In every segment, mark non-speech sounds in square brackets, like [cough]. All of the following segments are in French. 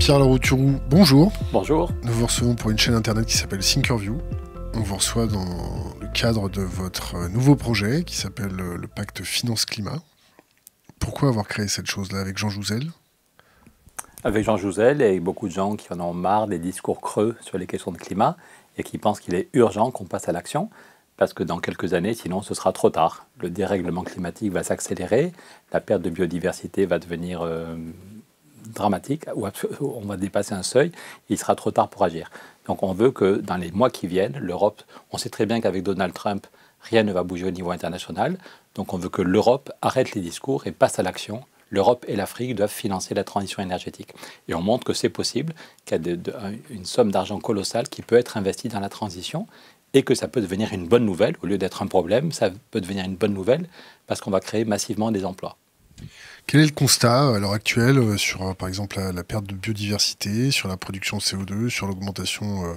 Pierre Leroux, bonjour. Bonjour. Nous vous recevons pour une chaîne internet qui s'appelle Thinkerview. On vous reçoit dans le cadre de votre euh, nouveau projet qui s'appelle euh, le pacte finance-climat. Pourquoi avoir créé cette chose-là avec Jean Jouzel Avec Jean Jouzel et beaucoup de gens qui en ont marre des discours creux sur les questions de climat et qui pensent qu'il est urgent qu'on passe à l'action parce que dans quelques années, sinon ce sera trop tard. Le dérèglement climatique va s'accélérer, la perte de biodiversité va devenir euh, dramatique où [laughs] on va dépasser un seuil, il sera trop tard pour agir. Donc on veut que dans les mois qui viennent, l'Europe, on sait très bien qu'avec Donald Trump, rien ne va bouger au niveau international. Donc on veut que l'Europe arrête les discours et passe à l'action. L'Europe et l'Afrique doivent financer la transition énergétique. Et on montre que c'est possible, qu'il y a une somme d'argent colossale qui peut être investie dans la transition et que ça peut devenir une bonne nouvelle. Au lieu d'être un problème, ça peut devenir une bonne nouvelle parce qu'on va créer massivement des emplois. Quel est le constat à l'heure actuelle euh, sur, euh, par exemple, la, perte de biodiversité, sur la production de CO2, sur l'augmentation euh,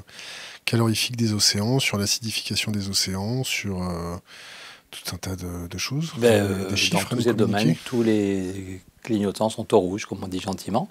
calorifique des océans, sur l'acidification des océans, sur tout un tas de, choses ben, de tous les tous les clignotants sont au rouge, comme on dit gentiment.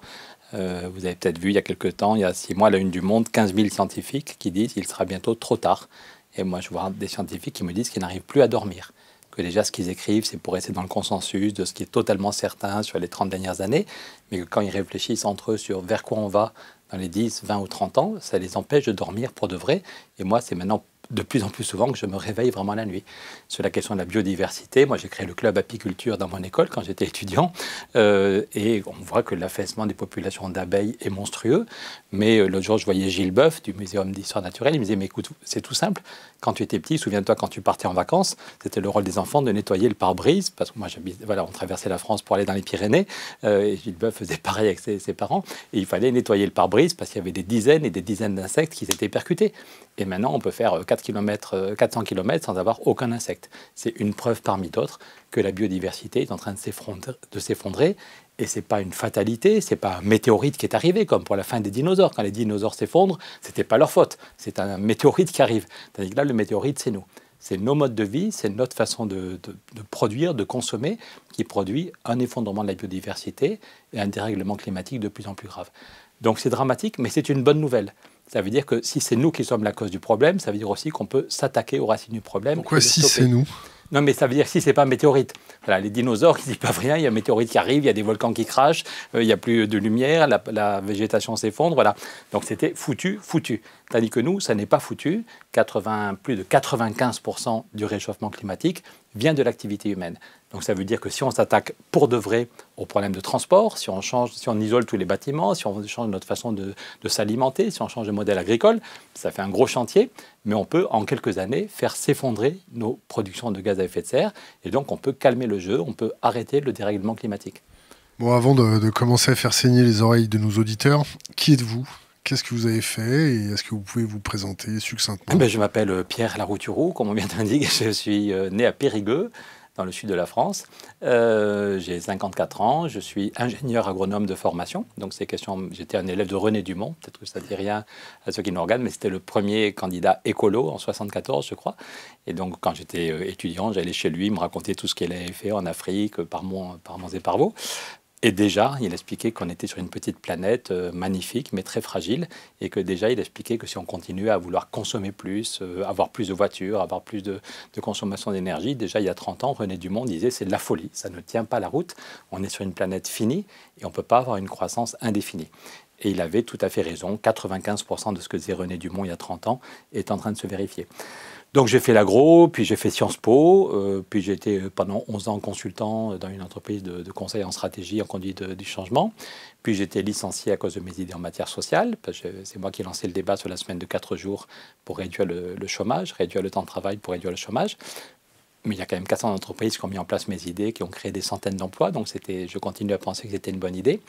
vous avez peut-être vu il y a quelques temps, il y a six mois, à la Une du Monde, 15 000 scientifiques qui disent qu'il sera bientôt trop tard. Et moi, je vois des scientifiques qui me disent qu'ils n'arrivent plus à dormir que déjà ce qu'ils écrivent, c'est pour rester dans le consensus de ce qui est totalement certain sur les 30 dernières années, mais que quand ils réfléchissent entre eux sur vers quoi on va dans les 10, 20 ou 30 ans, ça les empêche de dormir pour de vrai. Et moi, c'est maintenant de plus en plus souvent que je me réveille vraiment la nuit. Sur la question de la biodiversité, moi j'ai créé le club apiculture dans mon école quand j'étais étudiant, euh, et on voit que l'affaissement des populations d'abeilles est monstrueux. Mais euh, l'autre jour, je voyais Gilles Boeuf du Muséum d'histoire naturelle, il me disait, mais écoute, c'est tout simple, quand tu étais petit, souviens-toi quand tu partais en vacances, c'était le rôle des enfants de nettoyer le pare-brise, parce que moi voilà, on traversait la France pour aller dans les Pyrénées, euh, et Gilles Boeuf faisait pareil avec ses, parents, et il fallait nettoyer le pare-brise parce qu'il y avait des dizaines et des dizaines d'insectes qui s'étaient percutés. Et maintenant, on peut faire quatre." 400 km euh, sans avoir aucun insecte. C'est une preuve parmi d'autres que la biodiversité est en train de s'effondrer. Et ce n'est pas une fatalité, ce n'est pas un météorite qui est arrivé, comme pour la fin des dinosaures. Quand les dinosaures s'effondrent, ce n'était pas leur faute. C'est un météorite qui arrive. Tandis que là, le météorite, c'est nous. C'est nos modes de vie, c'est notre façon de, produire, de consommer, qui produit un effondrement de la biodiversité et un dérèglement climatique de plus en plus grave. Donc c'est dramatique, mais c'est une bonne nouvelle. Ça veut dire que si c'est nous qui sommes la cause du problème, ça veut dire aussi qu'on peut s'attaquer aux racines du problème. Pourquoi si c'est nous non, mais ça veut dire si c'est pas un météorite. Voilà, les dinosaures, ils disent pas rien. Il y a un météorite qui arrive, il y a des volcans qui crachent, euh, il n'y a plus de lumière, la, végétation s'effondre. Voilà. Donc c'était foutu, foutu. Tandis que nous, ça n'est pas foutu. plus de 95% du réchauffement climatique, vient de l'activité humaine. Donc ça veut dire que si on s'attaque pour de vrai aux problèmes de transport, si on, change, si on isole tous les bâtiments, si on change notre façon de, de s'alimenter, si on change le modèle agricole, ça fait un gros chantier, mais on peut en quelques années faire s'effondrer nos productions de gaz à effet de serre, et donc on peut calmer le jeu, on peut arrêter le dérèglement climatique. Bon, avant de commencer à faire saigner les oreilles de nos auditeurs, qui êtes-vous Qu'est-ce que vous avez fait et est-ce que vous pouvez vous présenter succinctement ah ben, Je m'appelle euh, Pierre Larouturou, comme on vient d'indiquer. [laughs] Je suis euh, né à Périgueux, dans le sud de la France. Euh, j'ai 54 ans, je suis ingénieur agronome de formation. Donc c'est questions, j'étais un élève de René Dumont, peut-être que ça ne dit rien à ceux qui nous regardent, mais c'était le premier candidat écolo en 74, je crois. Et donc quand j'étais étudiant, j'allais chez lui, il me racontait tout ce qu'il avait fait en Afrique, par mon, par mons et par vos. Et déjà, il expliquait qu'on était sur une petite planète euh, magnifique, mais très fragile, et que déjà, il expliquait que si on continuait à vouloir consommer plus, euh, avoir plus de voitures, avoir plus de, de consommation d'énergie, déjà il y a 30 ans, René Dumont disait c'est de la folie, ça ne tient pas la route, on est sur une planète finie, et on ne peut pas avoir une croissance indéfinie. Et il avait tout à fait raison, 95% de ce que disait René Dumont il y a 30 ans est en train de se vérifier. Donc j'ai fait l'agro, puis j'ai fait Sciences Po, euh, puis j'ai été euh, pendant 11 ans consultant dans une entreprise de, conseil en stratégie en conduite du changement. Puis j'ai été licencié à cause de mes idées en matière sociale. C'est moi qui ai lancé le débat sur la semaine de 4 jours pour réduire le, le chômage, réduire le temps de travail pour réduire le chômage. Mais il y a quand même 400 entreprises qui ont mis en place mes idées, qui ont créé des centaines d'emplois. Donc c'était, je continue à penser que c'était une bonne idée.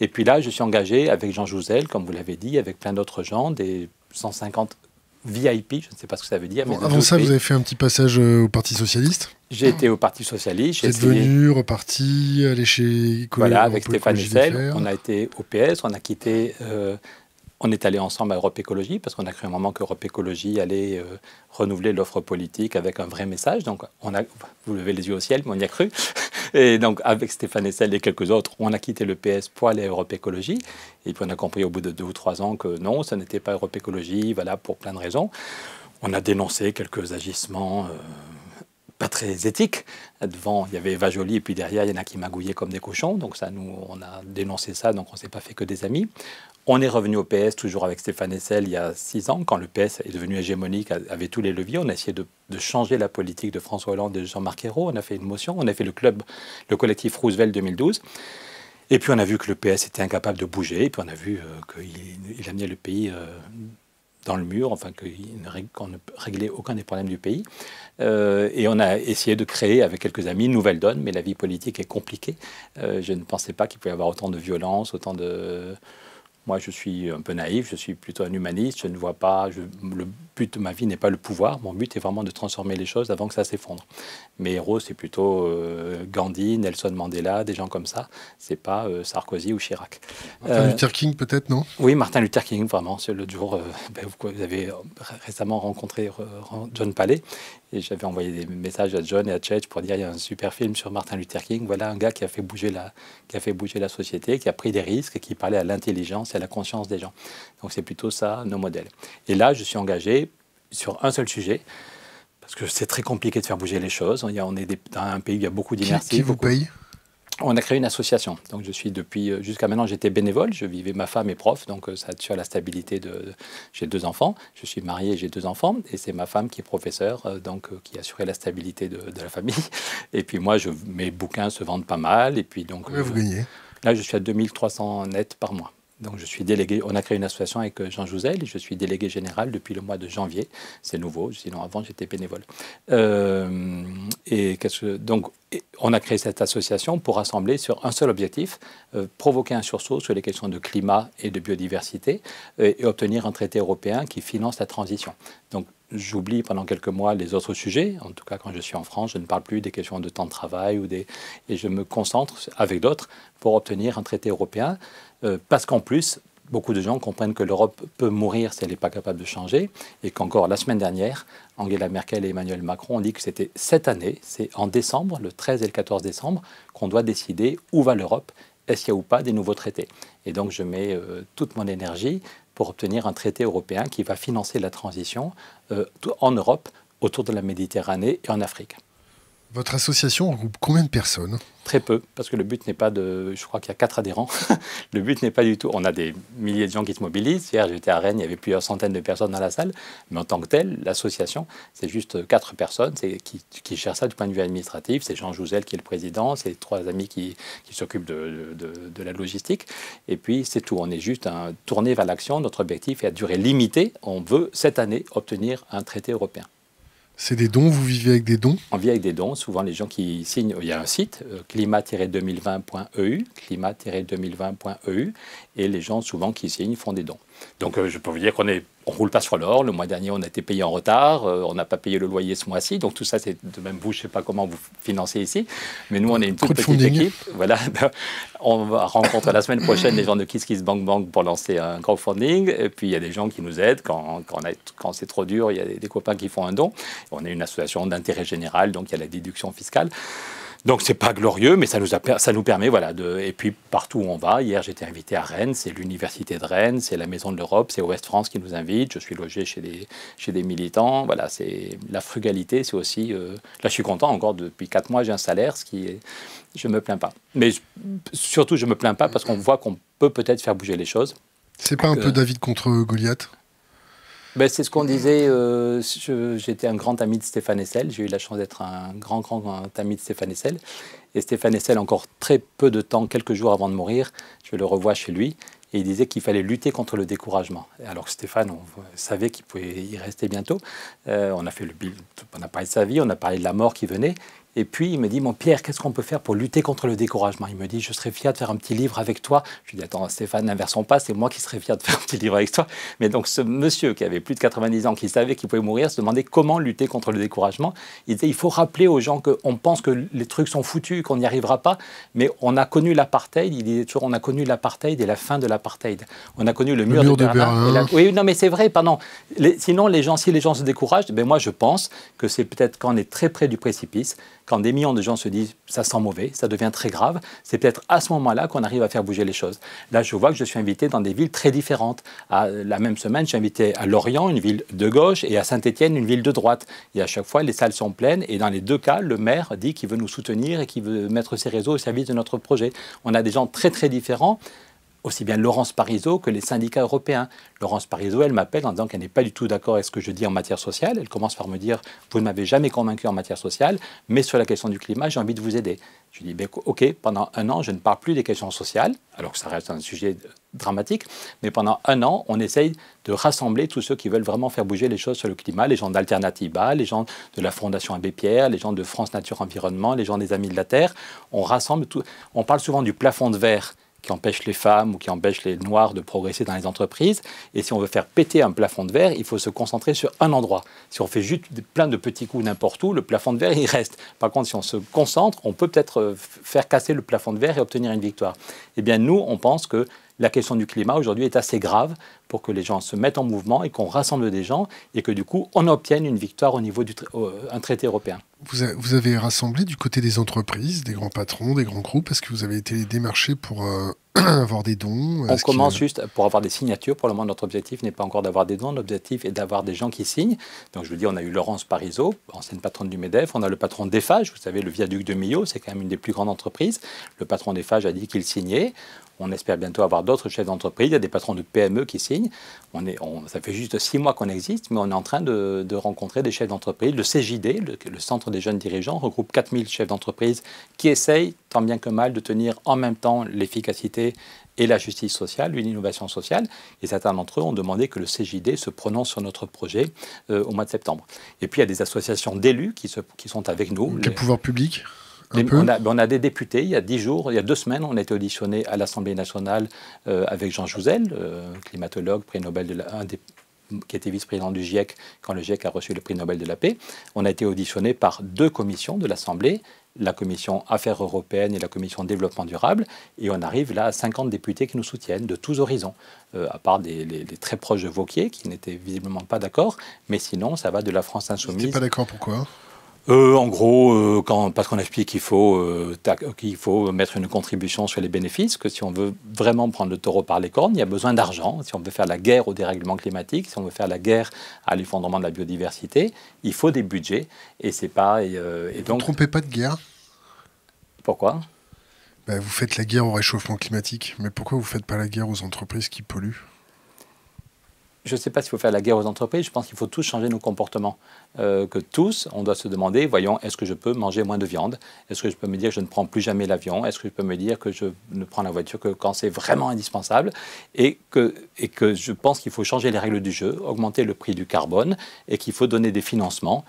Et puis là, je suis engagé avec Jean Jouzel, comme vous l'avez dit, avec plein d'autres gens, des 150 VIP, je ne sais pas ce que ça veut dire. avant ça, vous avez fait un petit passage euh, au Parti Socialiste J'ai été au Parti Socialiste. Vous êtes venu, reparti, allé chez Voilà, avec Stéphane Essel. On a été au PS, on a quitté euh, on est allé ensemble à Europe Écologie parce qu'on a cru un moment qu'Europe Écologie allait euh, renouveler l'offre politique avec un vrai message. Donc, on a, vous levez les yeux au ciel, mais on y a cru. [laughs] Et donc, avec Stéphane Essel et quelques autres, on a quitté le PS pour aller à Europe Écologie. Et puis, on a compris au bout de deux ou trois ans que non, ce n'était pas Europe Écologie, voilà, pour plein de raisons. On a dénoncé quelques agissements. Euh, pas très éthiques. Devant, il y avait Eva Jolie, et puis derrière, il y en a qui magouillaient comme des cochons. Donc ça, nous, on a dénoncé ça, donc on ne s'est pas fait que des amis. On est revenu au PS, toujours avec Stéphane Hessel, il y a six ans, quand le PS est devenu hégémonique, avait tous les leviers. On a essayé de, changer la politique de François Hollande et de Jean-Marc Ayrault. On a fait une motion, on a fait le club, le collectif Roosevelt 2012. Et puis on a vu que le PS était incapable de bouger, et puis on a vu euh, qu'il amenait le pays euh, dans le mur, enfin qu'on ne réglait aucun des problèmes du pays. Euh, et on a essayé de créer avec quelques amis une nouvelle donne, mais la vie politique est compliquée. je ne pensais pas qu'il pouvait y avoir autant de violence, autant de... Moi, je suis un peu naïf, je suis plutôt un humaniste, je ne vois pas, le but de ma vie n'est pas le pouvoir, mon but est vraiment de transformer les choses avant que ça s'effondre. Mes héros, c'est plutôt euh, Gandhi, Nelson Mandela, des gens comme ça, c'est pas euh, Sarkozy ou Chirac. Martin euh, Luther King peut-être, non Oui, Martin Luther King, vraiment, c'est le jour, ben, vous, avez récemment rencontré John Palais, et j'avais envoyé des messages à John et à Chet pour dire il y a un super film sur Martin Luther King. Voilà un gars qui a fait bouger la, qui a fait bouger la société, qui a pris des risques et qui parlait à l'intelligence et à la conscience des gens. Donc c'est plutôt ça nos modèles. Et là, je suis engagé sur un seul sujet. Parce que c'est très compliqué de faire bouger les choses. On est dans un pays où il y a beaucoup d'inertie. Qui, vous paye on a créé une association. Donc je suis depuis euh, jusqu'à maintenant j'étais bénévole, je vivais ma femme et prof, donc euh, ça assure la stabilité de. J'ai deux enfants, je suis marié, j'ai deux enfants et c'est ma femme qui est professeure, euh, donc qui assurait la stabilité de, la famille. [laughs] Et puis moi, je, mes bouquins se vendent pas mal et puis donc. Là, je suis à 2300 net par mois. Donc je suis délégué, on a créé une association avec euh, Jean Jouzel, je suis délégué général depuis le mois de janvier, c'est nouveau, sinon avant j'étais bénévole. Euh, et donc on a créé cette association pour rassembler sur un seul objectif, euh, provoquer un sursaut sur les questions de climat et de biodiversité et obtenir un traité européen qui finance la transition. Donc j'oublie pendant quelques mois les autres sujets. En tout cas, quand je suis en France, je ne parle plus des questions de temps de travail ou des... et je me concentre avec d'autres pour obtenir un traité européen. Euh, parce qu'en plus, beaucoup de gens comprennent que l'Europe peut mourir si elle n'est pas capable de changer, et qu'encore la semaine dernière, Angela Merkel et Emmanuel Macron ont dit que c'était cette année, c'est en décembre, le 13 et le 14 décembre, qu'on doit décider où va l'Europe, est-ce qu'il y a ou pas des nouveaux traités. Et donc je mets euh, toute mon énergie pour obtenir un traité européen qui va financer la transition euh, en Europe, autour de la Méditerranée et en Afrique. Votre association regroupe combien de personnes Très peu, parce que le but n'est pas de. Je crois qu'il y a quatre adhérents. [laughs] le but n'est pas du tout. On a des milliers de gens qui se mobilisent. Hier, j'étais à Rennes, il y avait plusieurs centaines de personnes dans la salle. Mais en tant que telle, l'association, c'est juste quatre personnes qui, qui gèrent ça du point de vue administratif. C'est Jean Jouzel qui est le président, c'est trois amis qui, s'occupent de, la logistique. Et puis, c'est tout. On est juste un, tourné vers l'action. Notre objectif est à durée limitée. On veut, cette année, obtenir un traité européen. C'est des dons, vous vivez avec des dons On vit avec des dons. Souvent, les gens qui signent, il y a un site, euh, climat-2020.eu, e climat-2020.eu, e et les gens souvent qui signent font des dons. Donc euh, je peux vous dire qu'on ne roule pas sur l'or. Le mois dernier, on a été payé en retard. Euh, on n'a pas payé le loyer ce mois-ci. Donc tout ça, c'est de même vous, je ne sais pas comment vous financez ici. Mais nous, on est une toute petite équipe. Voilà. [laughs] on va rencontrer la semaine prochaine les gens de Kiss Bank Bank pour lancer un crowdfunding. Et puis il y a des gens qui nous aident. Quand, quand, c'est trop dur, il y a des copains qui font un don. On est une association d'intérêt général, donc il y a la déduction fiscale. Donc c'est pas glorieux, mais ça nous, ça nous permet, voilà, de, et puis partout où on va, hier j'étais invité à Rennes, c'est l'université de Rennes, c'est la Maison de l'Europe, c'est Ouest France qui nous invite, je suis logé chez des, chez des militants, voilà, c'est la frugalité, c'est aussi, euh, là je suis content encore, depuis 4 mois j'ai un salaire, ce qui est, je me plains pas. Mais surtout je me plains pas parce qu'on voit qu'on peut peut-être faire bouger les choses. C'est pas un peu David contre Goliath ben, c'est ce qu'on disait. Euh, j'étais un grand ami de Stéphane Essel. J'ai eu la chance d'être un grand, grand, ami de Stéphane Essel. Et Stéphane Essel, encore très peu de temps, quelques jours avant de mourir, je le revois chez lui. Et il disait qu'il fallait lutter contre le découragement. Alors Stéphane, on savait qu'il pouvait y rester bientôt. Euh, on a fait le on a parlé de sa vie, on a parlé de la mort qui venait. Et puis il me dit, mon Pierre, qu'est-ce qu'on peut faire pour lutter contre le découragement Il me dit, je serais fier de faire un petit livre avec toi. Je lui dis, attends Stéphane, n'inversons pas, c'est moi qui serais fier de faire un petit livre avec toi. Mais donc ce monsieur qui avait plus de 90 ans, qui savait qu'il pouvait mourir, se demandait comment lutter contre le découragement. Il disait, il faut rappeler aux gens qu'on pense que les trucs sont foutus, qu'on n'y arrivera pas, mais on a connu l'apartheid, il disait toujours, on a connu l'apartheid et la fin de l'apartheid. On a connu le, mur, de, Berlin. Oui, non mais c'est vrai, pardon. sinon, les gens, si les gens se découragent, ben moi je pense que c'est peut-être quand on est très près du précipice quand des millions de gens se disent ça sent mauvais, ça devient très grave, c'est peut-être à ce moment-là qu'on arrive à faire bouger les choses. Là, je vois que je suis invité dans des villes très différentes. la même semaine, je suis invité à Lorient, une ville de gauche, et à Saint-Étienne, une ville de droite. Et à chaque fois, les salles sont pleines, et dans les deux cas, le maire dit qu'il veut nous soutenir et qu'il veut mettre ses réseaux au service de notre projet. On a des gens très très différents aussi bien Laurence Parisot que les syndicats européens. Laurence Parisot, elle m'appelle en disant qu'elle n'est pas du tout d'accord avec ce que je dis en matière sociale. Elle commence par me dire Vous ne m'avez jamais convaincu en matière sociale, mais sur la question du climat, j'ai envie de vous aider. Je lui dis ben, Ok, pendant un an, je ne parle plus des questions sociales, alors que ça reste un sujet dramatique, mais pendant un an, on essaye de rassembler tous ceux qui veulent vraiment faire bouger les choses sur le climat les gens d'Alternativa, les gens de la Fondation Abbé Pierre, les gens de France Nature Environnement, les gens des Amis de la Terre. On rassemble tout. On parle souvent du plafond de verre qui empêchent les femmes ou qui empêchent les noirs de progresser dans les entreprises. Et si on veut faire péter un plafond de verre, il faut se concentrer sur un endroit. Si on fait juste plein de petits coups n'importe où, le plafond de verre, il reste. Par contre, si on se concentre, on peut peut-être euh, faire casser le plafond de verre et obtenir une victoire. Eh bien, nous, on pense que la question du climat aujourd'hui est assez grave pour que les gens se mettent en mouvement et qu'on rassemble des gens et que du coup on obtienne une victoire au niveau d'un euh, traité européen. Vous, avez rassemblé du côté des entreprises, des grands patrons, des grands groupes, est-ce que vous avez été démarché pour euh, [clears throat] avoir des dons On commence juste pour avoir des signatures. Pour le moment, notre objectif n'est pas encore d'avoir des dons, l'objectif est d'avoir des gens qui signent. Donc je vous dis, on a eu Laurence Parisot, ancienne patronne du MEDEF, on a le patron d'EFAGE, vous savez, le viaduc de Millau, c'est quand même une des plus grandes entreprises. Le patron d'EFAGE a dit qu'il signait. On espère bientôt avoir d'autres chefs d'entreprise, il y a des patrons de PME qui signent. On est, ça fait juste six mois qu'on existe, mais on est en train de, rencontrer des chefs d'entreprise. Le CJD, le, Centre des jeunes dirigeants, regroupe 4000 chefs d'entreprise qui essayent, tant bien que mal, de tenir en même temps l'efficacité et la justice sociale, une innovation sociale. Et certains d'entre eux ont demandé que le CJD se prononce sur notre projet euh, au mois de septembre. Et puis il y a des associations d'élus qui, sont avec nous. les pouvoirs publics on, a, des députés, il y a dix jours, il y a deux semaines, on a été auditionné à l'Assemblée nationale euh, avec Jean Jouzel, euh, climatologue, prix Nobel de qui était vice-président du GIEC quand le GIEC a reçu le prix Nobel de la paix. On a été auditionné par deux commissions de l'Assemblée, la commission Affaires européennes et la commission Développement durable, et on arrive là à 50 députés qui nous soutiennent de tous horizons, euh, à part des, les, très proches de Vauquier qui n'étaient visiblement pas d'accord, mais sinon ça va de la France insoumise. pas d'accord pourquoi euh, en gros, euh, parce qu'on explique qu'il faut, euh, qu'il faut mettre une contribution sur les bénéfices, que si on veut vraiment prendre le taureau par les cornes, il y a besoin d'argent. Si on veut faire la guerre au dérèglement climatique, si on veut faire la guerre à l'effondrement de la biodiversité, il faut des budgets. Et c'est pas. Et, donc... Vous ne trompez pas de guerre Pourquoi bah, Vous faites la guerre au réchauffement climatique, mais pourquoi vous ne faites pas la guerre aux entreprises qui polluent je ne sais pas s'il faut faire la guerre aux entreprises, je pense qu'il faut tous changer nos comportements. Euh, que tous, on doit se demander, voyons, est-ce que je peux manger moins de viande Est-ce que je peux me dire que je ne prends plus jamais l'avion Est-ce que je peux me dire que je ne prends la voiture que quand c'est vraiment indispensable et que je pense qu'il faut changer les règles du jeu, augmenter le prix du carbone et qu'il faut donner des financements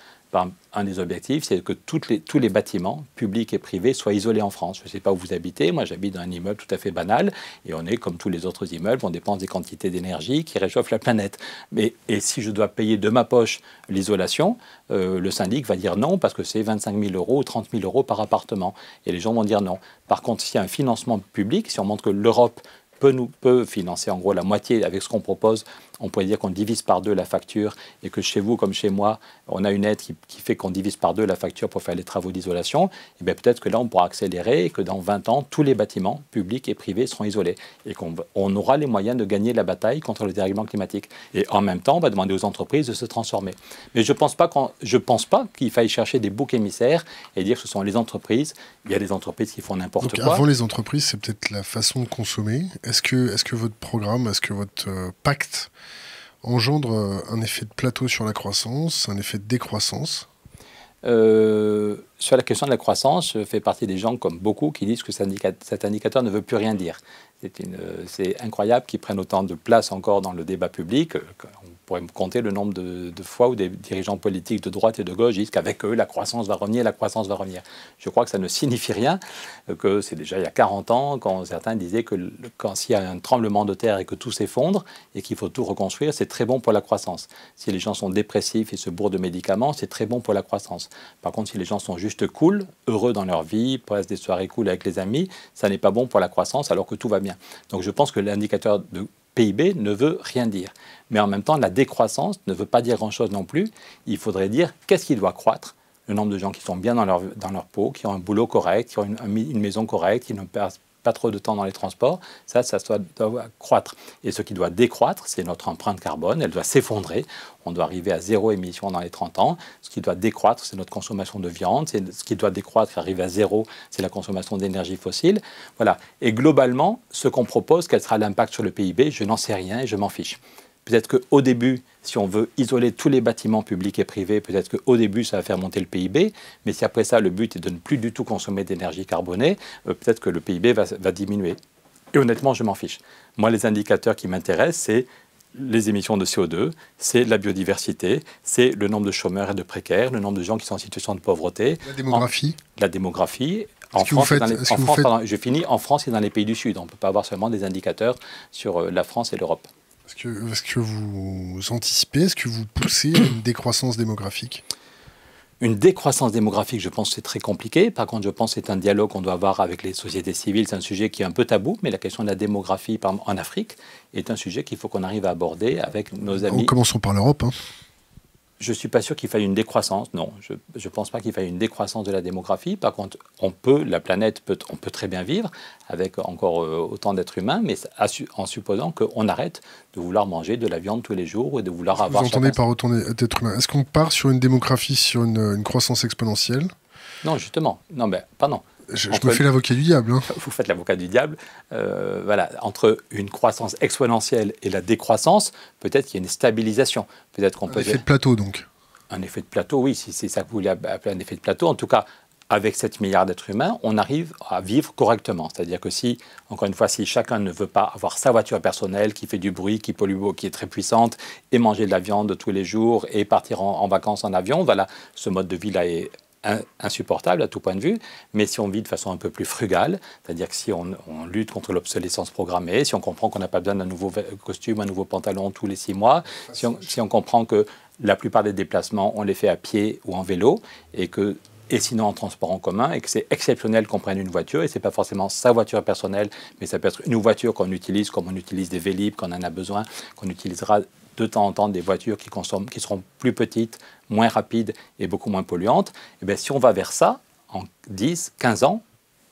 un des objectifs, c'est que tous les bâtiments, publics et privés, soient isolés en France. Je ne sais pas où vous habitez, moi j'habite dans un immeuble tout à fait banal, et on est comme tous les autres immeubles, on dépense des quantités d'énergie qui réchauffent la planète. Mais, et si je dois payer de ma poche l'isolation, euh, le syndic va dire non, parce que c'est 25 000 euros ou 30 000 euros par appartement, et les gens vont dire non. Par contre, s'il y a un financement public, si on montre que l'Europe peut, peut financer en gros la moitié avec ce qu'on propose on pourrait dire qu'on divise par deux la facture et que chez vous comme chez moi, on a une aide qui, fait qu'on divise par deux la facture pour faire les travaux d'isolation, et eh bien peut-être que là on pourra accélérer et que dans 20 ans, tous les bâtiments publics et privés seront isolés et qu'on on aura les moyens de gagner la bataille contre le dérèglement climatique. Et en même temps, on va demander aux entreprises de se transformer. Mais je ne pense pas qu'il faille chercher des boucs émissaires et dire que ce sont les entreprises. Il y a des entreprises qui font n'importe quoi. Avant les entreprises, c'est peut-être la façon de consommer. Est-ce que, est -ce que votre programme, est-ce que votre euh, pacte engendre euh, un effet de plateau sur la croissance, un effet de décroissance euh, sur la question de la croissance, je fais partie des gens comme beaucoup qui disent que cet indicateur, ne veut plus rien dire. Euh, c'est incroyable qu'ils prennent autant de place encore dans le débat public pourrait me compter le nombre de, fois où des dirigeants politiques de droite et de gauche disent qu'avec eux, la croissance va revenir, la croissance va revenir. Je crois que ça ne signifie rien, euh, que c'est déjà il y a 40 ans, quand certains disaient que quand s'il y a un tremblement de terre et que tout s'effondre et qu'il faut tout reconstruire, c'est très bon pour la croissance. Si les gens sont dépressifs et se bourrent de médicaments, c'est très bon pour la croissance. Par contre, si les gens sont juste cool, heureux dans leur vie, passent des soirées cool avec les amis, ça n'est pas bon pour la croissance alors que tout va bien. Donc je pense que l'indicateur de PIB ne veut rien dire. Mais en même temps, la décroissance ne veut pas dire grand-chose non plus. Il faudrait dire qu'est-ce qui doit croître le nombre de gens qui sont bien dans leur, dans leur peau, qui ont un boulot correct, qui ont une, maison correcte, qui ne perdent pas trop de temps dans les transports, ça, ça doit, croître. Et ce qui doit décroître, c'est notre empreinte carbone, elle doit s'effondrer. On doit arriver à zéro émission dans les 30 ans. Ce qui doit décroître, c'est notre consommation de viande. Ce qui doit décroître, arriver à zéro, c'est la consommation d'énergie fossile. Voilà. Et globalement, ce qu'on propose, quel sera l'impact sur le PIB, je n'en sais rien et je m'en fiche. Peut-être qu'au début, si on veut isoler tous les bâtiments publics et privés, peut-être qu'au début, ça va faire monter le PIB, mais si après ça, le but est de ne plus du tout consommer d'énergie carbonée, euh, peut-être que le PIB va, diminuer. Et honnêtement, je m'en fiche. Moi, les indicateurs qui m'intéressent, c'est les émissions de CO2, c'est la biodiversité, c'est le nombre de chômeurs et de précaires, le nombre de gens qui sont en situation de pauvreté. La démographie. la démographie. En France, en France je finis, en France et dans les pays du Sud. On ne peut pas avoir seulement des indicateurs sur euh, la France et l'Europe est-ce que vous anticipez, est-ce que vous poussez une [coughs] décroissance démographique une décroissance démographique, je pense, c'est très compliqué. Par contre, je pense que c'est un dialogue qu'on doit avoir avec les sociétés civiles. C'est un sujet qui est un peu tabou, mais la question de la démographie en Afrique est un sujet qu'il faut qu'on arrive à aborder avec nos amis. commençons par l'Europe. Hein. Je ne suis pas sûr qu'il faille une décroissance, non. Je ne pense pas qu'il faille une décroissance de la démographie. Par contre, on peut, la planète, peut, on peut très bien vivre avec encore euh, autant d'êtres humains, mais en supposant qu'on arrête de vouloir manger de la viande tous les jours et de vouloir avoir... Vous entendez par Est-ce qu'on part sur une démographie, sur une, une croissance exponentielle Non, justement. Non, mais pardon. Je, me fais l'avocat du diable. Hein. Vous faites l'avocat du diable. Euh, voilà, entre une croissance exponentielle et la décroissance, peut-être qu'il y a une stabilisation. Peut-être qu'on peut. Un effet de plateau, donc. Un effet de plateau, oui, si c'est ça que vous voulez appeler un effet de plateau. En tout cas, avec 7 milliards d'êtres humains, on arrive à vivre correctement. C'est-à-dire que si, encore une fois, si chacun ne veut pas avoir sa voiture personnelle qui fait du bruit, qui pollue, qui est très puissante, et manger de la viande tous les jours, et partir en, en vacances en avion, voilà, ce mode de vie-là est insupportable à tout point de vue, mais si on vit de façon un peu plus frugale, c'est-à-dire que si on, lutte contre l'obsolescence programmée, si on comprend qu'on n'a pas besoin d'un nouveau costume, un nouveau pantalon tous les six mois, si on, comprend que la plupart des déplacements, on les fait à pied ou en vélo, et que et sinon en transport en commun, et que c'est exceptionnel qu'on prenne une voiture, et ce n'est pas forcément sa voiture personnelle, mais ça peut être une voiture qu'on utilise comme on utilise des vélib, qu'on en a besoin, qu'on utilisera de temps en temps des voitures qui, consomment, qui seront plus petites, moins rapides et beaucoup moins polluantes, et eh bien, si on va vers ça, en 10, 15 ans,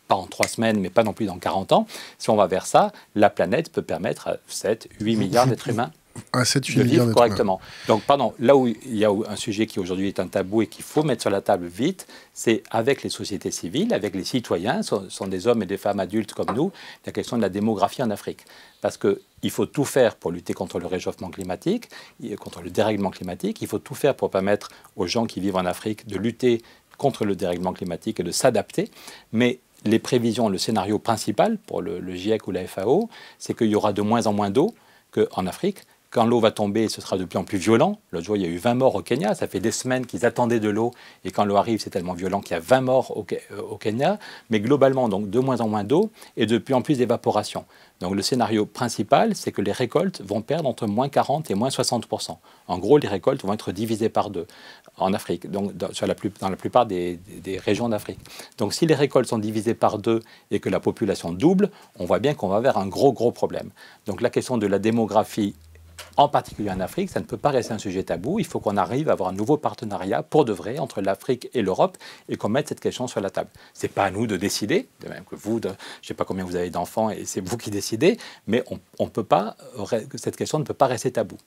pas en 3 semaines, mais pas non plus dans 40 ans, si on va vers ça, la planète peut permettre à 7, 8 milliards d'êtres humains [laughs] de vivre correctement. Donc, pardon, là où il y a un sujet qui aujourd'hui est un tabou et qu'il faut mettre sur la table vite, c'est avec les sociétés civiles, avec les citoyens, ce sont des hommes et des femmes adultes comme nous, la question de la démographie en Afrique. Parce que il faut tout faire pour lutter contre le réchauffement climatique, contre le dérèglement climatique. Il faut tout faire pour permettre aux gens qui vivent en Afrique de lutter contre le dérèglement climatique et de s'adapter. Mais les prévisions, le scénario principal pour le, GIEC ou la FAO, c'est qu'il y aura de moins en moins d'eau qu'en Afrique. Quand l'eau va tomber, ce sera de plus en plus violent. L'autre jour, il y a eu 20 morts au Kenya. Ça fait des semaines qu'ils attendaient de l'eau. Et quand l'eau arrive, c'est tellement violent qu'il y a 20 morts euh, au Kenya. Mais globalement, donc, de moins en moins d'eau et de plus en plus d'évaporation. Donc le scénario principal, c'est que les récoltes vont perdre entre moins 40 et moins 60 En gros, les récoltes vont être divisées par deux en Afrique, donc dans, la, plupart des, des régions d'Afrique. Donc si les récoltes sont divisées par deux et que la population double, on voit bien qu'on va vers un gros, gros problème. Donc la question de la démographie en particulier en Afrique, ça ne peut pas rester un sujet tabou. Il faut qu'on arrive à avoir un nouveau partenariat pour de vrai entre l'Afrique et l'Europe et qu'on mette cette question sur la table. C'est pas à nous de décider, de même que vous, de, je sais pas combien vous avez d'enfants et c'est vous qui décidez, mais on, peut pas, cette question ne peut pas rester tabou.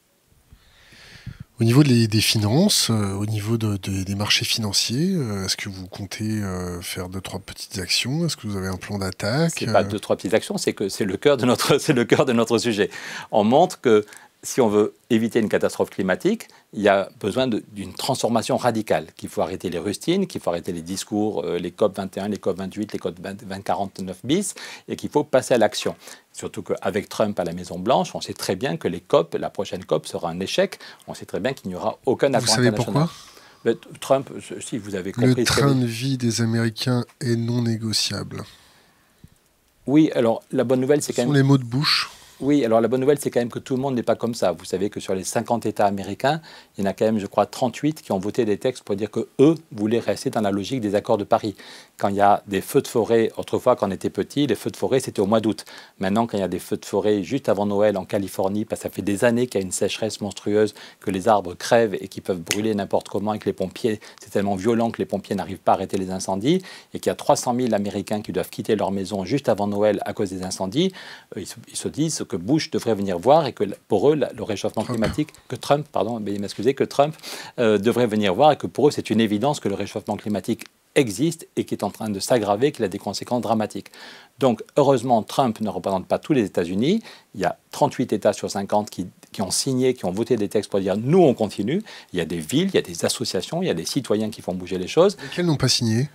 Au niveau des, finances, euh, au niveau des marchés financiers, euh, est-ce que vous comptez euh, faire deux trois petites actions Est-ce que vous avez un plan d'attaque C'est pas deux trois petites actions, c'est que c'est le cœur de notre [laughs] c'est le cœur de notre sujet. On montre que si on veut éviter une catastrophe climatique, il y a besoin d'une transformation radicale, qu'il faut arrêter les rustines, qu'il faut arrêter les discours, euh, les COP 21, les COP 28, les COP 2049 bis, et qu'il faut passer à l'action. Surtout qu'avec Trump à la Maison-Blanche, on sait très bien que les COP, la prochaine COP sera un échec, on sait très bien qu'il n'y aura aucun accord Vous savez pourquoi Trump, si vous avez compris... Le train de vie des Américains est non négociable. Oui, alors la bonne nouvelle, c'est quand même... les mots de bouche oui, alors la bonne nouvelle, c'est quand même que tout le monde n'est pas comme ça. Vous savez que sur les 50 États américains, il y en a quand même, je crois, 38 qui ont voté des textes pour dire que eux voulaient rester dans la logique des accords de Paris. Quand il y a des feux de forêt, autrefois, quand on était petit, les feux de forêt, c'était au mois d'août. Maintenant, quand il y a des feux de forêt juste avant Noël en Californie, parce que ça fait des années qu'il y a une sécheresse monstrueuse, que les arbres crèvent et qui peuvent brûler n'importe comment et que les pompiers, c'est tellement violent que les pompiers n'arrivent pas à arrêter les incendies et qu'il y a 300 000 Américains qui doivent quitter leur maison juste avant Noël à cause des incendies, euh, ils se disent que Bush devrait venir voir et que pour eux, le réchauffement climatique, que Trump, pardon, m'excuser, que Trump euh, devrait venir voir et que pour eux, c'est une évidence que le réchauffement climatique existe et qui est en train de s'aggraver, qu'il a des conséquences dramatiques. Donc, heureusement, Trump ne représente pas tous les États-Unis. Il y a 38 États sur 50 qui, ont signé, qui ont voté des textes pour dire nous, on continue. Il y a des villes, il y a des associations, il y a des citoyens qui font bouger les choses. Lesquels n'ont pas signé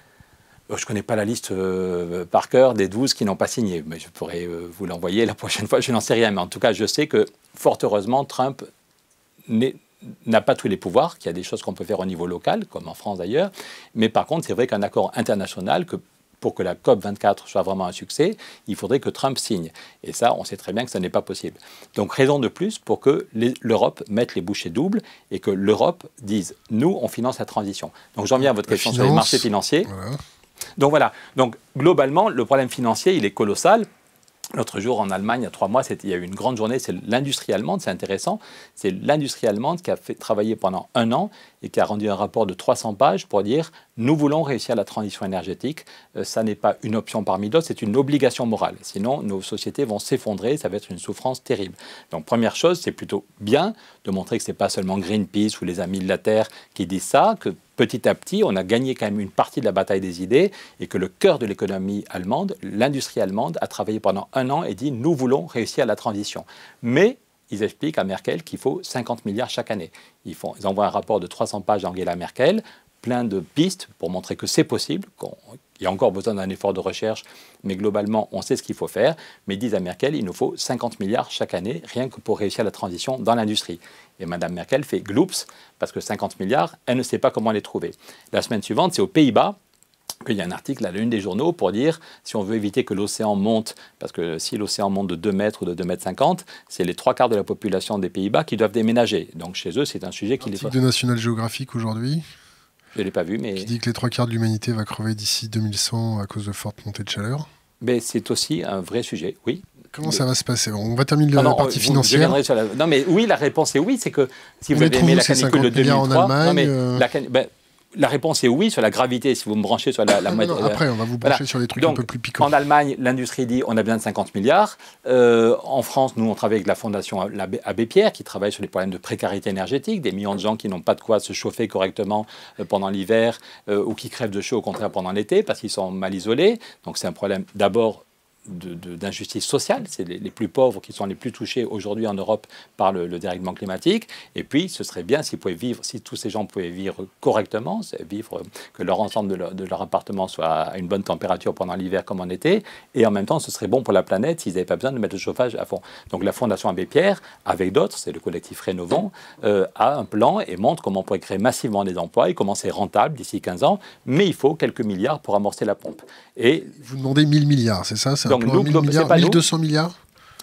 euh, je ne connais pas la liste euh, par cœur des 12 qui n'ont pas signé, mais je pourrais euh, vous l'envoyer la [laughs] prochaine fois, je n'en sais rien. Mais en tout cas, je sais que, fort heureusement, Trump n'a pas tous les pouvoirs, qu'il y a des choses qu'on peut faire au niveau local, comme en France d'ailleurs. Mais par contre, c'est vrai qu'un accord international, que pour que la COP24 soit vraiment un succès, il faudrait que Trump signe. Et ça, on sait très bien que ce n'est pas possible. Donc raison de plus pour que l'Europe mette les bouchées doubles et que l'Europe dise, nous, on finance la transition. Donc j'en viens à votre question sur les marchés financiers. Donc voilà, donc globalement, le problème financier, il est colossal. L'autre jour, en Allemagne, il y a trois mois, il y a eu une grande journée, c'est l'industrie allemande, c'est intéressant, c'est l'industrie allemande qui a fait travailler pendant un an et qui a rendu un rapport de 300 pages pour dire nous voulons réussir la transition énergétique. Euh, ça n'est pas une option parmi d'autres, c'est une obligation morale. Sinon, nos sociétés vont s'effondrer, ça va être une souffrance terrible. Donc, première chose, c'est plutôt bien de montrer que ce n'est pas seulement Greenpeace ou les Amis de la Terre qui disent ça, que petit à petit, on a gagné quand même une partie de la bataille des idées et que le cœur de l'économie allemande, l'industrie allemande, a travaillé pendant un an et dit nous voulons réussir la transition. Mais ils expliquent à Merkel qu'il faut 50 milliards chaque année. Ils, ils envoient un rapport de 300 pages à Angela Merkel plein de pistes pour montrer que c'est possible, qu'il y a encore besoin d'un effort de recherche, mais globalement, on sait ce qu'il faut faire. Mais disent à Merkel, il nous faut 50 milliards chaque année, rien que pour réussir la transition dans l'industrie. Et Madame Merkel fait gloops parce que 50 milliards, elle ne sait pas comment les trouver. La semaine suivante, c'est aux Pays-Bas, qu'il y a un article à l'une des journaux pour dire si on veut éviter que l'océan monte, parce que si l'océan monte de 2 mètres ou de 2 mètres 50, c'est les trois quarts de la population des Pays-Bas qui doivent déménager. Donc chez eux, c'est un sujet qui les... de National Geographic aujourd'hui je ne l'ai pas vu, mais. Qui dit que les trois quarts de l'humanité va crever d'ici 2100 à cause de fortes montées de chaleur. Mais c'est aussi un vrai sujet, oui. Comment ça va se passer On va terminer ah la partie financière. Non, mais oui, la réponse est oui. C'est que si vous, avez aimé la canicule de 2003, en Allemagne, non, mais euh la ben, la réponse est oui sur la gravité, si vous me branchez sur la, la [laughs] après, on va vous brancher sur les trucs un peu plus piquants. En Allemagne, l'industrie dit on a besoin de 50 milliards. Euh, en France, nous, on travaille avec la fondation Abbé Pierre qui travaille sur les problèmes de précarité énergétique, des millions de gens qui n'ont pas de quoi se chauffer correctement euh, pendant l'hiver euh, ou qui crèvent de chaud au contraire pendant l'été parce qu'ils sont mal isolés. Donc c'est un problème d'abord d'injustice sociale. C'est les, plus pauvres qui sont les plus touchés aujourd'hui en Europe par le, dérèglement climatique. Et puis, ce serait bien s'ils pouvaient vivre, si tous ces gens pouvaient vivre correctement, vivre que leur ensemble de leur, appartement soit à une bonne température pendant l'hiver comme en été. Et en même temps, ce serait bon pour la planète s'ils n'avaient pas besoin de mettre le chauffage à fond. Donc, la Fondation Abbé Pierre, avec d'autres, c'est le collectif Rénovant, euh, a un plan et montre comment on pourrait créer massivement des emplois et comment c'est rentable d'ici 15 ans. Mais il faut quelques milliards pour amorcer la pompe. Et vous demandez 1000 milliards, c'est ça donc, nous, milliards, pas 1200 milliards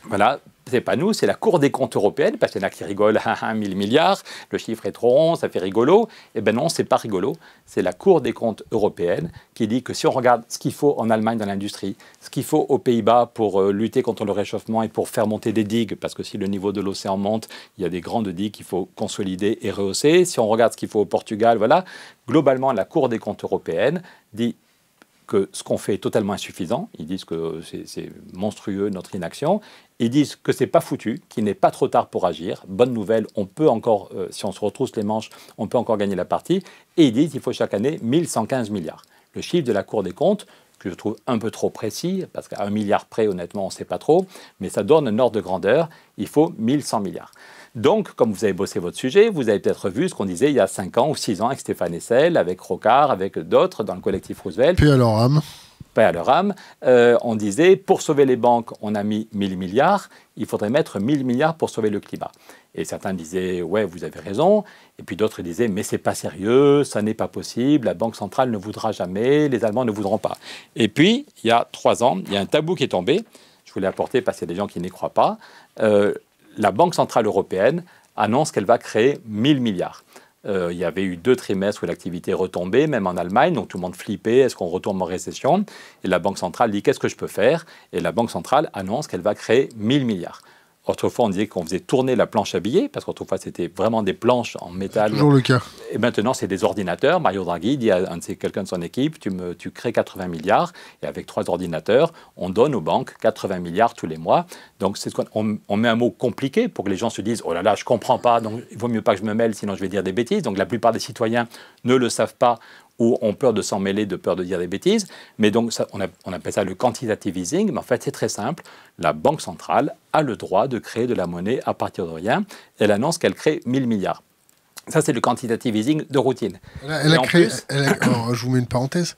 Voilà, c'est pas nous, c'est la Cour des comptes européenne, parce qu'il y en a qui rigolent, 1000 [laughs] hein, hein, milliards, le chiffre est trop rond, ça fait rigolo. Eh bien non, c'est pas rigolo, c'est la Cour des comptes européenne qui dit que si on regarde ce qu'il faut en Allemagne dans l'industrie, ce qu'il faut aux Pays-Bas pour euh, lutter contre le réchauffement et pour faire monter des digues, parce que si le niveau de l'océan monte, il y a des grandes digues qu'il faut consolider et rehausser. Si on regarde ce qu'il faut au Portugal, voilà, globalement, la Cour des comptes européenne dit que ce qu'on fait est totalement insuffisant. Ils disent que c'est monstrueux notre inaction. Ils disent que c'est pas foutu, qu'il n'est pas trop tard pour agir. Bonne nouvelle, on peut encore, euh, si on se retrousse les manches, on peut encore gagner la partie. Et ils disent qu'il faut chaque année 1115 milliards. Le chiffre de la Cour des comptes, que je trouve un peu trop précis, parce qu'à un milliard près, honnêtement, on ne sait pas trop, mais ça donne un ordre de grandeur. Il faut 1100 milliards. Donc, comme vous avez bossé votre sujet, vous avez peut-être vu ce qu'on disait il y a 5 ans ou 6 ans avec Stéphane Essel, avec Rocard, avec d'autres dans le collectif Roosevelt. Puis à leur âme. Puis à leur âme. on disait, pour sauver les banques, on a mis 1000 milliards, il faudrait mettre 1000 milliards pour sauver le climat. Et certains disaient, ouais, vous avez raison. Et puis d'autres disaient, mais c'est pas sérieux, ça n'est pas possible, la Banque centrale ne voudra jamais, les Allemands ne voudront pas. Et puis, il y a 3 ans, il y a un tabou qui est tombé. Je voulais apporter parce qu'il y a des gens qui n'y croient pas. Euh, la Banque Centrale Européenne annonce qu'elle va créer 1000 milliards. Euh, il y avait eu deux trimestres où l'activité retombait, même en Allemagne, donc tout le monde flippait, est-ce qu'on retourne en récession Et la Banque centrale dit qu'est-ce que je peux faire Et la Banque centrale annonce qu'elle va créer 1000 milliards. Autrefois, on disait qu'on faisait tourner la planche à billets, parce qu'autrefois, c'était vraiment des planches en métal. Toujours le cas. Et maintenant, c'est des ordinateurs. Mario Draghi dit à quelqu'un de son équipe tu, me, tu crées 80 milliards, et avec trois ordinateurs, on donne aux banques 80 milliards tous les mois. Donc, c'est on, on, met un mot compliqué pour que les gens se disent oh là là, je ne comprends pas, donc il vaut mieux pas que je me mêle, sinon je vais dire des bêtises. Donc, la plupart des citoyens ne le savent pas ou ont peur de s'en mêler, de peur de dire des bêtises. Mais donc, on, appelle ça le quantitative easing, mais en fait, c'est très simple. La Banque centrale a le droit de créer de la monnaie à partir de rien. Elle annonce qu'elle crée 1000 milliards. Ça, c'est le quantitative easing de routine. Elle a, créé, plus... je vous mets une parenthèse.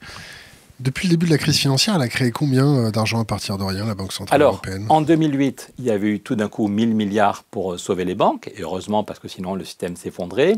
Depuis le début de la crise financière, elle a créé combien euh, d'argent à partir de rien, la Banque Centrale Alors, En 2008, il y avait eu tout d'un coup 1000 milliards pour euh, sauver les banques, et heureusement parce que sinon le système s'effondrait.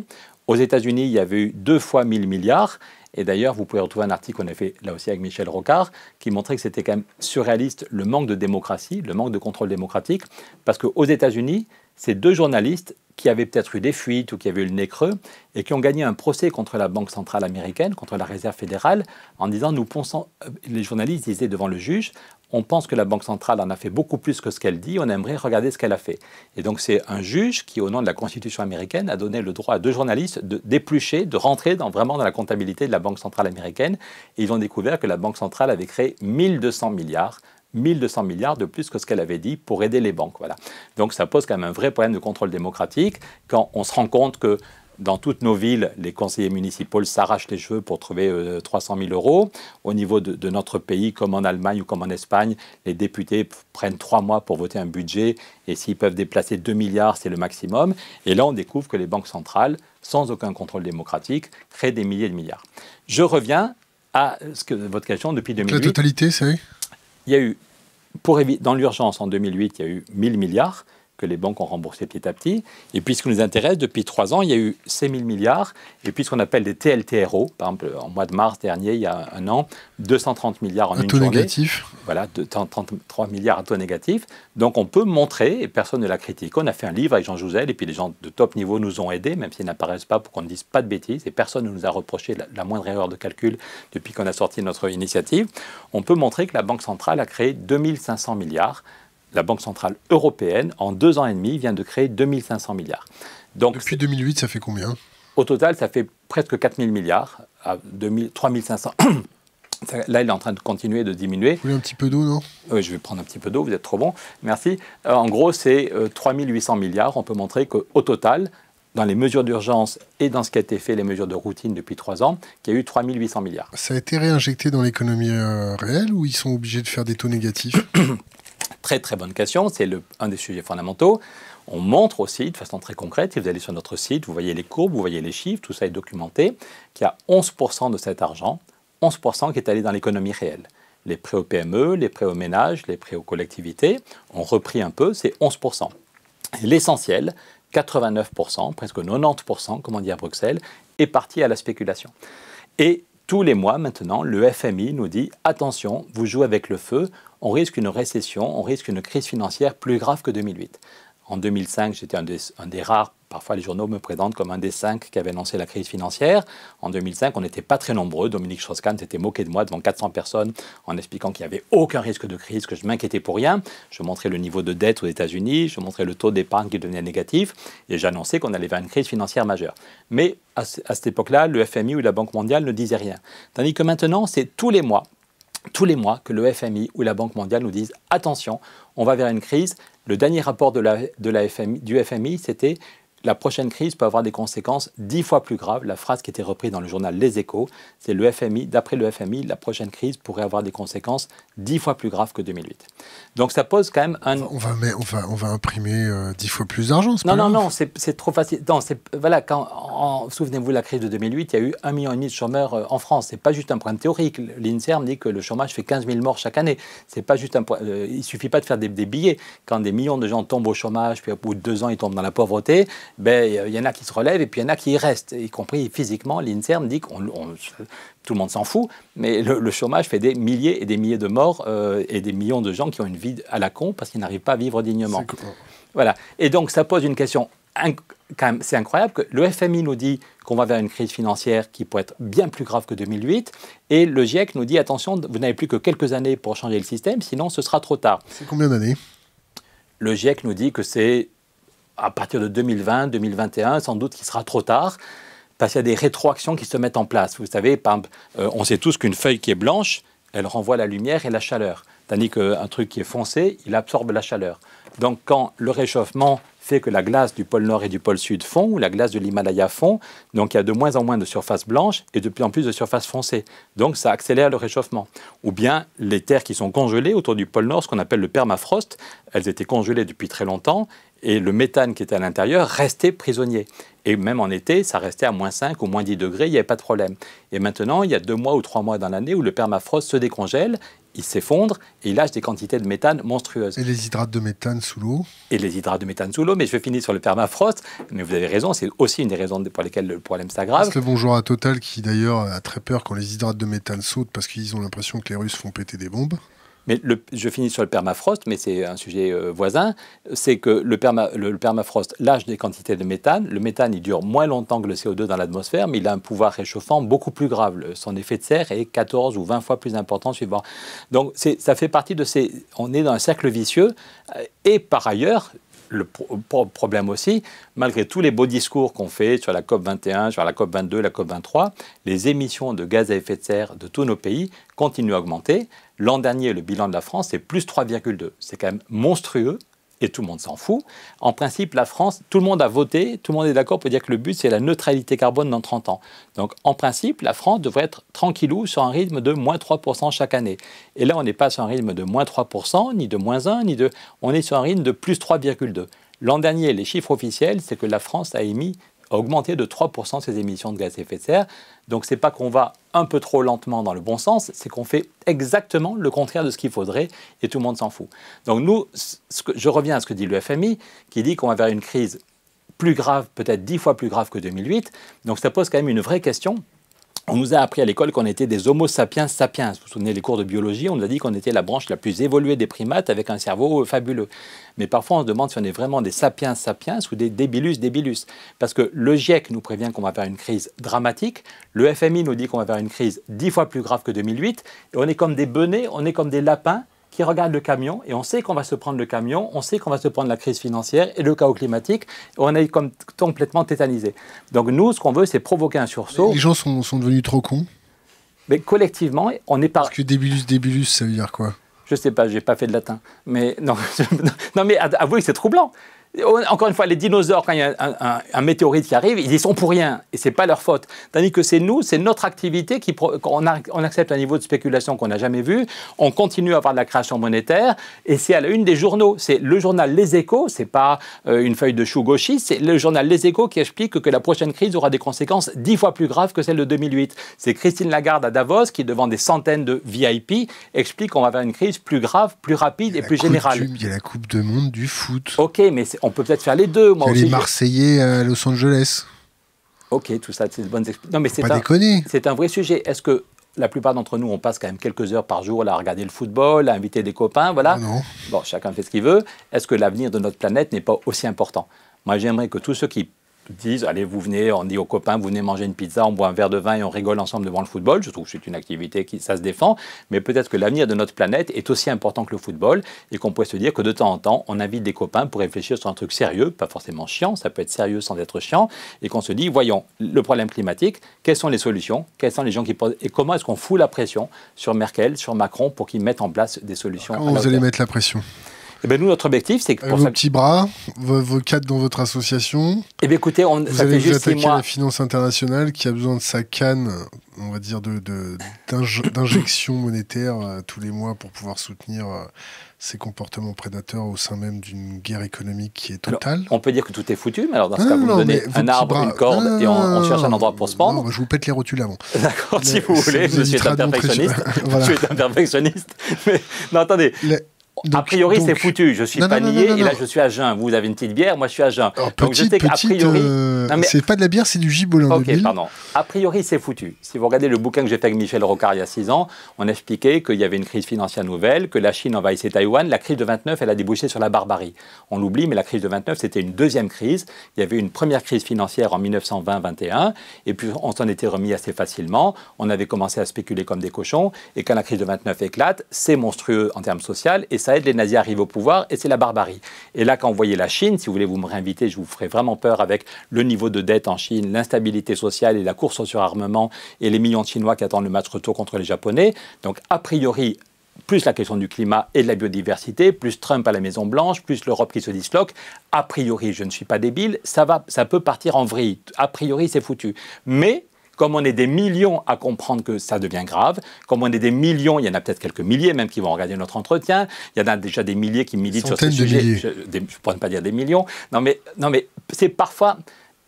Aux États-Unis, il y avait eu deux fois 1000 milliards, et d'ailleurs, vous pouvez retrouver un article qu'on a fait là aussi avec Michel Rocard, qui montrait que c'était quand même surréaliste le manque de démocratie, le manque de contrôle démocratique, parce qu'aux États-Unis, ces deux journalistes qui avaient peut-être eu des fuites ou qui avaient eu le nez creux et qui ont gagné un procès contre la Banque centrale américaine, contre la Réserve fédérale, en disant nous pensons, euh, les journalistes disaient devant le juge, on pense que la Banque centrale en a fait beaucoup plus que ce qu'elle dit, on aimerait regarder ce qu'elle a fait. Et donc c'est un juge qui, au nom de la Constitution américaine, a donné le droit à deux journalistes de d'éplucher, de rentrer vraiment dans la comptabilité de la Banque centrale américaine. Et ils ont découvert que la Banque centrale avait créé 1200 milliards 1200 milliards de plus que ce qu'elle avait dit pour aider les banques. Voilà. Donc ça pose quand même un vrai problème de contrôle démocratique quand on se rend compte que dans toutes nos villes, les conseillers municipaux s'arrachent les cheveux pour trouver 300 euh, 000 euros. Au niveau de, notre pays, comme en Allemagne ou comme en Espagne, les députés prennent trois mois pour voter un budget et s'ils peuvent déplacer 2 milliards, c'est le maximum. Et là, on découvre que les banques centrales, sans aucun contrôle démocratique, créent des milliers de milliards. Je reviens à ce que, votre question depuis 2008. La totalité, c'est Il y a eu, dans l'urgence en 2008, il y a eu 000 milliards que les banques ont remboursé petit à petit. Et puis, ce qui nous intéresse, depuis trois ans, il y a eu 6 000 milliards. Et puis, ce qu'on appelle des TLTRO, par exemple, en mois de mars dernier, il y a un an, 230 milliards en taux négatif. Voilà, 33 milliards à taux négatif. Donc, on peut montrer, et personne ne l'a critique, On a fait un livre avec Jean Jouzel, et puis les gens de top niveau nous ont aidés, même s'ils n'apparaissent pas pour qu'on ne dise pas de bêtises. Et personne ne nous a reproché la, la moindre erreur de calcul depuis qu'on a sorti notre initiative. On peut montrer que la Banque centrale a créé 2500 milliards la Banque Centrale Européenne, en deux ans et demi, vient de créer 2500 milliards. Donc, Depuis 2008, ça fait combien Au total, ça fait presque 4000 milliards, à 3500. [coughs] Là, il est en train de continuer de diminuer. Vous voulez un petit peu d'eau, non Oui, Je vais prendre un petit peu d'eau, vous êtes trop bon. Merci. Euh, en gros, c'est 3 euh, 3800 milliards. On peut montrer qu'au total, dans les mesures d'urgence et dans ce qui a été fait, les mesures de routine depuis trois ans, qu'il y a eu 3 800 milliards. Ça a été réinjecté dans l'économie euh, réelle ou ils sont obligés de faire des taux négatifs [coughs] Très très bonne question, c'est un des sujets fondamentaux. On montre aussi de façon très concrète, si vous allez sur notre site, vous voyez les courbes, vous voyez les chiffres, tout ça est documenté, qu'il y a 11% de cet argent, 11% qui est allé dans l'économie réelle. Les prêts aux PME, les prêts aux ménages, les prêts aux collectivités ont repris un peu, c'est 11%. L'essentiel, 89%, presque 90%, comme on dit à Bruxelles, est parti à la spéculation. Et tous les mois maintenant, le FMI nous dit attention, vous jouez avec le feu, on risque une récession, on risque une crise financière plus grave que 2008. En 2005, j'étais un des, un des rares Parfois, les journaux me présentent comme un des cinq qui avait annoncé la crise financière. En 2005, on n'était pas très nombreux. Dominique Strauss-Kahn s'était moqué de moi devant 400 personnes en expliquant qu'il n'y avait aucun risque de crise, que je m'inquiétais pour rien. Je montrais le niveau de dette aux États-Unis, je montrais le taux d'épargne qui devenait négatif et j'annonçais qu'on allait vers une crise financière majeure. Mais à cette époque-là, le FMI ou la Banque mondiale ne disaient rien. Tandis que maintenant, c'est tous les mois, tous les mois que le FMI ou la Banque mondiale nous disent attention, on va vers une crise. Le dernier rapport du FMI, c'était la prochaine crise peut avoir des conséquences dix fois plus graves. La phrase qui était reprise dans le journal Les Échos, c'est le FMI. D'après le FMI, la prochaine crise pourrait avoir des conséquences dix fois plus graves que 2008. Donc ça pose quand même un. On va, on on va imprimer euh, dix fois plus d'argent. Non, non, non, c'est trop facile. Non, voilà, quand souvenez-vous de la crise de 2008, il y a eu un million et demi de chômeurs euh, en France. C'est pas juste un problème théorique. L'Inserm dit que le chômage fait 15 000 morts chaque année. C'est pas juste un. Euh, il suffit pas de faire des, des billets. Quand des millions de gens tombent au chômage, puis au bout de deux ans ils tombent dans la pauvreté ben, il y en a qui se relèvent et puis il y en a qui y restent, y compris physiquement. L'INSERM dit que tout le monde s'en fout, mais le, chômage fait des milliers et des milliers de morts euh, et des millions de gens qui ont une vie à la con parce qu'ils n'arrivent pas à vivre dignement. Oh. Voilà. Et donc ça pose une question. même, c'est incroyable que le FMI nous dit qu'on va vers une crise financière qui pourrait être bien plus grave que 2008, et le GIEC nous dit attention, vous n'avez plus que quelques années pour changer le système, sinon ce sera trop tard. C'est combien d'années le GIEC nous dit que c'est à partir de 2020, 2021, sans doute qu'il sera trop tard, parce qu'il y a des rétroactions qui se mettent en place. Vous savez, euh, on sait tous qu'une feuille qui est blanche, elle renvoie la lumière et la chaleur. Tandis qu'un truc qui est foncé, il absorbe la chaleur. Donc quand le réchauffement fait que la glace du pôle Nord et du pôle Sud fond, ou la glace de l'Himalaya fond, donc il y a de moins en moins de surface blanche et de plus en plus de surface foncée. Donc ça accélère le réchauffement. Ou bien les terres qui sont congelées autour du pôle Nord, ce qu'on appelle le permafrost, elles étaient congelées depuis très longtemps et le méthane qui était à l'intérieur restait prisonnier. Et même en été, ça restait à moins 5 ou moins 10 degrés, il n'y avait pas de problème. Et maintenant, il y a deux mois ou trois mois dans l'année où le permafrost se décongèle, il s'effondre et il lâche des quantités de méthane monstrueuses. Et les hydrates de méthane sous l'eau Et les hydrates de méthane sous l'eau, mais je vais finir sur le permafrost, mais vous avez raison, c'est aussi une des raisons pour lesquelles le problème s'aggrave. C'est le bonjour à Total qui d'ailleurs a très peur quand les hydrates de méthane sautent parce qu'ils ont l'impression que les Russes font péter des bombes. Mais je finis sur le permafrost, mais c'est un sujet euh, voisin. C'est que le, permafrost lâche des quantités de méthane. Le méthane, il dure moins longtemps que le CO2 dans l'atmosphère, mais il a un pouvoir réchauffant beaucoup plus grave. Son effet de serre est 14 ou 20 fois plus important suivant. Donc ça fait partie de ces... On est dans un cercle vicieux. Euh, et par ailleurs, le problème aussi, malgré tous les beaux discours qu'on fait sur la COP21, sur la COP22, la COP23, les émissions de gaz à effet de serre de tous nos pays continuent à augmenter. L'an dernier, le bilan de la France, c'est plus 3,2. C'est quand même monstrueux et tout le monde s'en fout. En principe, la France, tout le monde a voté, tout le monde est d'accord pour dire que le but, c'est la neutralité carbone dans 30 ans. Donc, en principe, la France devrait être tranquillou sur un rythme de moins 3% chaque année. Et là, on n'est pas sur un rythme de moins 3%, ni de moins 1, ni de... On est sur un rythme de plus 3,2. L'an dernier, les chiffres officiels, c'est que la France a émis a augmenté de 3% ses émissions de gaz à effet de serre. Donc ce n'est pas qu'on va un peu trop lentement dans le bon sens, c'est qu'on fait exactement le contraire de ce qu'il faudrait et tout le monde s'en fout. Donc nous, je reviens à ce que dit le FMI, qui dit qu'on va vers une crise plus grave, peut-être dix fois plus grave que 2008. Donc ça pose quand même une vraie question on nous a appris à l'école qu'on était des Homo sapiens sapiens. Vous vous souvenez des cours de biologie, on nous a dit qu'on était la branche la plus évoluée des primates avec un cerveau fabuleux. Mais parfois, on se demande si on est vraiment des sapiens sapiens ou des débilus débilus. Parce que le GIEC nous prévient qu'on va faire une crise dramatique, le FMI nous dit qu'on va faire une crise dix fois plus grave que 2008, et on est comme des benets, on est comme des lapins qui regarde le camion et on sait qu'on va se prendre le camion, on sait qu'on va se prendre la crise financière et le chaos climatique. On est comme complètement tétanisé. Donc nous, ce qu'on veut, c'est provoquer un sursaut. Les gens sont, sont devenus trop cons. Mais collectivement, on n'est pas. Parce que débilus débilus, ça veut dire quoi je sais pas, j'ai pas fait de latin. Mais non, [laughs] non mais avouez que c'est troublant. Encore une fois, les dinosaures, quand il y a un, météorite qui arrive, ils y sont pour rien. Et ce n'est pas leur faute. Tandis que c'est nous, c'est notre activité qui. On, accepte un niveau de spéculation qu'on n'a jamais vu. On continue à avoir de la création monétaire. Et c'est à la une des journaux. C'est le journal Les Échos. Ce n'est pas euh, une feuille de chou gauchiste. C'est le journal Les Échos qui explique que la prochaine crise aura des conséquences dix fois plus graves que celle de 2008. C'est Christine Lagarde à Davos qui, devant des centaines de VIP, explique qu'on va avoir une crise plus grave, plus rapide et plus générale. Il y a la Coupe de Monde du foot. OK, mais on peut peut-être faire les deux. Moi aussi, les Marseillais à Los Angeles. Ok, tout ça, c'est de bonnes explications. Non, mais c'est pas déconner. C'est un vrai sujet. Est-ce que la plupart d'entre nous, on passe quand même quelques heures par jour à regarder le football, à inviter des copains, voilà. Ah non. Bon, chacun fait ce qu'il veut. Est-ce que l'avenir de notre planète n'est pas aussi important Moi, j'aimerais que tous ceux qui disent allez vous venez on dit aux copains vous venez manger une pizza on boit un verre de vin et on rigole ensemble devant le football je trouve que c'est une activité qui ça se défend mais peut-être que l'avenir de notre planète est aussi important que le football et qu'on pourrait se dire que de temps en temps on invite des copains pour réfléchir sur un truc sérieux pas forcément chiant ça peut être sérieux sans être chiant et qu'on se dit voyons le problème climatique quelles sont les solutions quels sont les gens qui posent et comment est-ce qu'on fout la pression sur Merkel sur Macron pour qu'ils mettent en place des solutions comment vous allez mettre la pression eh bien, nous, notre objectif, c'est que. Pour vos petits bras, vos, quatre cadres dans votre association. Eh bien, écoutez, on, vous ça vous juste attaquer la finance internationale qui a besoin de sa canne, on va dire, [coughs] d'injection de, monétaire euh, tous les mois pour pouvoir soutenir. ses euh, comportements prédateurs au sein même d'une guerre économique qui est totale. on peut dire que tout est foutu, mais alors dans ce ah cas, vous me donnez un arbre, une corde, ah et on, cherche un endroit pour se pendre. Non, je vous pète les rotules avant. [laughs] D'accord, si vous voulez, [laughs] je suis un perfectionniste. Je suis [laughs] un perfectionniste. Mais non, attendez a priori, c'est foutu. Je suis pas non, et là, je suis à jeun. Vous avez une petite bière, moi, je suis à jeun. donc, je sais priori. Euh, c'est pas de la bière, c'est du gibolin. Ok, pardon. A priori, c'est foutu. Si vous regardez le bouquin que j'ai fait avec Michel Rocard il y a 6 ans, on expliquait qu'il y avait une crise financière nouvelle, que la Chine envahissait Taïwan. La crise de 29, elle a débouché sur la barbarie. On l'oublie, mais la crise de 29, c'était une deuxième crise. Il y avait une première crise financière en 1920-21, et puis on s'en était remis assez facilement. On avait commencé à spéculer comme des cochons, et quand la crise de 29 éclate, c'est monstrueux en termes sociaux et ça aide, les nazis arrivent au pouvoir et c'est la barbarie. Et là, quand vous voyez la Chine, si vous voulez vous me réinviter, je vous ferai vraiment peur avec le niveau de dette en Chine, l'instabilité sociale et la course au surarmement et les millions de Chinois qui attendent le match retour contre les Japonais. Donc, a priori, plus la question du climat et de la biodiversité, plus Trump à la Maison Blanche, plus l'Europe qui se disloque. A priori, je ne suis pas débile, ça, va, ça peut partir en vrille. A priori, c'est foutu. Mais comme on est des millions à comprendre que ça devient grave, comme on est des millions, il y en a peut-être quelques milliers même qui vont regarder notre entretien, il y en a déjà des milliers qui militent sur ce sujet, je ne pourrais pas dire des millions, non mais, non mais c'est parfois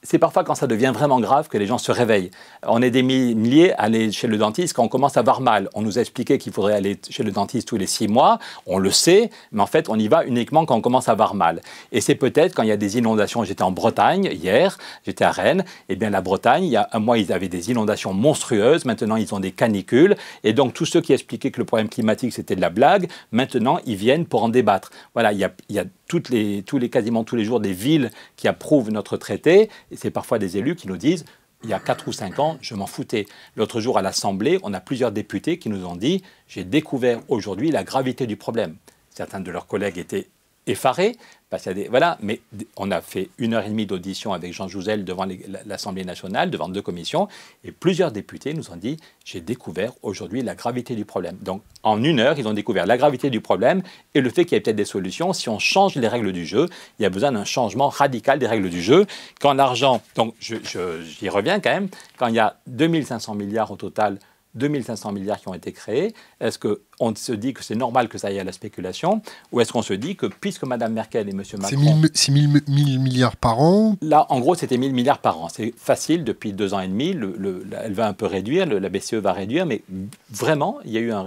c'est parfois quand ça devient vraiment grave que les gens se réveillent. On est des milliers à aller chez le dentiste quand on commence à avoir mal. On nous a expliqué qu'il faudrait aller chez le dentiste tous les six mois, on le sait, mais en fait on y va uniquement quand on commence à avoir mal. Et c'est peut-être quand il y a des inondations. J'étais en Bretagne hier, j'étais à Rennes, et eh bien la Bretagne, il y a un mois ils avaient des inondations monstrueuses, maintenant ils ont des canicules, et donc tous ceux qui expliquaient que le problème climatique c'était de la blague, maintenant ils viennent pour en débattre. Voilà, il y a tous les, quasiment tous les jours des villes qui approuvent notre traité. Et c'est parfois des élus qui nous disent il y a 4 ou 5 ans, je m'en foutais. L'autre jour à l'Assemblée, on a plusieurs députés qui nous ont dit j'ai découvert aujourd'hui la gravité du problème. Certains de leurs collègues étaient effaré. Parce y des, voilà, mais on a fait une heure et demie d'audition avec Jean Jouzel devant l'Assemblée nationale, devant deux commissions, et plusieurs députés nous ont dit j'ai découvert aujourd'hui la gravité du problème. Donc en une heure, ils ont découvert la gravité du problème et le fait qu'il y ait peut-être des solutions. Si on change les règles du jeu, il y a besoin d'un changement radical des règles du jeu. Quand l'argent, donc j'y reviens quand même, quand il y a 2500 milliards au total 2500 milliards qui ont été créés. Est-ce qu'on se dit que c'est normal que ça aille à la spéculation Ou est-ce qu'on se dit que puisque Mme Merkel et M. Macron... C'est 1000 milliards par an Là, en gros, c'était 1000 milliards par an. C'est facile depuis deux ans et demi. Le, elle va un peu réduire, la BCE va réduire, mais vraiment, il y a eu un,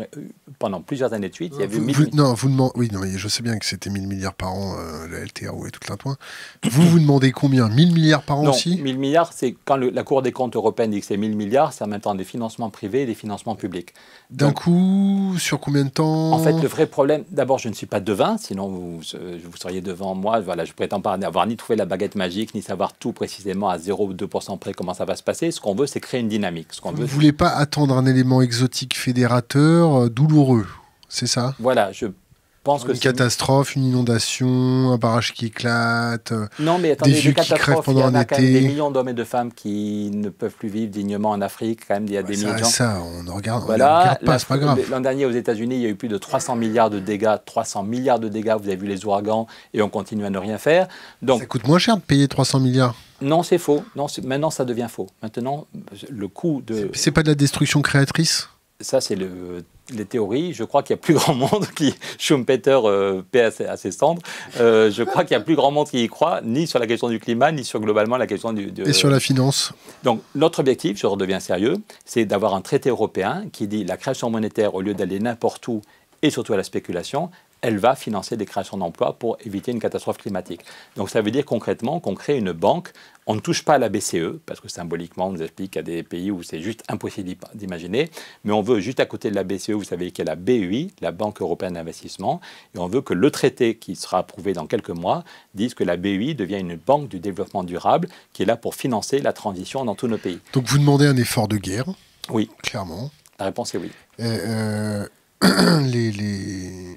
pendant plusieurs années de suite, il y a eu 1000 milliards. Non, vous demandez, oui, non, je sais bien que c'était 1000 milliards par an, euh, la LTRO et tout plein point. Vous vous demandez combien 1000 milliards par an non, aussi 1000 milliards, c'est quand la Cour des comptes européenne dit que c'est 1000 milliards, c'est en même temps des financements privés des financement public. D'un coup, sur combien de temps En fait, le vrai problème, d'abord, je ne suis pas devin, sinon vous, euh, vous seriez devant moi. Voilà, je prétends pas avoir ni trouvé la baguette magique, ni savoir tout précisément à 2% près comment ça va se passer. Ce qu'on veut, c'est créer une dynamique. Ce vous ne voulez pas attendre un élément exotique fédérateur euh, douloureux, c'est ça Voilà, je que une catastrophe, une inondation, un barrage qui éclate, euh, non, mais attendez, des yeux qui crèvent pendant un Il y a des millions d'hommes et de femmes qui ne peuvent plus vivre dignement en Afrique. Quand même, il y a des millions Ça, on regarde, on regarde pas, pas grave. L'an dernier, aux États-Unis, il y a eu plus de 300 milliards de dégâts. 300 milliards de dégâts, vous avez vu les ouragans, et on continue à ne rien faire. Donc, ça coûte moins cher de payer 300 milliards non, c'est faux. Non, maintenant, ça devient faux. Maintenant, le coût de. C'est pas de la destruction créatrice ça, c'est le les théories, je crois qu'il y a plus grand monde qui Schumpeter euh, paie à ses, cendres. Euh, je crois qu'il y a plus grand monde qui y croit, ni sur la question du climat, ni sur globalement la question du. Et sur la finance. Donc notre objectif, je redeviens sérieux, c'est d'avoir un traité européen qui dit la création monétaire au lieu d'aller n'importe où et surtout à la spéculation, elle va financer des créations d'emplois pour éviter une catastrophe climatique. Donc ça veut dire concrètement qu'on crée une banque, on ne touche pas à la BCE, parce que symboliquement, on nous explique qu'il y a des pays où c'est juste impossible d'imaginer, mais on veut juste à côté de la BCE, vous savez qu'il y a la BEI, la Banque européenne d'investissement, et on veut que le traité qui sera approuvé dans quelques mois dise que la BEI devient une banque du développement durable qui est là pour financer la transition dans tous nos pays. Donc vous demandez un effort de guerre Oui. Clairement. La réponse est oui. Euh, [clears throat] les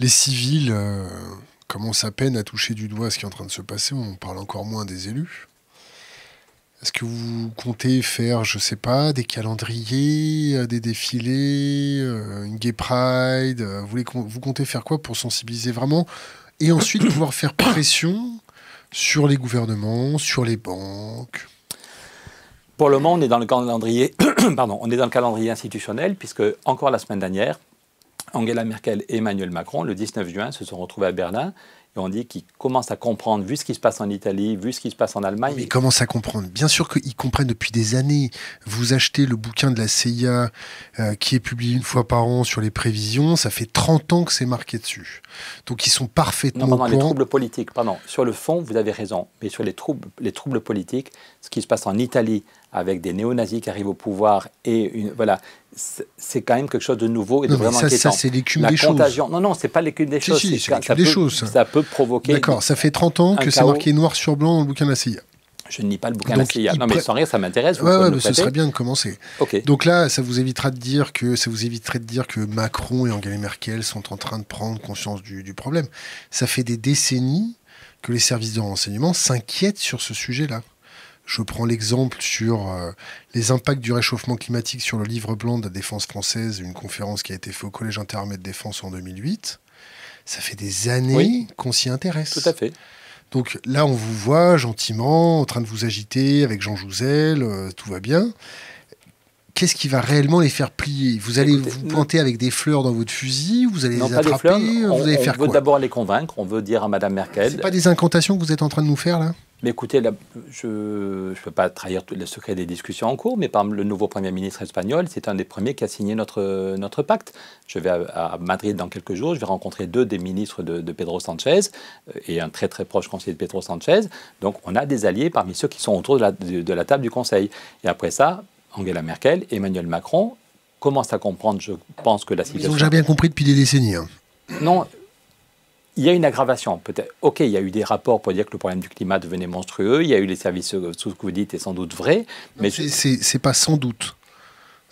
les civils euh, commencent à peine à toucher du doigt ce qui est en train de se passer. On parle encore moins des élus. Est-ce que vous comptez faire, je ne sais pas, des calendriers, euh, des défilés, euh, une gay pride vous, vous comptez faire quoi pour sensibiliser vraiment et ensuite pouvoir faire pression sur les gouvernements, sur les banques Pour le moment, on est dans le calendrier, [coughs] pardon, on est dans le calendrier institutionnel puisque encore la semaine dernière, Angela Merkel et Emmanuel Macron, le 19 juin, se sont retrouvés à Berlin et on dit qu'ils commencent à comprendre, vu ce qui se passe en Italie, vu ce qui se passe en Allemagne. Mais ils commencent à comprendre. Bien sûr qu'ils comprennent depuis des années. Vous achetez le bouquin de la CIA euh, qui est publié une fois par an sur les prévisions, ça fait 30 ans que c'est marqué dessus. Donc ils sont parfaitement. les troubles politiques, pardon. Sur le fond, vous avez raison. Mais sur les troubles, les troubles politiques, ce qui se passe en Italie avec des néo-nazis qui arrivent au pouvoir et une, voilà, c'est quand même quelque chose de nouveau et de vraiment ça, inquiétant. Ça, c'est l'écume des choses. Non, non, c'est pas l'écume des choses. c'est peut, Ça peut provoquer. D'accord, ça fait 30 ans que c'est marqué noir sur blanc dans le bouquin de la CIA. Je ne lis pas le bouquin Donc, de la CIA. Non, mais sans rire, ça m'intéresse. Oui, ouais, bah, ce serait bien de commencer. Donc là, ça vous évitera de dire que ça vous de dire que Macron et Angela Merkel sont en train de prendre conscience du problème. Ça fait des décennies que les services de renseignement s'inquiètent sur ce sujet-là. Je prends l'exemple sur euh, les impacts du réchauffement climatique sur le livre blanc de la défense française, une conférence qui a été faite au Collège intermédiaire de défense en 2008. Ça fait des années qu'on s'y intéresse. Tout à fait. Donc là, on vous voit gentiment en train de vous agiter avec Jean Jouzel, euh, tout va bien qu'est-ce qui va réellement les faire plier Vous allez vous planter avec des fleurs dans votre fusil Vous allez les attraper on, veut d'abord les convaincre, on veut dire à Madame Merkel... C'est pas des incantations que vous êtes en train de nous faire, là mais écoutez, là, je ne peux pas trahir le secret des discussions en cours, mais par le nouveau Premier ministre espagnol, c'est un des premiers qui a signé notre, notre pacte. Je vais à, Madrid dans quelques jours, je vais rencontrer deux des ministres de, Pedro Sanchez euh, et un très très proche conseiller de Pedro Sanchez. Donc on a des alliés parmi ceux qui sont autour de de la table du Conseil. Et après ça, Angela Merkel Emmanuel Macron commencent à comprendre, je pense, que la situation. Ils ont bien compris depuis des décennies. Hein. Non, il y a une aggravation. Peut-être. Ok, il y a eu des rapports pour dire que le problème du climat devenait monstrueux. Il y a eu les services sous ce que vous dites est sans doute vrai. Mais c'est, pas sans doute.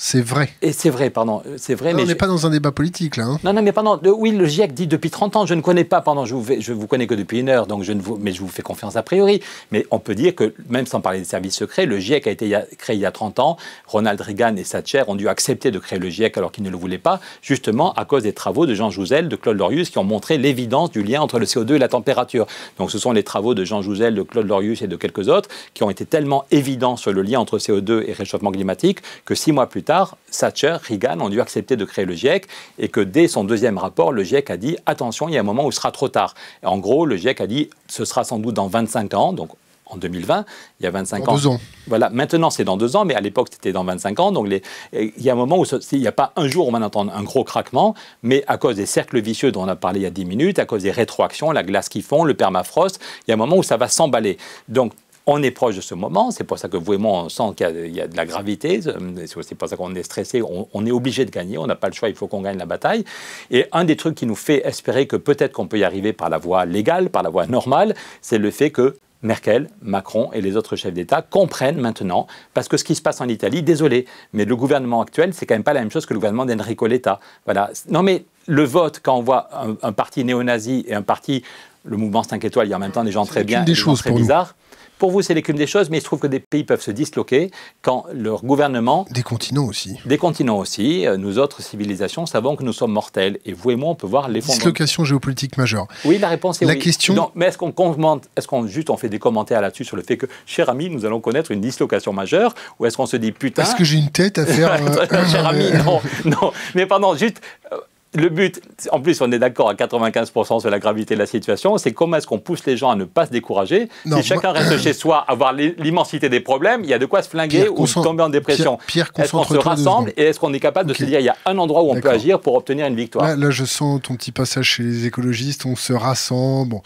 C'est vrai. Et c'est vrai, pardon. C'est vrai. mais on n'est pas dans un débat politique là. Hein. Non, non, mais pardon. oui, le GIEC dit depuis 30 ans. Je ne connais pas. Pardon, je vous, je vous connais que depuis une heure, donc je ne mais je vous fais confiance a priori. Mais on peut dire que même sans parler des services secrets, le GIEC a été créé il y a 30 ans. Ronald Reagan et Thatcher ont dû accepter de créer le GIEC alors qu'ils ne le voulaient pas, justement à cause des travaux de Jean Jouzel, de Claude Lorius, qui ont montré l'évidence du lien entre le CO2 et la température. Donc, ce sont les travaux de Jean Jouzel, de Claude Lorius et de quelques autres qui ont été tellement évidents sur le lien entre CO2 et réchauffement climatique que six mois plus tard satcher Thatcher, Reagan ont dû accepter de créer le GIEC et que dès son deuxième rapport, le GIEC a dit attention, il y a un moment où ce sera trop tard. en gros, le GIEC a dit ce sera sans doute dans 25 ans, donc en 2020, il y a 25 ans. Deux ans. Voilà, maintenant c'est dans deux ans, mais à l'époque c'était dans 25 ans. Donc les... il y a un moment où il n'y a pas un jour on va entendre un gros craquement, mais à cause des cercles vicieux dont on a parlé il y a 10 minutes, à cause des rétroactions, la glace qui fond, le permafrost, il y a un moment où ça va s'emballer. Donc on est proche de ce moment, c'est pour ça que vous et moi, on sent qu'il y, a de la gravité, c'est pour ça qu'on est stressé, on, est obligé de gagner, on n'a pas le choix, il faut qu'on gagne la bataille. Et un des trucs qui nous fait espérer que peut-être qu'on peut y arriver par la voie légale, par la voie normale, c'est le fait que Merkel, Macron et les autres chefs d'État comprennent maintenant, parce que ce qui se passe en Italie, désolé, mais le gouvernement actuel, c'est quand même pas la même chose que le gouvernement d'Enrico Letta. Voilà. Non mais le vote, quand on voit un, parti néo-nazi et un parti, le mouvement 5 étoiles, il y a en même temps des gens très bien, des, choses très bizarres. Pour vous, c'est l'écume des choses, mais il se trouve que des pays peuvent se disloquer quand leur gouvernement. Des continents aussi. Des continents aussi. Euh, nous autres civilisations savons que nous sommes mortels. Et vous et moi, on peut voir les Dislocation géopolitique majeure. Oui, la réponse est la question. mais est-ce qu'on commente, est-ce qu'on juste on fait des commentaires là-dessus sur le fait que, cher ami, nous allons connaître une dislocation majeure Ou est-ce qu'on se dit putain. Est-ce que j'ai une tête à faire. [laughs] cher euh, ami, [laughs] non, non. Mais pardon, juste euh, le but, en plus, on est d'accord à 95% sur la gravité de la situation, c'est comment est-ce qu'on pousse les gens à ne pas se décourager. si chacun reste chez soi, voir l'immensité des problèmes, il y a de quoi se flinguer ou tomber en dépression. Est-ce qu'on se rassemble et est-ce qu'on est capable de se dire il y a un endroit où on peut agir pour obtenir une victoire là, je sens ton petit passage chez les écologistes, on se rassemble.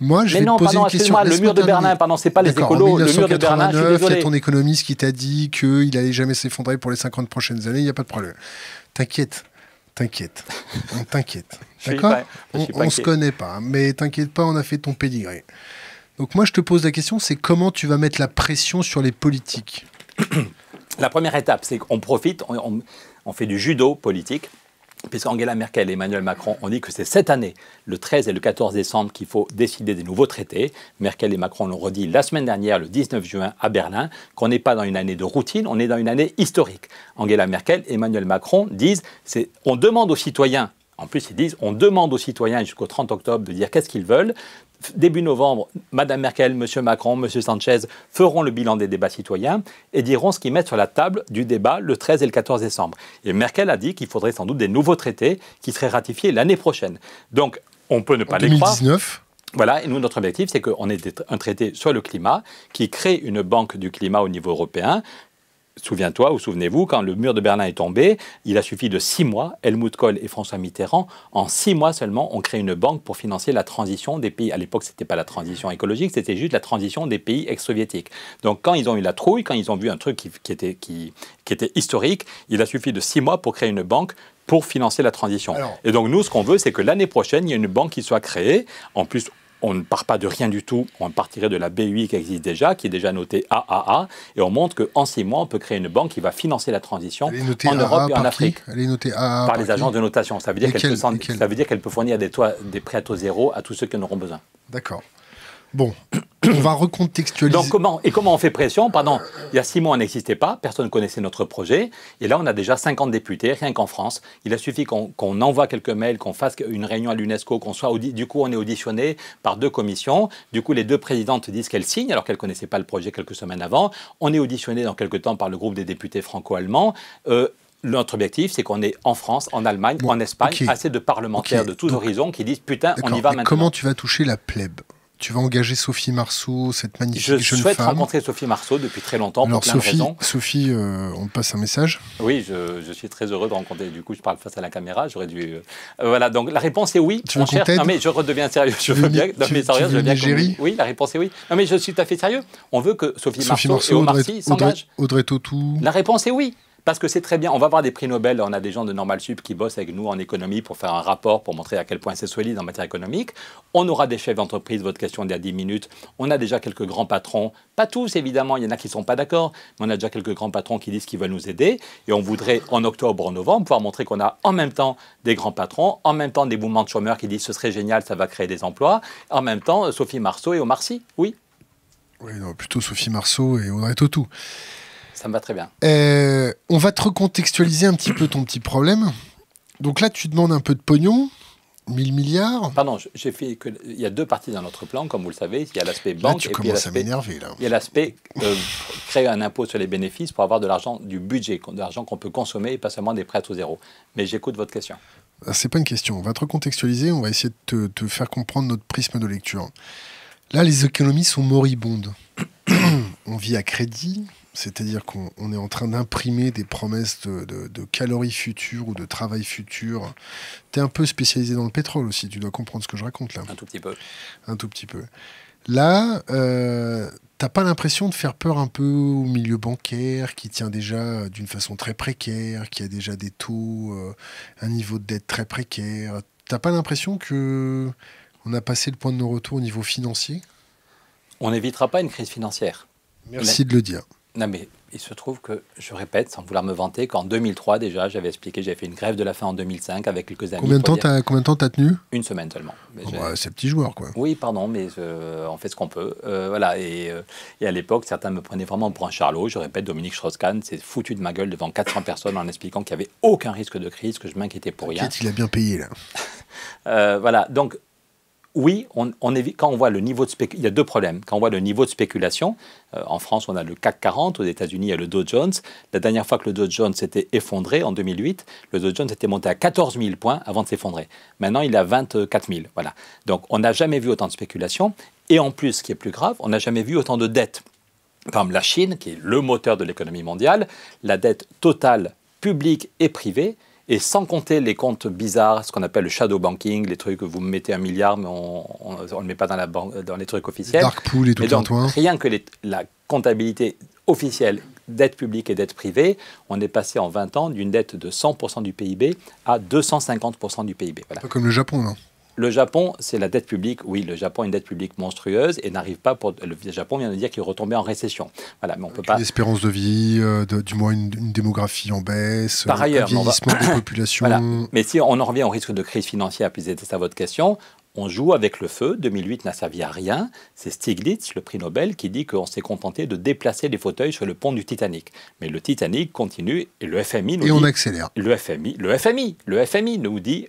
Moi, je mais vais poser une question. Le mur de Berlin, pardon, c'est pas les écolos. Le mur de Berlin, Il ton économiste qui t'a dit qu'il allait jamais s'effondrer pour les 50 prochaines années, il n'y a pas de problème. T'inquiète. T'inquiète. T'inquiète. [laughs] D'accord On, ne se connaît pas, hein. mais t'inquiète pas, on a fait ton pédigré. Donc moi, je te pose la question, c'est comment tu vas mettre la pression sur les politiques La première étape, c'est qu'on profite, on, fait du judo politique puisque Angela Merkel et Emmanuel Macron ont dit que c'est cette année, le 13 et le 14 décembre, qu'il faut décider des nouveaux traités. Merkel et Macron l'ont redit la semaine dernière, le 19 juin, à Berlin, qu'on n'est pas dans une année de routine, on est dans une année historique. Angela Merkel et Emmanuel Macron disent, on demande aux citoyens en plus, ils disent, on demande aux citoyens jusqu'au 30 octobre de dire qu'est-ce qu'ils veulent. Début novembre, Mme Merkel, M. Macron, M. Sanchez feront le bilan des débats citoyens et diront ce qu'ils mettent sur la table du débat le 13 et le 14 décembre. Et Merkel a dit qu'il faudrait sans doute des nouveaux traités qui seraient ratifiés l'année prochaine. Donc, on peut ne pas les les 2019. Voilà, et nous, notre objectif, c'est qu'on ait un traité sur le climat qui crée une banque du climat au niveau européen Souviens-toi ou souvenez-vous, quand le mur de Berlin est tombé, il a suffi de six mois. Helmut Kohl et François Mitterrand, en six mois seulement, ont créé une banque pour financer la transition des pays. À l'époque, ce n'était pas la transition écologique, c'était juste la transition des pays ex-soviétiques. Donc, quand ils ont eu la trouille, quand ils ont vu un truc qui, était, historique, il a suffi de six mois pour créer une banque pour financer la transition. et donc nous, ce qu'on veut, c'est que l'année prochaine, il y ait une banque qui soit créée, en plus on ne part pas de rien du tout, on partirait de la BUI qui existe déjà, qui est déjà notée AAA, et on montre qu'en six mois, on peut créer une banque qui va financer la transition en Europe et en Afrique. par, les agences de notation. Ça veut dire qu'elle peut, fournir des, prêts à taux zéro à tous ceux qui en auront besoin. D'accord. Bon, on va recontextualiser. comment, et comment on fait pression Pendant il y a six mois, on n'existait pas, personne ne connaissait notre projet, et là, on a déjà 50 députés, rien qu'en France. Il a suffi qu'on envoie quelques mails, qu'on fasse une réunion à l'UNESCO, qu'on soit du coup, on est auditionné par deux commissions. Du coup, les deux présidentes disent qu'elles signent, alors qu'elles ne connaissaient pas le projet quelques semaines avant. On est auditionné dans quelques temps par le groupe des députés franco-allemands. Euh, notre objectif, c'est qu'on ait en France, en Allemagne, en Espagne, assez de parlementaires de tous horizons qui disent putain, on y va maintenant. Comment tu vas toucher la plèbe tu vas engager Sophie Marceau, cette magnifique je jeune femme. Je souhaite rencontrer Sophie Marceau depuis très longtemps Alors, pour plein Sophie, de raisons. Sophie, euh, on te passe un message Oui, je, suis très heureux de rencontrer. Du coup, je parle face à la caméra. J'aurais dû. Euh, voilà, donc la réponse est oui. Tu on cherche... Non, mais je redeviens sérieux. Je veux bien. Non, mais sérieux, je veux Oui, la réponse est oui. Non, mais je suis tout à fait sérieux. On veut que Sophie, Marceau, et Audrey, Audrey Tautou. La réponse est oui. Parce que c'est très bien, on va avoir des prix Nobel, on a des gens de Normal Sup qui bossent avec nous en économie pour faire un rapport, pour montrer à quel point c'est solide en matière économique. On aura des chefs d'entreprise, votre question d'il y a 10 minutes, on a déjà quelques grands patrons, pas tous évidemment, il y en a qui ne sont pas d'accord, mais on a déjà quelques grands patrons qui disent qu'ils veulent nous aider. Et on voudrait en octobre, en novembre, pouvoir montrer qu'on a en même temps des grands patrons, en même temps des mouvements de chômeurs qui disent ce serait génial, ça va créer des emplois, en même temps Sophie Marceau et Omar Sy, oui. Oui, plutôt Sophie Marceau et Audrey Totou. Ça me va très bien. Euh, on va te recontextualiser un petit peu ton petit problème. Donc là, tu demandes un peu de pognon. 1000 milliards Pardon, j'ai fait que, il y a deux parties dans notre plan, comme vous le savez. Il y a l'aspect banque tu et puis il l'aspect, Il y a l'aspect euh, créer un impôt sur les bénéfices pour avoir de l'argent du budget, de l'argent qu'on peut consommer et pas seulement des prêts à zéro. Mais j'écoute votre question. Ce ah, c'est pas une question. On va te recontextualiser, on va essayer de te faire comprendre notre prisme de lecture. Là, les économies sont moribondes. [clears throat] on vit à crédit, c'est-à-dire qu'on est en train d'imprimer des promesses de, calories futures ou de travail futur. Tu es un peu spécialisé dans le pétrole aussi, tu dois comprendre ce que je raconte là. Un tout petit peu. Un tout petit peu. Là, euh, t'as pas l'impression de faire peur un peu au milieu bancaire qui tient déjà d'une façon très précaire, qui a déjà des taux, euh, un niveau de dette très précaire. T'as pas l'impression que on a passé le point de nos retours au niveau financier On n'évitera pas une crise financière. Merci de le dire. Non, mais il se trouve que, je répète, sans vouloir me vanter, qu'en 2003 déjà, j'avais expliqué, j'avais fait une grève de la faim en 2005 avec quelques amis. Combien de temps t'as, tenu Une semaine seulement. Oh c'est petit joueur, quoi. Oui, pardon, mais euh, on fait ce qu'on peut. Euh, voilà, euh, et, à l'époque, certains me prenaient vraiment pour un charlot. Je répète, Dominique Strauss-Kahn s'est foutu de ma gueule devant 400 personnes en expliquant qu'il n'y avait aucun risque de crise, que je m'inquiétais pour rien. Il a bien payé, là. [laughs] voilà, donc oui, quand on voit le niveau de il y a deux problèmes. Quand on voit le niveau de spéculation, euh, en France, on a le CAC 40, aux États-Unis, il y a le Dow Jones. La dernière fois que le Dow Jones s'était effondré, en 2008, le Dow Jones était monté à 14 000 points avant de s'effondrer. Maintenant, il est à 24 000. Voilà. Donc, on n'a jamais vu autant de spéculation. Et en plus, ce qui est plus grave, on n'a jamais vu autant de dettes. Comme la Chine, qui est le moteur de l'économie mondiale, la dette totale publique et privée et sans compter les comptes bizarres, ce qu'on appelle le shadow banking, les trucs que vous mettez un milliard, mais on ne le met pas dans, la banque, dans les trucs officiels. Dark pool et tout Rien que la comptabilité officielle, dette publique et dette privée, on est passé en 20 ans d'une dette de 100% du PIB à 250% du PIB. comme le Japon, non le Japon, c'est la dette publique. Oui, le Japon a une dette publique monstrueuse et n'arrive pas pour. Le Japon vient de dire qu'il retombait en récession. Voilà, mais on peut pas. L'espérance de vie, euh, du moins une, démographie en baisse, Par euh, ailleurs, un des [coughs] populations. Mais si on en revient au risque de crise financière, puis c'était ça votre question, on joue avec le feu, 2008 n'a servi à rien, c'est Stiglitz, le prix Nobel, qui dit qu'on s'est contenté de déplacer les fauteuils sur le pont du Titanic. Mais le Titanic continue et le FMI nous et on accélère. Le FMI, le FMI, le FMI nous dit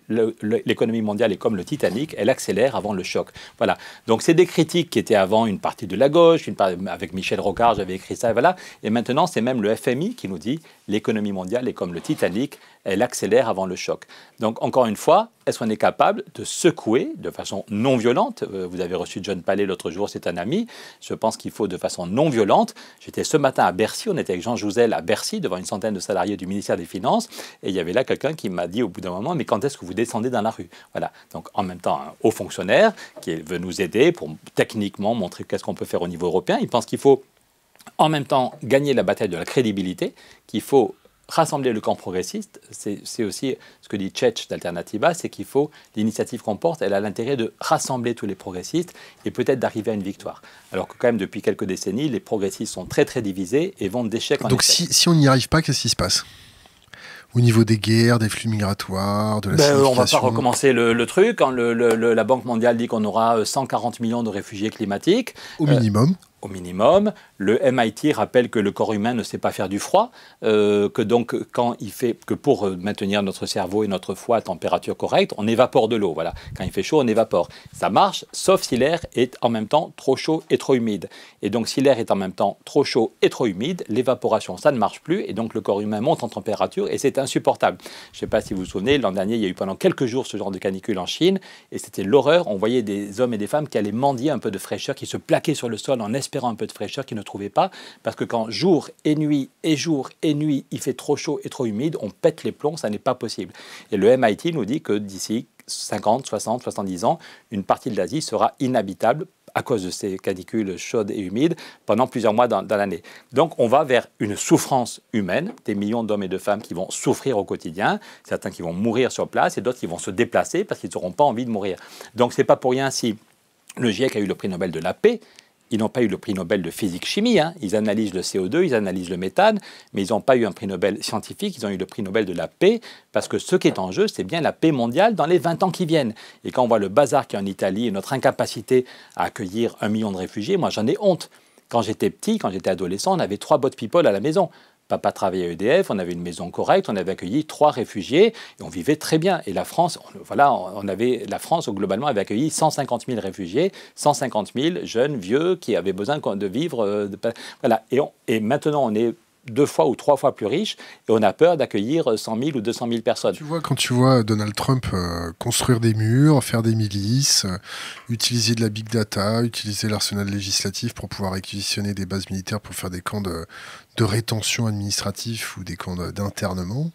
l'économie mondiale est comme le Titanic, elle accélère avant le choc. Voilà. Donc c'est des critiques qui étaient avant une partie de la gauche, une avec Michel Rocard, j'avais écrit ça, et voilà. Et maintenant c'est même le FMI qui nous dit l'économie mondiale est comme le Titanic, elle accélère avant le choc. Donc encore une fois, est-ce qu'on est capable de secouer, de de façon non violente. Euh, vous avez reçu John Palais l'autre jour, c'est un ami. Je pense qu'il faut de façon non violente. J'étais ce matin à Bercy, on était avec Jean Jouzel à Bercy devant une centaine de salariés du ministère des Finances et il y avait là quelqu'un qui m'a dit au bout d'un moment mais quand est-ce que vous descendez dans la rue Voilà. Donc en même temps un haut fonctionnaire qui veut nous aider pour techniquement montrer qu'est-ce qu'on peut faire au niveau européen. Il pense qu'il faut en même temps gagner la bataille de la crédibilité, qu'il faut rassembler le camp progressiste, c'est aussi ce que dit Tchetch d'Alternativa, c'est qu'il faut, l'initiative qu'on porte, elle a l'intérêt de rassembler tous les progressistes et peut-être d'arriver à une victoire. Alors que quand même, depuis quelques décennies, les progressistes sont très très divisés et vont d'échec en Donc si, on n'y arrive pas, qu'est-ce qui se passe au niveau des guerres, des flux migratoires, de la ben, On va pas recommencer le, truc. Hein. la Banque mondiale dit qu'on aura 140 euh, millions de réfugiés climatiques. Au euh, minimum au minimum. Le MIT rappelle que le corps humain ne sait pas faire du froid, euh, que donc quand il fait que pour euh, maintenir notre cerveau et notre foie à température correcte, on évapore de l'eau. Voilà, quand il fait chaud, on évapore. Ça marche, sauf si l'air est en même temps trop chaud et trop humide. Et donc si l'air est en même temps trop chaud et trop humide, l'évaporation, ça ne marche plus, et donc le corps humain monte en température et c'est insupportable. Je ne sais pas si vous vous souvenez, l'an dernier, il y a eu pendant quelques jours ce genre de canicule en Chine, et c'était l'horreur. On voyait des hommes et des femmes qui allaient mendier un peu de fraîcheur, qui se plaquaient sur le sol en espérant espérant un peu de fraîcheur qu'ils ne trouvaient pas, parce que quand jour et nuit et jour et nuit, il fait trop chaud et trop humide, on pète les plombs, ça n'est pas possible. Et le MIT nous dit que d'ici 50, 60, 70 ans, une partie de l'Asie sera inhabitable à cause de ces canicules chaudes et humides pendant plusieurs mois dans, l'année. Donc on va vers une souffrance humaine, des millions d'hommes et de femmes qui vont souffrir au quotidien, certains qui vont mourir sur place et d'autres qui vont se déplacer parce qu'ils n'auront pas envie de mourir. Donc ce n'est pas pour rien si le GIEC a eu le prix Nobel de la paix ils n'ont pas eu le prix Nobel de physique-chimie. Hein. Ils analysent le CO2, ils analysent le méthane, mais ils n'ont pas eu un prix Nobel scientifique, ils ont eu le prix Nobel de la paix, parce que ce qui est en jeu, c'est bien la paix mondiale dans les 20 ans qui viennent. Et quand on voit le bazar qu'il y a en Italie et notre incapacité à accueillir un million de réfugiés, moi j'en ai honte. Quand j'étais petit, quand j'étais adolescent, on avait trois bottes people à la maison pas travailler à EDF, on avait une maison correcte, on avait accueilli trois réfugiés et on vivait très bien. Et la France, voilà, on avait, la France globalement avait accueilli 150 000 réfugiés, 150 000 jeunes, vieux, qui avaient besoin de vivre. Euh, voilà. et maintenant, on est deux fois ou trois fois plus riches et on a peur d'accueillir 100 000 ou 200 000 personnes. Tu vois, quand tu vois Donald Trump euh, construire des murs, faire des milices, euh, utiliser de la big data, utiliser l'arsenal législatif pour pouvoir réquisitionner des bases militaires pour faire des camps de, rétention administratif ou des camps d'internement,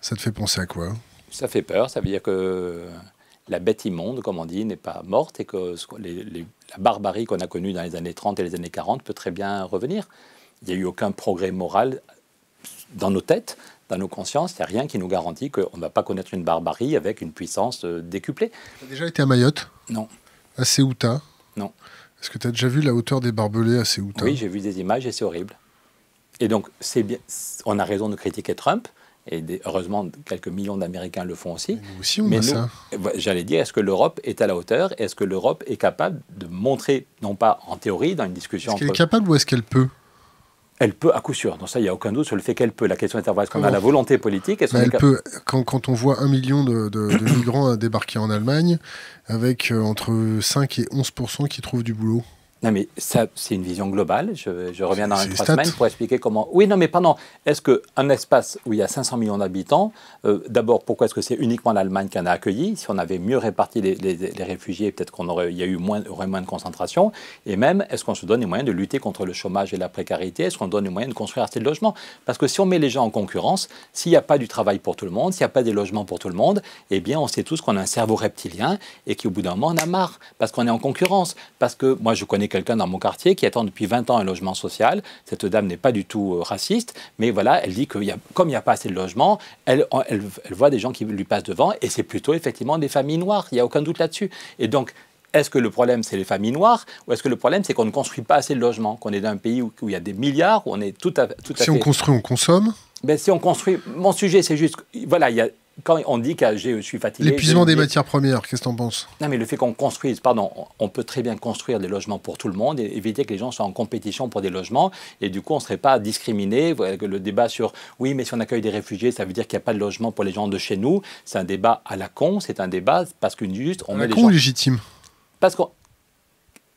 ça te fait penser à quoi Ça fait peur, ça veut dire que la bête immonde, comme on dit, n'est pas morte et que la barbarie qu'on a connue dans les années 30 et les années 40 peut très bien revenir. Il n'y a eu aucun progrès moral dans nos têtes, dans nos consciences. Il n'y a rien qui nous garantit qu'on ne va pas connaître une barbarie avec une puissance euh, décuplée. Tu as déjà été à Mayotte Non. À Ceuta Non. Est-ce que tu as déjà vu la hauteur des barbelés à Ceuta Oui, j'ai vu des images et c'est horrible. Et donc, bien, on a raison de critiquer Trump, et heureusement, quelques millions d'Américains le font aussi. Mais nous aussi, on mais ça. J'allais dire, est-ce que l'Europe est à la hauteur Est-ce que l'Europe est capable de montrer, non pas en théorie, dans une discussion. Est-ce qu'elle est capable ou est-ce qu'elle peut elle peut, à coup sûr. Donc ça, il n'y a aucun doute sur le fait qu'elle peut. La question est de a la volonté politique. Est-ce elle peut. Quand, on voit un million de, migrants euh, débarquer en Allemagne, avec euh, entre 5 et 11 qui trouvent du boulot, non, mais ça, c'est une vision globale. Je, reviens dans trois semaines pour expliquer comment. Oui, non, mais pardon. Est-ce qu'un espace où il y a 500 millions d'habitants, euh, d'abord, pourquoi est-ce que c'est uniquement l'Allemagne qui en a accueilli Si on avait mieux réparti les, réfugiés, peut-être qu'on aurait, y a eu moins, moins de concentration. Et même, est-ce qu'on se donne les moyens de lutter contre le chômage et la précarité Est-ce qu'on donne les moyens de construire assez de logements Parce que si on met les gens en concurrence, s'il n'y a pas du travail pour tout le monde, s'il n'y a pas des logements pour tout le monde, eh bien, on sait tous qu'on a un cerveau reptilien et qu'au bout d'un moment, on a marre parce qu'on est en concurrence. Parce que moi, je connais quelqu'un dans mon quartier qui attend depuis 20 ans un logement social. Cette dame n'est pas du tout euh, raciste, mais voilà, elle dit que comme il n'y a pas assez de logements, elle, elle, voit des gens qui lui passent devant et c'est plutôt effectivement des familles noires. Il n'y a aucun doute là-dessus. Et donc, est-ce que le problème, c'est les familles noires ou est-ce que le problème, c'est qu'on ne construit pas assez de logements, qu'on est dans un pays où, il y a des milliards, où on est tout à, tout à fait... Si on construit, on consomme ben, si on construit, mon sujet, c'est juste, voilà, il y a quand on dit que je suis fatigué. L'épuisement des matières premières, qu'est-ce que tu penses Non, mais le fait qu'on construise, pardon, on peut très bien construire des logements pour tout le monde et éviter que les gens soient en compétition pour des logements. Et du coup, on ne serait pas discriminé. Le débat sur oui, mais si on accueille des réfugiés, ça veut dire qu'il n'y a pas de logement pour les gens de chez nous. C'est un débat à la con, c'est un débat parce qu'une juste. On à met con gens... légitime parce qu'on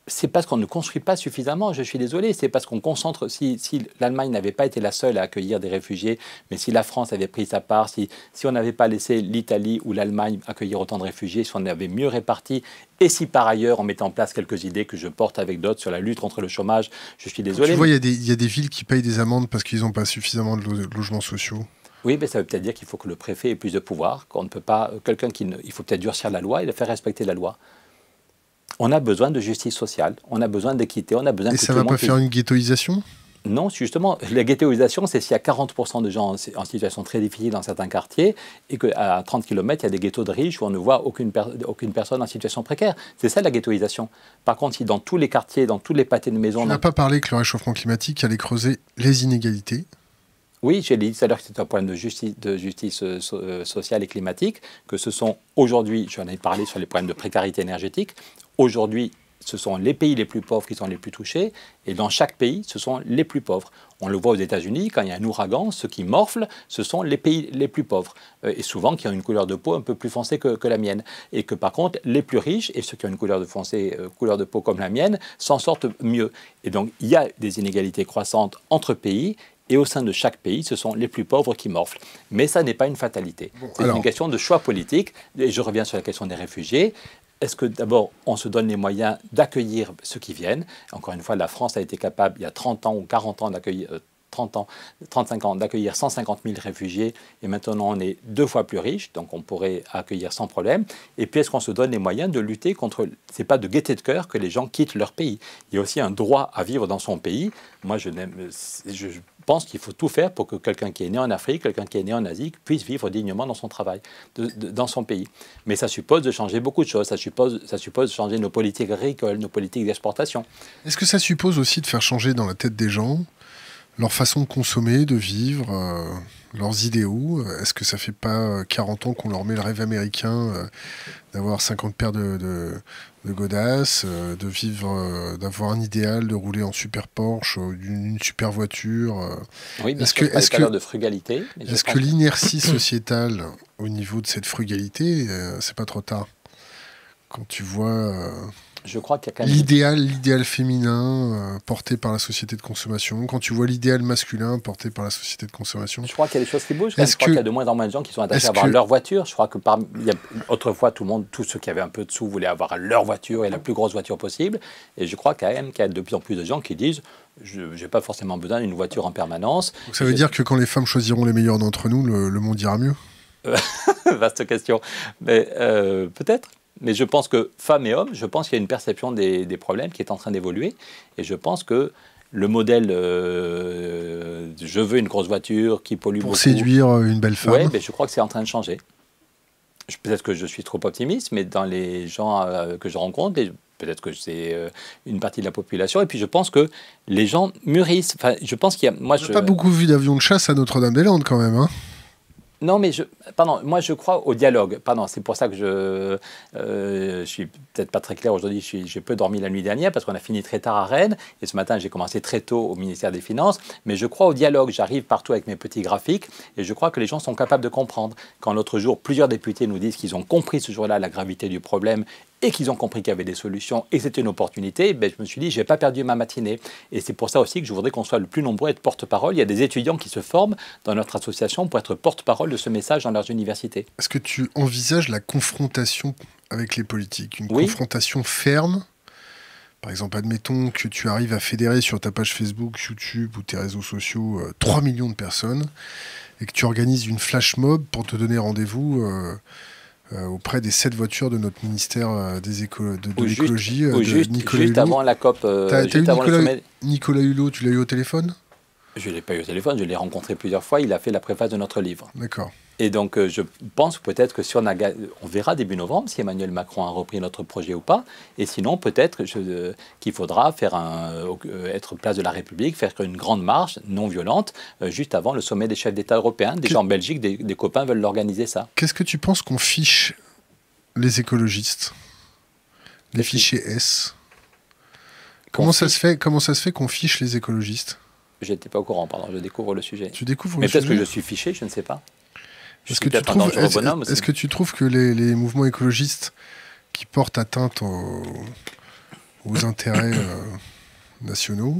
c'est parce qu'on ne construit pas suffisamment, je suis désolé, c'est parce qu'on concentre, si, l'Allemagne n'avait pas été la seule à accueillir des réfugiés, mais si la France avait pris sa part, si, on n'avait pas laissé l'Italie ou l'Allemagne accueillir autant de réfugiés, si on avait mieux réparti, et si par ailleurs on mettait en place quelques idées que je porte avec d'autres sur la lutte contre le chômage, je suis désolé. Tu vois, il y, a des villes qui payent des amendes parce qu'ils n'ont pas suffisamment de, logements sociaux. Oui, mais ça veut peut-être dire qu'il faut que le préfet ait plus de pouvoir, qu'on ne peut pas, euh, quelqu'un qui, ne, il faut peut-être durcir la loi et le faire respecter la loi. On a besoin de justice sociale, on a besoin d'équité, on a besoin. Et ça ne va pas faire une ghettoisation non, justement, la ghettoisation, c'est s'il y a 40% de gens en, situation très difficile dans certains quartiers et qu'à 30 km, il y a des ghettos de riches où on ne voit aucune, personne en situation précaire. C'est ça la ghettoisation. Par contre, si dans tous les quartiers, dans tous les pâtés de maisons... On n'a pas parlé que le réchauffement climatique allait creuser les inégalités. Oui, j'ai dit tout à l'heure que c'était un problème de justice, euh, euh, sociale et climatique, que ce sont aujourd'hui, j'en ai parlé sur les problèmes de précarité énergétique, Aujourd'hui, ce sont les pays les plus pauvres qui sont les plus touchés, et dans chaque pays, ce sont les plus pauvres. On le voit aux États-Unis, quand il y a un ouragan, ceux qui morflent, ce sont les pays les plus pauvres, euh, et souvent qui ont une couleur de peau un peu plus foncée que, la mienne. Et que par contre, les plus riches, et ceux qui ont une euh, couleur de, peau comme la mienne, s'en sortent mieux. Et donc, il y a des inégalités croissantes entre pays, et au sein de chaque pays, ce sont les plus pauvres qui morflent. Mais ça n'est pas une fatalité. c'est une question de choix politique. Et je reviens sur la question des réfugiés est-ce que d'abord on se donne les moyens d'accueillir ceux qui viennent Encore une fois, la France a été capable il y a 30 ans ou 40 ans d'accueillir euh, 30 ans, 35 ans d'accueillir 150 000 réfugiés et maintenant on est deux fois plus riche, donc on pourrait accueillir sans problème. Et puis est-ce qu'on se donne les moyens de lutter contre... C'est pas de gaieté de cœur que les gens quittent leur pays. Il y a aussi un droit à vivre dans son pays. Moi, je, je pense qu'il faut tout faire pour que quelqu'un qui est né en Afrique, quelqu'un qui est né en Asie, puisse vivre dignement dans son travail, dans son pays. Mais ça suppose de changer beaucoup de choses. Ça suppose, ça suppose de changer nos politiques agricoles, nos politiques d'exportation. Est-ce que ça suppose aussi de faire changer dans la tête des gens leur façon de consommer, de vivre, euh, leurs idéaux. Euh, est-ce que ça fait pas 40 euh, ans qu'on leur met le rêve américain d'avoir 50 paires de, de, godasses, de vivre, d'avoir un idéal, de rouler en super Porsche, une, super voiture Oui, est-ce que, est-ce que, de frugalité. Est-ce que l'inertie [coughs] sociétale au niveau de cette frugalité, c'est pas trop tard Quand tu vois crois qu'il L'idéal, l'idéal féminin euh, porté par la société de consommation, quand tu vois l'idéal masculin porté par la société de consommation. Je crois qu'il y a des choses qui bougent. Je crois qu'il y a de moins en moins de gens qui sont attachés à avoir leur voiture. Je crois que par... autrefois, tout le monde, tous ceux qui avaient un peu de sous voulaient avoir leur voiture et la plus grosse voiture possible. Et je crois quand même qu'il y a de plus en plus de gens qui disent je n'ai pas forcément besoin d'une voiture en permanence. Donc ça veut dire que quand les femmes choisiront les meilleurs d'entre nous, le, monde ira mieux euh, [laughs] Vaste question. Mais euh, peut-être mais je pense que femmes et hommes, je pense qu'il y a une perception des, des, problèmes qui est en train d'évoluer. Et je pense que le modèle euh, je veux une grosse voiture qui pollue Pour séduire euh, une belle femme. Oui, mais je crois que c'est en train de changer. Peut-être que je suis trop optimiste, mais dans les gens euh, que je rencontre, peut-être que c'est une partie de la population. Et puis je pense que les gens mûrissent. Enfin, je pense qu'il y a. Moi, On pas beaucoup vu d'avions de chasse à Notre-Dame-des-Landes quand même. Hein. Non, mais je, pardon, moi je crois au dialogue. Pardon, c'est pour ça que je, euh, suis peut-être pas très clair aujourd'hui. J'ai peu dormi la nuit dernière parce qu'on a fini très tard à Rennes et ce matin j'ai commencé très tôt au ministère des Finances. Mais je crois au dialogue. J'arrive partout avec mes petits graphiques et je crois que les gens sont capables de comprendre. Quand l'autre jour plusieurs députés nous disent qu'ils ont compris ce jour-là la gravité du problème et qu'ils ont compris qu'il y avait des solutions et c'était une opportunité, ben, je me suis dit, je n'ai pas perdu ma matinée. Et c'est pour ça aussi que je voudrais qu'on soit le plus nombreux à être porte-parole. Il y a des étudiants qui se forment dans notre association pour être porte-parole de ce message dans leurs universités. Est-ce que tu envisages la confrontation avec les politiques Une confrontation ferme par exemple, admettons que tu arrives à fédérer sur ta page Facebook, YouTube ou tes réseaux sociaux 3 euh, millions de personnes et que tu organises une flash mob pour te donner rendez-vous euh, euh, auprès des sept voitures de notre ministère euh, des de, de l'écologie. Euh, juste, juste, avant la COP. eu Nicolas, Nicolas Hulot, tu l'as eu au téléphone Je ne l'ai pas eu au téléphone, je l'ai rencontré plusieurs fois. Il a fait la préface de notre livre. D'accord. Et donc, euh, je pense peut-être que sur on verra début novembre si Emmanuel Macron a repris notre projet ou pas. Et sinon, peut-être euh, qu'il faudra faire un, euh, être place de la République, faire une grande marche non violente juste avant le sommet des chefs d'État européens. Déjà en Belgique, des, copains veulent l'organiser ça. Qu'est-ce que tu penses qu'on fiche les écologistes Les fichiers S Comment ça, se fait, comment ça se fait qu'on fiche les écologistes J'étais pas au courant, pardon, je découvre le sujet. Tu découvres le sujet Mais peut-être que je suis fiché, je ne sais pas. Est-ce que, tu trouves, est que tu trouves que les, mouvements écologistes qui portent atteinte aux, intérêts euh, nationaux,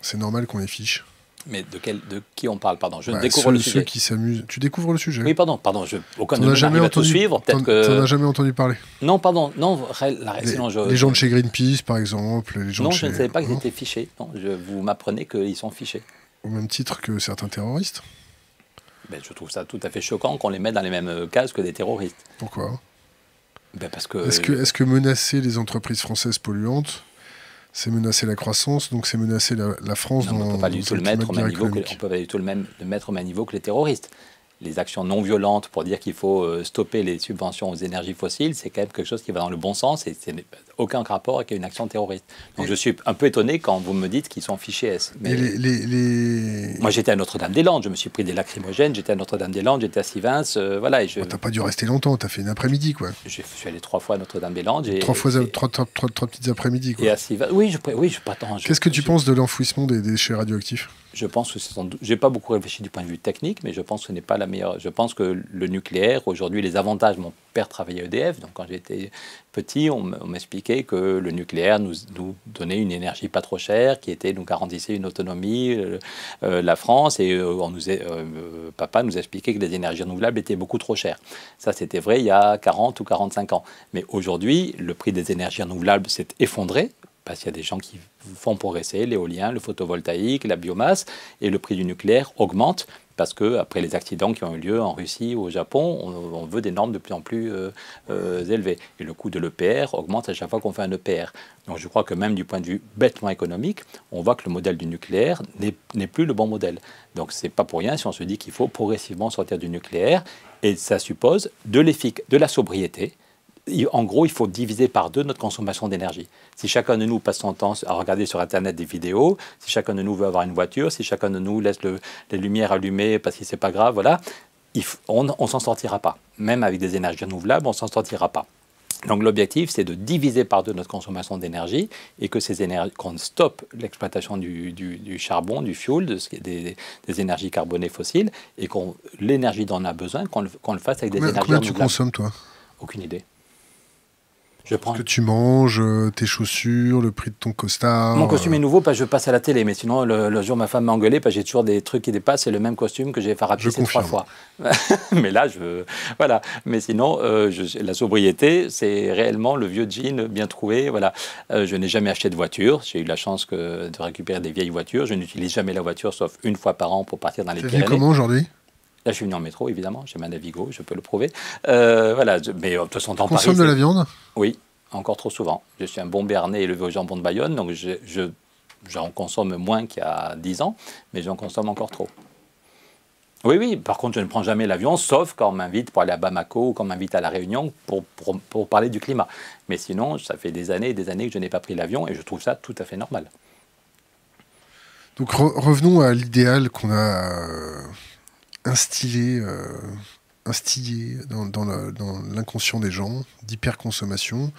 c'est normal qu'on les fiche mais de, quel, de qui on parle Pardon, je bah, découvre le sujet. Ceux qui s'amusent. Tu découvres le sujet Oui, pardon, pardon. Je, aucun de jamais entendu, tout suivre. Tu être jamais entendu parler Non, pardon. Non, les, gens de chez Greenpeace, par exemple. Les gens non, je ne savais pas qu'ils hein? étaient fichés. vous m'apprenez qu'ils sont fichés. Au même titre que certains terroristes ben, je trouve ça tout à fait choquant qu'on les mette dans les mêmes euh, cases que des terroristes. Pourquoi ben, parce que... Est-ce que, menacer les entreprises françaises polluantes, c'est menacer la croissance, donc c'est menacer la, France dans, on peut le même niveau peut pas du tout le, mettre au même niveau que les terroristes. Les actions non violentes pour dire qu'il faut euh, stopper les subventions aux énergies fossiles, c'est quand même quelque chose qui va dans le bon sens aucun rapport avec une action terroriste. Donc je suis un peu étonné quand vous me dites qu'ils sont fichés S. Mais les, Moi j'étais à Notre-Dame-des-Landes, je me suis pris des lacrymogènes, j'étais à Notre-Dame-des-Landes, j'étais à Sivins, euh, voilà. je... Bah, t'as pas dû rester longtemps, t'as fait une après-midi quoi. Je suis allé trois fois à Notre-Dame-des-Landes. Trois fois, trois, trois, petites après-midi quoi. Et à Sivins, oui, je, oui, je pas tant. Qu'est-ce que tu penses de l'enfouissement des déchets radioactifs je pense que J'ai pas beaucoup réfléchi du point de vue technique, mais je pense que ce n'est pas la meilleure. Je pense que le nucléaire, aujourd'hui, les avantages. Mon père travaillait EDF, donc quand j'étais petit, on m'expliquait que le nucléaire nous, donnait une énergie pas trop chère, qui était nous garantissait une autonomie, euh, euh, la France, et euh, on nous papa nous expliquait que les énergies renouvelables étaient beaucoup trop chères. Ça, c'était vrai il y a 40 ou 45 ans. Mais aujourd'hui, le prix des énergies renouvelables s'est effondré parce qu'il y a des gens qui font progresser l'éolien, le photovoltaïque, la biomasse, et le prix du nucléaire augmente parce que après les accidents qui ont eu lieu en Russie ou au Japon, on, veut des normes de plus en plus euh, euh, élevées. Et le coût de l'EPR augmente à chaque fois qu'on fait un EPR. Donc je crois que même du point de vue bêtement économique, on voit que le modèle du nucléaire n'est plus le bon modèle. Donc ce n'est pas pour rien si on se dit qu'il faut progressivement sortir du nucléaire, et ça suppose de l'éthique, de la sobriété, en gros, il faut diviser par deux notre consommation d'énergie. Si chacun de nous passe son temps à regarder sur Internet des vidéos, si chacun de nous veut avoir une voiture, si chacun de nous laisse les lumières allumées parce que c'est pas grave, voilà, on ne s'en sortira pas. Même avec des énergies renouvelables, on ne s'en sortira pas. Donc l'objectif, c'est de diviser par deux notre consommation d'énergie et que ces énergies, qu'on stoppe l'exploitation du, charbon, du fuel, des, énergies carbonées fossiles et qu'on l'énergie dont on a besoin, qu'on le, fasse avec des énergies renouvelables. Combien tu consommes toi Aucune idée. Ce Que tu manges, euh, tes chaussures, le prix de ton costard. Mon costume est euh. nouveau parce que je passe à la télé, mais sinon le, jour ma femme m'a engueulé parce que j'ai toujours des trucs qui dépassent. C'est le même costume que j'ai fait ces trois fois. [laughs] mais là, je voilà. Mais sinon, euh, la sobriété, c'est réellement le vieux jean bien trouvé. Voilà. je n'ai jamais acheté de voiture. J'ai eu la chance de récupérer des vieilles voitures. Je n'utilise jamais la voiture sauf une fois par an pour partir dans les Pyrénées. comment aujourd'hui Là, je suis venu en métro, évidemment. J'ai ma Navigo, je peux le prouver. Euh, voilà, mais euh, de toute façon, dans Consomme de la viande Oui, encore trop souvent. Je suis un bon bernet élevé au jambon de Bayonne, donc j'en je, consomme moins qu'il y a 10 ans, mais j'en consomme encore trop. Oui, oui, par contre, je ne prends jamais l'avion, sauf quand on m'invite pour aller à Bamako ou quand on m'invite à La Réunion pour, parler du climat. Mais sinon, ça fait des années et des années que je n'ai pas pris l'avion et je trouve ça tout à fait normal. Donc revenons à l'idéal qu'on a euh, euh, instillé, dans, dans l'inconscient des gens d'hyperconsommation,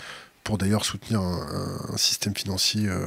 pour d'ailleurs soutenir un, système financier euh,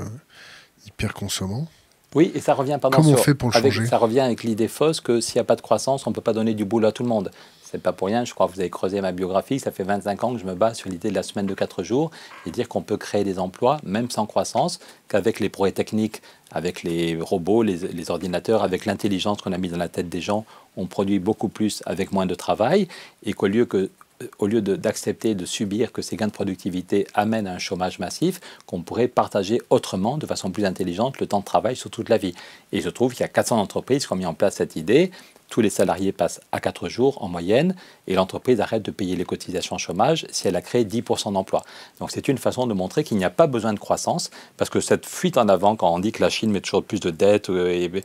hyperconsommant. Oui, et ça revient avec, Ça revient avec l'idée fausse que s'il n'y a pas de croissance, on ne peut pas donner du boulot à tout le monde. C'est pas pour rien, je crois que vous avez creusé ma biographie, ça fait 25 ans que je me bats sur l'idée de la semaine de 4 jours et dire qu'on peut créer des emplois, même sans croissance, qu'avec les progrès techniques, avec les robots, les, ordinateurs, avec l'intelligence qu'on a mise dans la tête des gens, on produit beaucoup plus avec moins de travail et qu'au lieu euh, au lieu d'accepter de, subir que ces gains de productivité amènent à un chômage massif, qu'on pourrait partager autrement, de façon plus intelligente, le temps de travail sur toute la vie. Et je trouve qu'il y a 400 entreprises qui ont mis en place cette idée tous les salariés passent à 4 jours en moyenne et l'entreprise arrête de payer les cotisations chômage si elle a créé 10% d'emplois. Donc c'est une façon de montrer qu'il n'y a pas besoin de croissance parce que cette fuite en avant quand on dit que la Chine met toujours plus de dettes euh, et ben,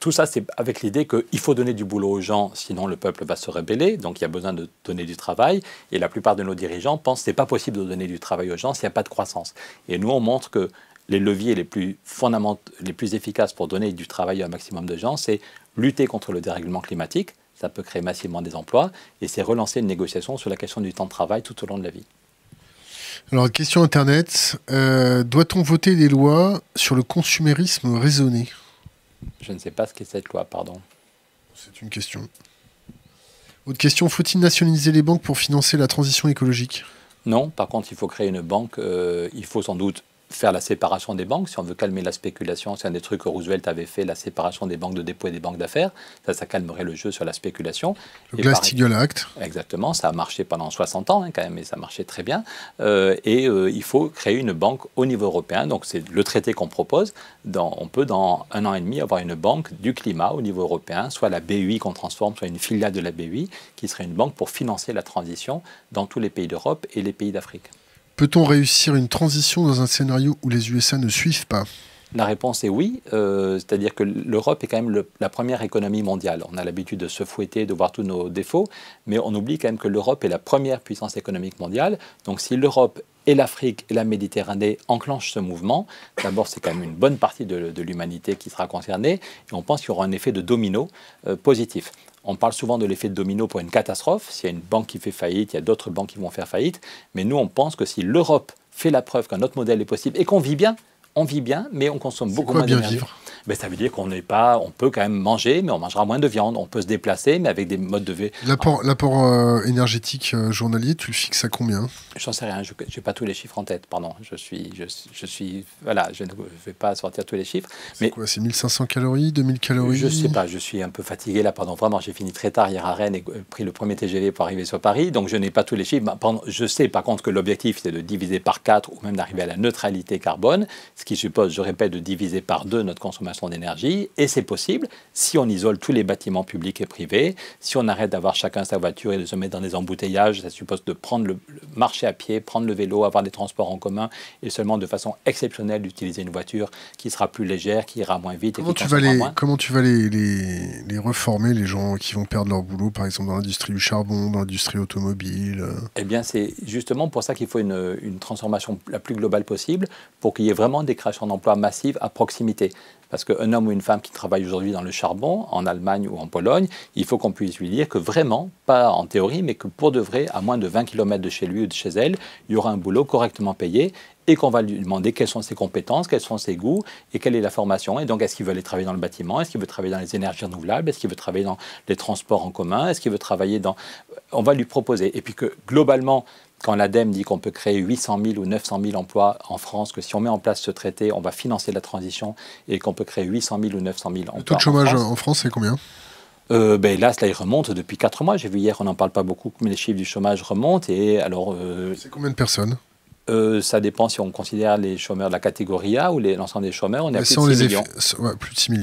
tout ça, c'est avec l'idée qu'il faut donner du boulot aux gens, sinon le peuple va se rebeller. Donc il y a besoin de donner du travail. Et la plupart de nos dirigeants pensent que ce n'est pas possible de donner du travail aux gens s'il n'y a pas de croissance. Et nous, on montre que les leviers les plus fondamentaux, les plus efficaces pour donner du travail à un maximum de gens, c'est lutter contre le dérèglement climatique, ça peut créer massivement des emplois, et c'est relancer une négociation sur la question du temps de travail tout au long de la vie. Alors, question Internet, euh, doit-on voter des lois sur le consumérisme raisonné Je ne sais pas ce qu'est cette loi, pardon. C'est une question. Autre question, faut-il nationaliser les banques pour financer la transition écologique Non, par contre, il faut créer une banque, euh, il faut sans doute faire la séparation des banques, si on veut calmer la spéculation, c'est un des trucs que Roosevelt avait fait, la séparation des banques de dépôt et des banques d'affaires, ça, ça calmerait le jeu sur la spéculation. Le Exactement, ça a marché pendant 60 ans hein, quand même, et ça marchait très bien. Euh, et euh, il faut créer une banque au niveau européen, donc c'est le traité qu'on propose. on peut dans un an et demi avoir une banque du climat au niveau européen, soit la BUI qu'on transforme, soit une filiale de la BUI, qui serait une banque pour financer la transition dans tous les pays d'Europe et les pays d'Afrique. Peut-on réussir une transition dans un scénario où les USA ne suivent pas la réponse est oui, euh, c'est-à-dire que l'Europe est quand même la première économie mondiale. On a l'habitude de se fouetter, de voir tous nos défauts, mais on oublie quand même que l'Europe est la première puissance économique mondiale. Donc si l'Europe et l'Afrique et la Méditerranée enclenchent ce mouvement, d'abord c'est quand même une bonne partie de, l'humanité qui sera concernée, et on pense qu'il y aura un effet de domino euh, positif. On parle souvent de l'effet de domino pour une catastrophe. S'il y a une banque qui fait faillite, il y a d'autres banques qui vont faire faillite. Mais nous, on pense que si l'Europe fait la preuve qu'un autre modèle est possible et qu'on vit bien, on vit bien, mais on consomme beaucoup moins d'énergie ça veut dire qu'on n'est pas, on peut quand même manger, mais on mangera moins de viande. On peut se déplacer, mais avec des modes de vie. L'apport, euh, énergétique euh, journalier, tu le fixes à combien J'en sais rien. Je n'ai pas tous les chiffres en tête. Pardon. Je suis, je, suis, voilà, je ne vais pas sortir tous les chiffres. C'est mais quoi C'est 1500 calories, 2000 calories Je sais pas. Je suis un peu fatigué là. Pardon. Vraiment, j'ai fini très tard hier à Rennes et euh, pris le premier TGV pour arriver sur Paris. Donc je n'ai pas tous les chiffres. Bah, je sais par contre que l'objectif c'est de diviser par 4 ou même d'arriver à la neutralité carbone, ce qui suppose, je répète, de diviser par 2 notre consommation son d'énergie, et c'est possible si on isole tous les bâtiments publics et privés, si on arrête d'avoir chacun sa voiture et de se mettre dans des embouteillages, ça suppose de prendre le, marché à pied, prendre le vélo, avoir des transports en commun, et seulement de façon exceptionnelle d'utiliser une voiture qui sera plus légère, qui ira moins vite. Comment, tu, vas les, comment tu vas les, les, reformer, les gens qui vont perdre leur boulot, par exemple dans l'industrie du charbon, dans l'industrie automobile euh Eh bien, c'est justement pour ça qu'il faut une, une transformation la plus globale possible, pour qu'il y ait vraiment des créations d'emplois massives à proximité. Parce parce qu'un homme ou une femme qui travaille aujourd'hui dans le charbon, en Allemagne ou en Pologne, il faut qu'on puisse lui dire que vraiment, pas en théorie, mais que pour de vrai, à moins de 20 km de chez lui ou de chez elle, il y aura un boulot correctement payé et qu'on va lui demander quelles sont ses compétences, quels sont ses goûts et quelle est la formation. Et donc, est-ce qu'il veut aller travailler dans le bâtiment Est-ce qu'il veut travailler dans les énergies renouvelables Est-ce qu'il veut travailler dans les transports en commun Est-ce qu'il veut travailler dans... On va lui proposer. Et puis que globalement, quand l'ADEME dit qu'on peut créer 800 000 ou 900 000 emplois en France, que si on met en place ce traité, on va financer la transition et qu'on peut créer 800 000 ou 900 000 emplois. Le taux de chômage en France, c'est combien euh, ben là, cela remonte depuis 4 mois. J'ai vu hier, on n'en parle pas beaucoup, mais les chiffres du chômage remontent. Et alors, euh, c'est combien de personnes euh, ça dépend si on considère les chômeurs de la catégorie A ou l'ensemble des chômeurs. On est plus, de 6 millions.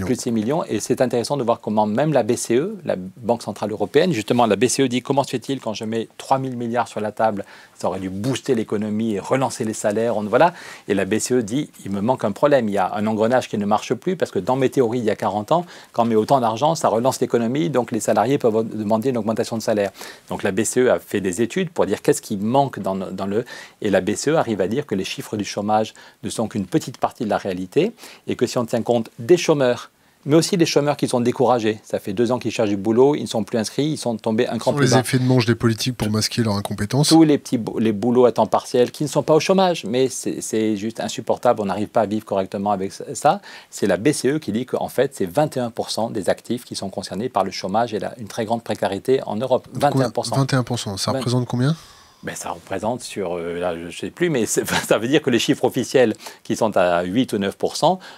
plus de 6 millions. Et c'est intéressant de voir comment même la BCE, la Banque Centrale Européenne, justement, la BCE dit comment se fait-il quand je mets 3 000 milliards sur la table, ça aurait dû booster l'économie et relancer les salaires. On, voilà. Et la BCE dit il me manque un problème. Il y a un engrenage qui ne marche plus parce que dans mes théories, il y a 40 ans, quand on met autant d'argent, ça relance l'économie. Donc les salariés peuvent demander une augmentation de salaire. Donc la BCE a fait des études pour dire qu'est-ce qui manque dans, dans le. Et la BCE arrive à dire que les chiffres du chômage ne sont qu'une petite partie de la réalité et que si on tient compte des chômeurs, mais aussi des chômeurs qui sont découragés. Ça fait deux ans qu'ils cherchent du boulot, ils ne sont plus inscrits, ils sont tombés un cran plus les effets de manche des politiques pour masquer leur incompétence. Tous les petits les boulots à temps partiel qui ne sont pas au chômage, mais c'est juste insupportable, on n'arrive pas à vivre correctement avec ça. C'est la BCE qui dit qu'en fait, c'est 21% des actifs qui sont concernés par le chômage et la, une très grande précarité en Europe. 21%. 21%, ça représente combien ben, ça représente sur, euh, je ne sais plus, mais [laughs] ça veut dire que les chiffres officiels qui sont à 8 ou 9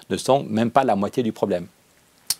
ne sont même pas la moitié du problème.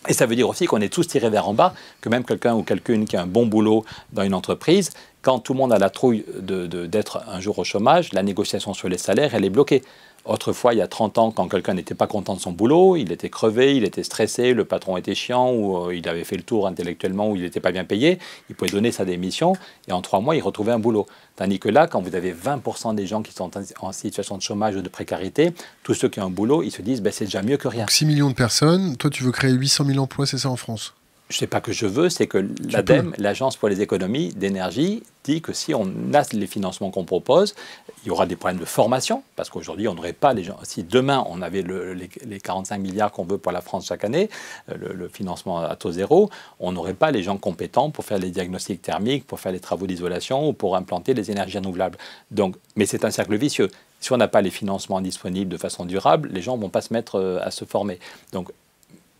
Et ça veut dire aussi qu'on est tous tirés vers en bas, que même quelqu'un ou quelqu'une qui a un bon boulot dans une entreprise, quand tout le monde a la trouille d'être un jour au chômage, la négociation sur les salaires, elle est bloquée. Autrefois, il y a 30 ans, quand quelqu'un n'était pas content de son boulot, il était crevé, il était stressé, le patron était chiant, ou euh, il avait fait le tour intellectuellement, ou il n'était pas bien payé, il pouvait donner sa démission, et en trois mois, il retrouvait un boulot. Tandis que là, quand vous avez 20% des gens qui sont en situation de chômage ou de précarité, tous ceux qui ont un boulot, ils se disent, ben c'est déjà mieux que rien. 6 millions de personnes, toi tu veux créer 800 000 emplois, c'est ça en France je ne sais pas que je veux, c'est que l'ADEME, l'Agence pour les économies d'énergie, dit que si on a les financements qu'on propose, il y aura des problèmes de formation, parce qu'aujourd'hui, on n'aurait pas les gens. Si demain, on avait les, 45 milliards qu'on veut pour la France chaque année, euh, le, financement à taux zéro, on n'aurait pas les gens compétents pour faire les diagnostics thermiques, pour faire les travaux d'isolation ou pour implanter les énergies renouvelables. Donc, mais c'est un cercle vicieux. Si on n'a pas les financements disponibles de façon durable, les gens ne vont pas se mettre euh, à se former. Donc,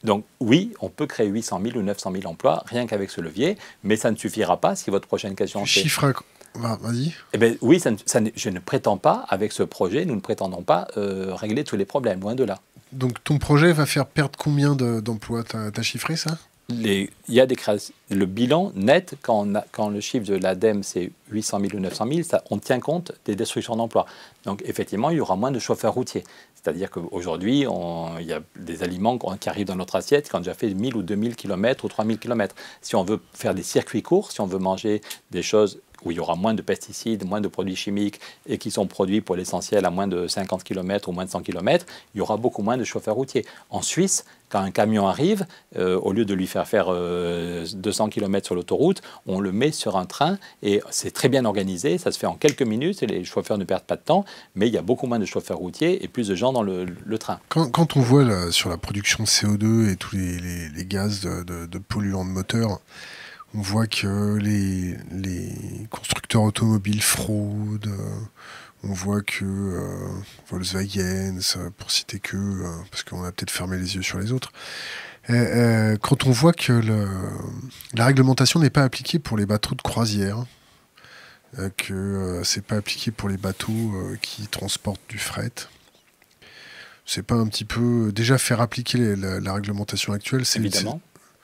donc oui, on peut créer 800 000 ou 900 000 emplois rien qu'avec ce levier, mais ça ne suffira pas si votre prochaine question... Chiffre, bah, vas-y. Eh bien oui, je ne prétends pas, avec ce projet, nous ne prétendons pas euh, régler tous les problèmes, loin de là. Donc ton projet va faire perdre combien d'emplois Tu T'as as chiffré ça les, y a des le bilan net, quand, on quand le chiffre de l'ADEME c'est 800 000 ou 900 000, ça, on tient compte des destructions d'emplois. Donc effectivement, il y aura moins de chauffeurs routiers. C'est-à-dire qu'aujourd'hui, il y a des aliments qui arrivent dans notre assiette qui ont déjà fait 1000 ou 2000 km ou 3000 km. Si on veut faire des circuits courts, si on veut manger des choses où il y aura moins de pesticides, moins de produits chimiques et qui sont produits pour l'essentiel à moins de 50 km ou moins de 100 km, il y aura beaucoup moins de chauffeurs routiers. En Suisse, quand un camion arrive, euh, au lieu de lui faire faire 200 euh, km sur l'autoroute, on le met sur un train et c'est très bien organisé, ça se fait en quelques minutes et les chauffeurs ne perdent pas de temps, mais il y a beaucoup moins de chauffeurs routiers et plus de gens dans le, train. Quand, on voit sur la production de CO2 et tous les, gaz de polluants de moteur, on voit que les, constructeurs automobiles fraudent, euh, on voit que euh, Volkswagen, pour citer que, euh, parce qu'on a peut-être fermé les yeux sur les autres, quand on voit que la réglementation n'est pas appliquée pour les bateaux de croisière, que c'est pas appliqué pour les bateaux qui transportent du fret, c'est pas un petit peu déjà faire appliquer la, la réglementation actuelle, c'est évidemment,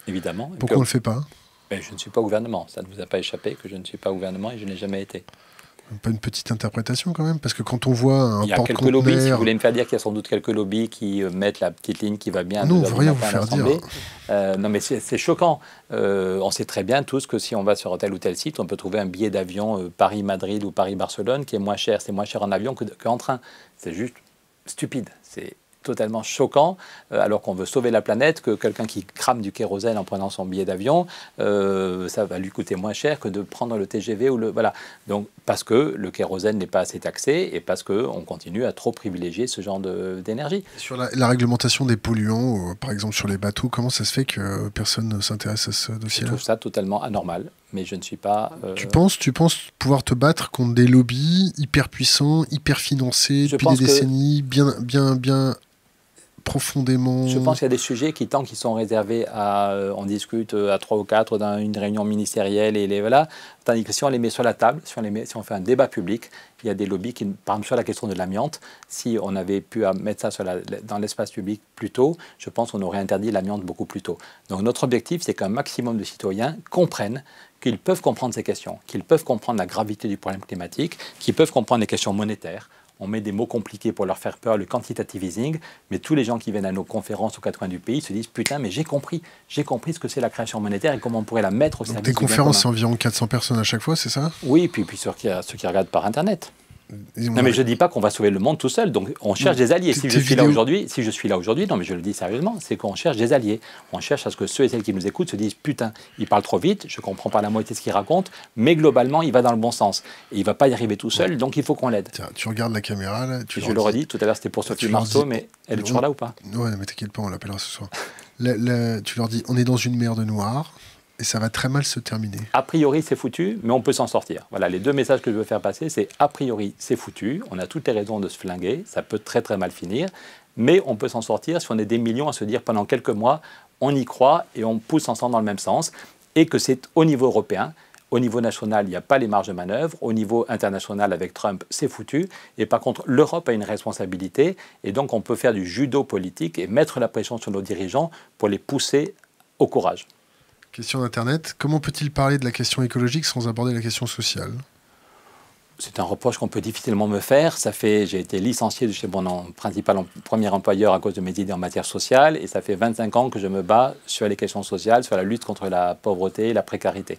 évidemment. Pourquoi on le fait pas je ne suis pas au gouvernement. Ça ne vous a pas échappé que je ne suis pas au gouvernement et je n'ai jamais été. Pas une petite interprétation quand même Parce que quand on voit un Il y a quelques lobbies, si vous voulez me faire dire qu'il y a sans doute quelques lobbies qui euh, mettent la petite ligne qui va bien... Non, on ne veut rien vous faire dire. Euh, non mais c'est choquant. Euh, on sait très bien tous que si on va sur tel ou tel site, on peut trouver un billet d'avion Paris-Madrid ou Paris-Barcelone qui est moins cher. C'est moins cher en avion qu'en train. C'est juste stupide. C'est totalement choquant, euh, alors qu'on veut sauver la planète, que quelqu'un qui crame du kérosène en prenant son billet d'avion, euh, ça va lui coûter moins cher que de prendre le TGV ou le voilà. Donc parce que le kérosène n'est pas assez taxé et parce que on continue à trop privilégier ce genre d'énergie. Sur la, réglementation des polluants, euh, par exemple sur les bateaux, comment ça se fait que personne ne s'intéresse à ce dossier-là Je trouve ça totalement anormal. Mais je ne suis pas. Tu penses, tu penses pouvoir te battre contre des lobbies hyper puissants, hyper financés depuis des décennies, bien, bien, bien je pense qu'il y a des sujets qui, tant qu'ils sont réservés à. Euh, on discute euh, à trois ou quatre dans une réunion ministérielle et les voilà. Tandis que si on les met sur la table, si on, les on fait un débat public, il y a des lobbies qui, parlent exemple, sur la question de l'amiante, si on avait pu mettre ça dans l'espace public plus tôt, je pense qu'on aurait interdit l'amiante beaucoup plus tôt. Donc notre objectif, c'est qu'un maximum de citoyens comprennent qu'ils peuvent comprendre ces questions, qu'ils peuvent comprendre la gravité du problème climatique, qu'ils peuvent comprendre les questions monétaires on met des mots compliqués pour leur faire peur, le quantitative easing, mais tous les gens qui viennent à nos conférences aux quatre coins du pays se disent putain, mais j'ai compris, j'ai compris ce que c'est la création monétaire et comment on pourrait la mettre au service. Donc des conférences, c'est environ 400 personnes à chaque fois, c'est ça Oui, puis, puis ceux qui euh, regardent par Internet. Non, mais je ne dis pas qu'on va sauver le monde tout seul. Donc, on cherche des alliés. Si je, suis là aujourd'hui, si je suis là aujourd'hui, non, mais je le dis sérieusement, c'est qu'on cherche des alliés. On cherche à ce que ceux et celles qui nous écoutent se disent Putain, il parle trop vite, je comprends pas la moitié de ce qu'il raconte, mais globalement, il va dans le bon sens. Et il va pas y arriver tout seul, donc il faut qu'on l'aide. Tu regardes la caméra, là. Tu je le redis, tout à l'heure, c'était pour ah, Sophie Marceau, mais elle est toujours là ou pas Ouais, mais t'inquiète pas, on l'appellera ce soir. [laughs] tu leur dis On est dans une mer de et ça va très mal se terminer. A priori, c'est foutu, mais on peut s'en sortir. Voilà, les deux messages que je veux faire passer, c'est a priori, c'est foutu, on a toutes les raisons de se flinguer, ça peut très très mal finir, mais on peut s'en sortir si on est des millions à se dire pendant quelques mois, on y croit et on pousse ensemble dans le même sens, et que c'est au niveau européen. Au niveau national, il n'y a pas les marges de manœuvre. Au niveau international, avec Trump, c'est foutu. Et par contre, l'Europe a une responsabilité. Et donc, on peut faire du judo politique et mettre la pression sur nos dirigeants pour les pousser au courage. Question d'Internet. Comment peut-il parler de la question écologique sans aborder la question sociale c'est un reproche qu'on peut difficilement me faire. Ça fait, j'ai été licencié de chez mon principal premier employeur à cause de mes idées en matière sociale, et ça fait 25 ans que je me bats sur les questions sociales, sur la lutte contre la pauvreté et la précarité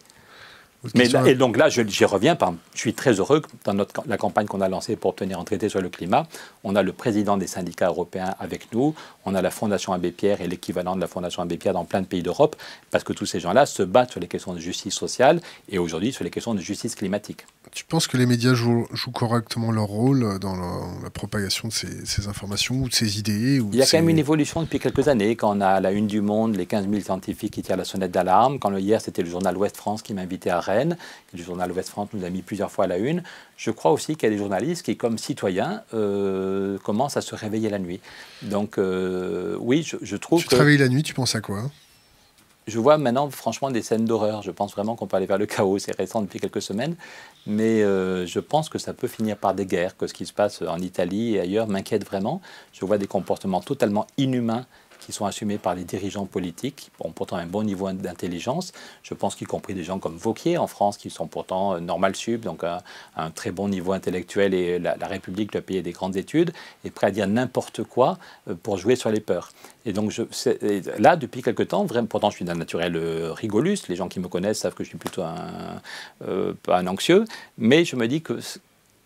et donc là, j'y reviens. je suis très heureux que dans notre, la campagne qu'on a lancée pour obtenir un traité sur le climat, on a le président des syndicats européens avec nous, on a la Fondation Abbé Pierre et l'équivalent de la Fondation Abbé Pierre dans plein de pays d'Europe, parce que tous ces gens-là se battent sur les questions de justice sociale et aujourd'hui sur les questions de justice climatique. Tu penses que les médias jouent, correctement leur rôle dans la, propagation de ces, informations ou de ces idées Il y a quand même une évolution depuis quelques années. Quand on a la une du monde les 15 000 scientifiques qui tirent la sonnette d'alarme, quand le, hier c'était le journal Ouest France qui m'invitait à le du journal Ouest France nous a mis plusieurs fois à la une, je crois aussi qu'il y a des journalistes qui, comme citoyens, euh, commencent à se réveiller la nuit. Donc euh, oui, je, trouve... Tu que... te réveilles la nuit, tu penses à quoi je vois maintenant franchement des scènes d'horreur. Je pense vraiment qu'on peut aller vers le chaos. C'est récent depuis quelques semaines. Mais euh, je pense que ça peut finir par des guerres, que ce qui se passe en Italie et ailleurs m'inquiète vraiment. Je vois des comportements totalement inhumains qui sont assumés par les dirigeants politiques, qui ont pourtant un bon niveau d'intelligence. Je pense qu'y compris des gens comme Vauquier en France, qui sont pourtant euh, normal sub, donc un, un très bon niveau intellectuel, et la, République, le pays des grandes études, et prêt à dire n'importe quoi euh, pour jouer sur les peurs. Et donc je, là, depuis quelque temps, vraiment, pourtant je suis d'un naturel euh, rigolus, les gens qui me connaissent savent que je suis plutôt un, un anxieux, mais je me dis que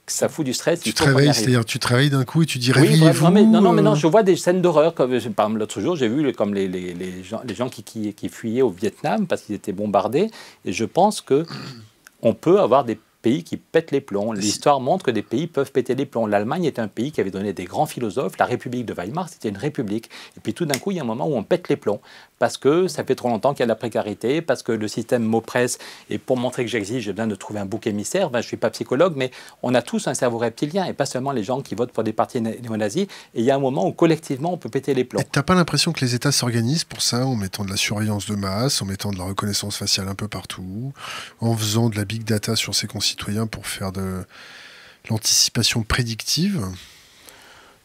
ça fout du stress. Tu travailles, c'est-à-dire tu travailles d'un coup et tu dis oui, non, non, non, mais non, je vois des scènes d'horreur. Comme, l'autre jour, j'ai vu comme les, les, les gens, les gens qui, qui, qui, fuyaient au Vietnam parce qu'ils étaient bombardés. Et je pense que on peut avoir des pays qui pètent les plombs. L'histoire montre que des pays peuvent péter les plombs. L'Allemagne est un pays qui avait donné des grands philosophes. La République de Weimar, c'était une république. Et puis tout d'un coup, il y a un moment où on pète les plombs parce que ça fait trop longtemps qu'il y a de la précarité, parce que le système m'oppresse. Et pour montrer que j'exige, j'ai besoin de trouver un bouc émissaire. Ben, je ne suis pas psychologue, mais on a tous un cerveau reptilien et pas seulement les gens qui votent pour des partis néo-nazis. Et il y a un moment où collectivement, on peut péter les plombs. n'as pas l'impression que les États s'organisent pour ça en mettant de la surveillance de masse, en mettant de la reconnaissance faciale un peu partout, en faisant de la big data sur ces pour faire de l'anticipation prédictive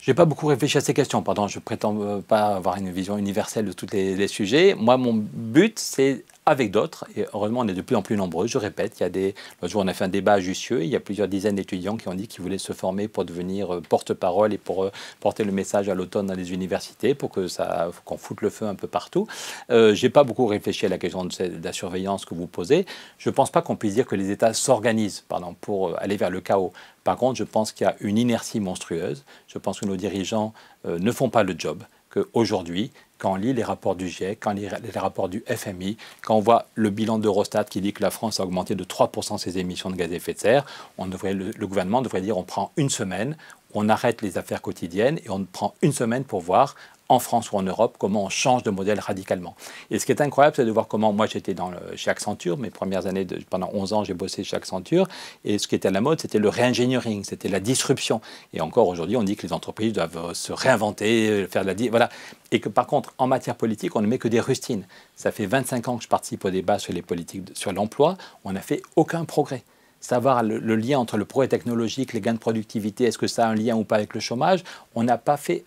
j'ai pas beaucoup réfléchi à ces questions. Pardon, je prétends euh, pas avoir une vision universelle de tous les sujets. Moi, mon but, c'est avec d'autres. Et heureusement, on est de plus en plus nombreux. Je répète, il y a des... l'autre jour, on a fait un débat à Il y a plusieurs dizaines d'étudiants qui ont dit qu'ils voulaient se former pour devenir euh, porte-parole et pour euh, porter le message à l'automne dans les universités, pour que ça, qu'on foute le feu un peu partout. Je euh, J'ai pas beaucoup réfléchi à la question de, la surveillance que vous posez. Je pense pas qu'on puisse dire que les États s'organisent, pardon, pour aller vers le chaos. Par contre, je pense qu'il y a une inertie monstrueuse. Je pense que nos dirigeants ne font pas le job qu'aujourd'hui, quand on lit les rapports du GIEC, quand on lit les rapports du FMI, quand on voit le bilan d'Eurostat qui dit que la France a augmenté de 3% ses émissions de gaz à effet de serre, on devrait, le, le gouvernement devrait dire on prend une semaine, on arrête les affaires quotidiennes et on prend une semaine pour voir en France ou en Europe, comment on change de modèle radicalement. Et ce qui est incroyable, c'est de voir comment moi j'étais dans chez Accenture, mes premières années, pendant 11 ans j'ai bossé chez Accenture, et ce qui était à la mode, c'était le réengineering, c'était la disruption. Et encore aujourd'hui, on dit que les entreprises doivent euh, se réinventer, euh, faire de la... voilà. Et que par contre, en matière politique, on ne met que des rustines. Ça fait 25 ans que je participe au débat sur les politiques, sur l'emploi, on n'a fait aucun progrès savoir le, lien entre le progrès technologique, les gains de productivité, est-ce que ça a un lien ou pas avec le chômage, on n'a pas fait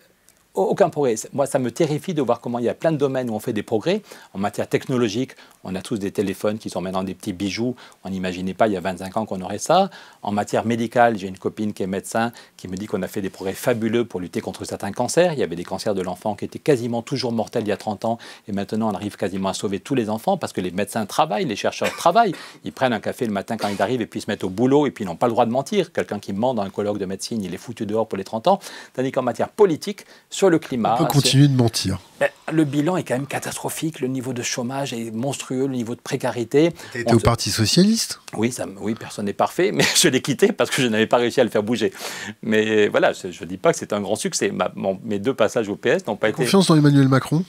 aucun progrès. Moi, ça me terrifie de voir comment il y a plein de domaines où on fait des progrès. En matière technologique, on a tous des téléphones qui sont maintenant des petits bijoux. On n'imaginait pas il y a 25 ans qu'on aurait ça. En matière médicale, j'ai une copine qui est médecin qui me dit qu'on a fait des progrès fabuleux pour lutter contre certains cancers. Il y avait des cancers de l'enfant qui étaient quasiment toujours mortels il y a 30 ans et maintenant on arrive quasiment à sauver tous les enfants parce que les médecins travaillent, les chercheurs travaillent. Ils prennent un café le matin quand ils arrivent et puis ils se mettent au boulot et puis ils n'ont pas le droit de mentir. Quelqu'un qui ment dans un colloque de médecine, il est foutu dehors pour les 30 ans. Tandis qu'en matière politique, le climat. On peut continuer de mentir. Le bilan est quand même catastrophique. Le niveau de chômage est monstrueux, le niveau de précarité. Tu étais au Parti Socialiste oui, ça, oui, personne n'est parfait, mais [laughs] je l'ai quitté parce que je n'avais pas réussi à le faire bouger. Mais voilà, je ne dis pas que c'est un grand succès. Ma, mes deux passages au PS n'ont pas été. Confiance dans Emmanuel Macron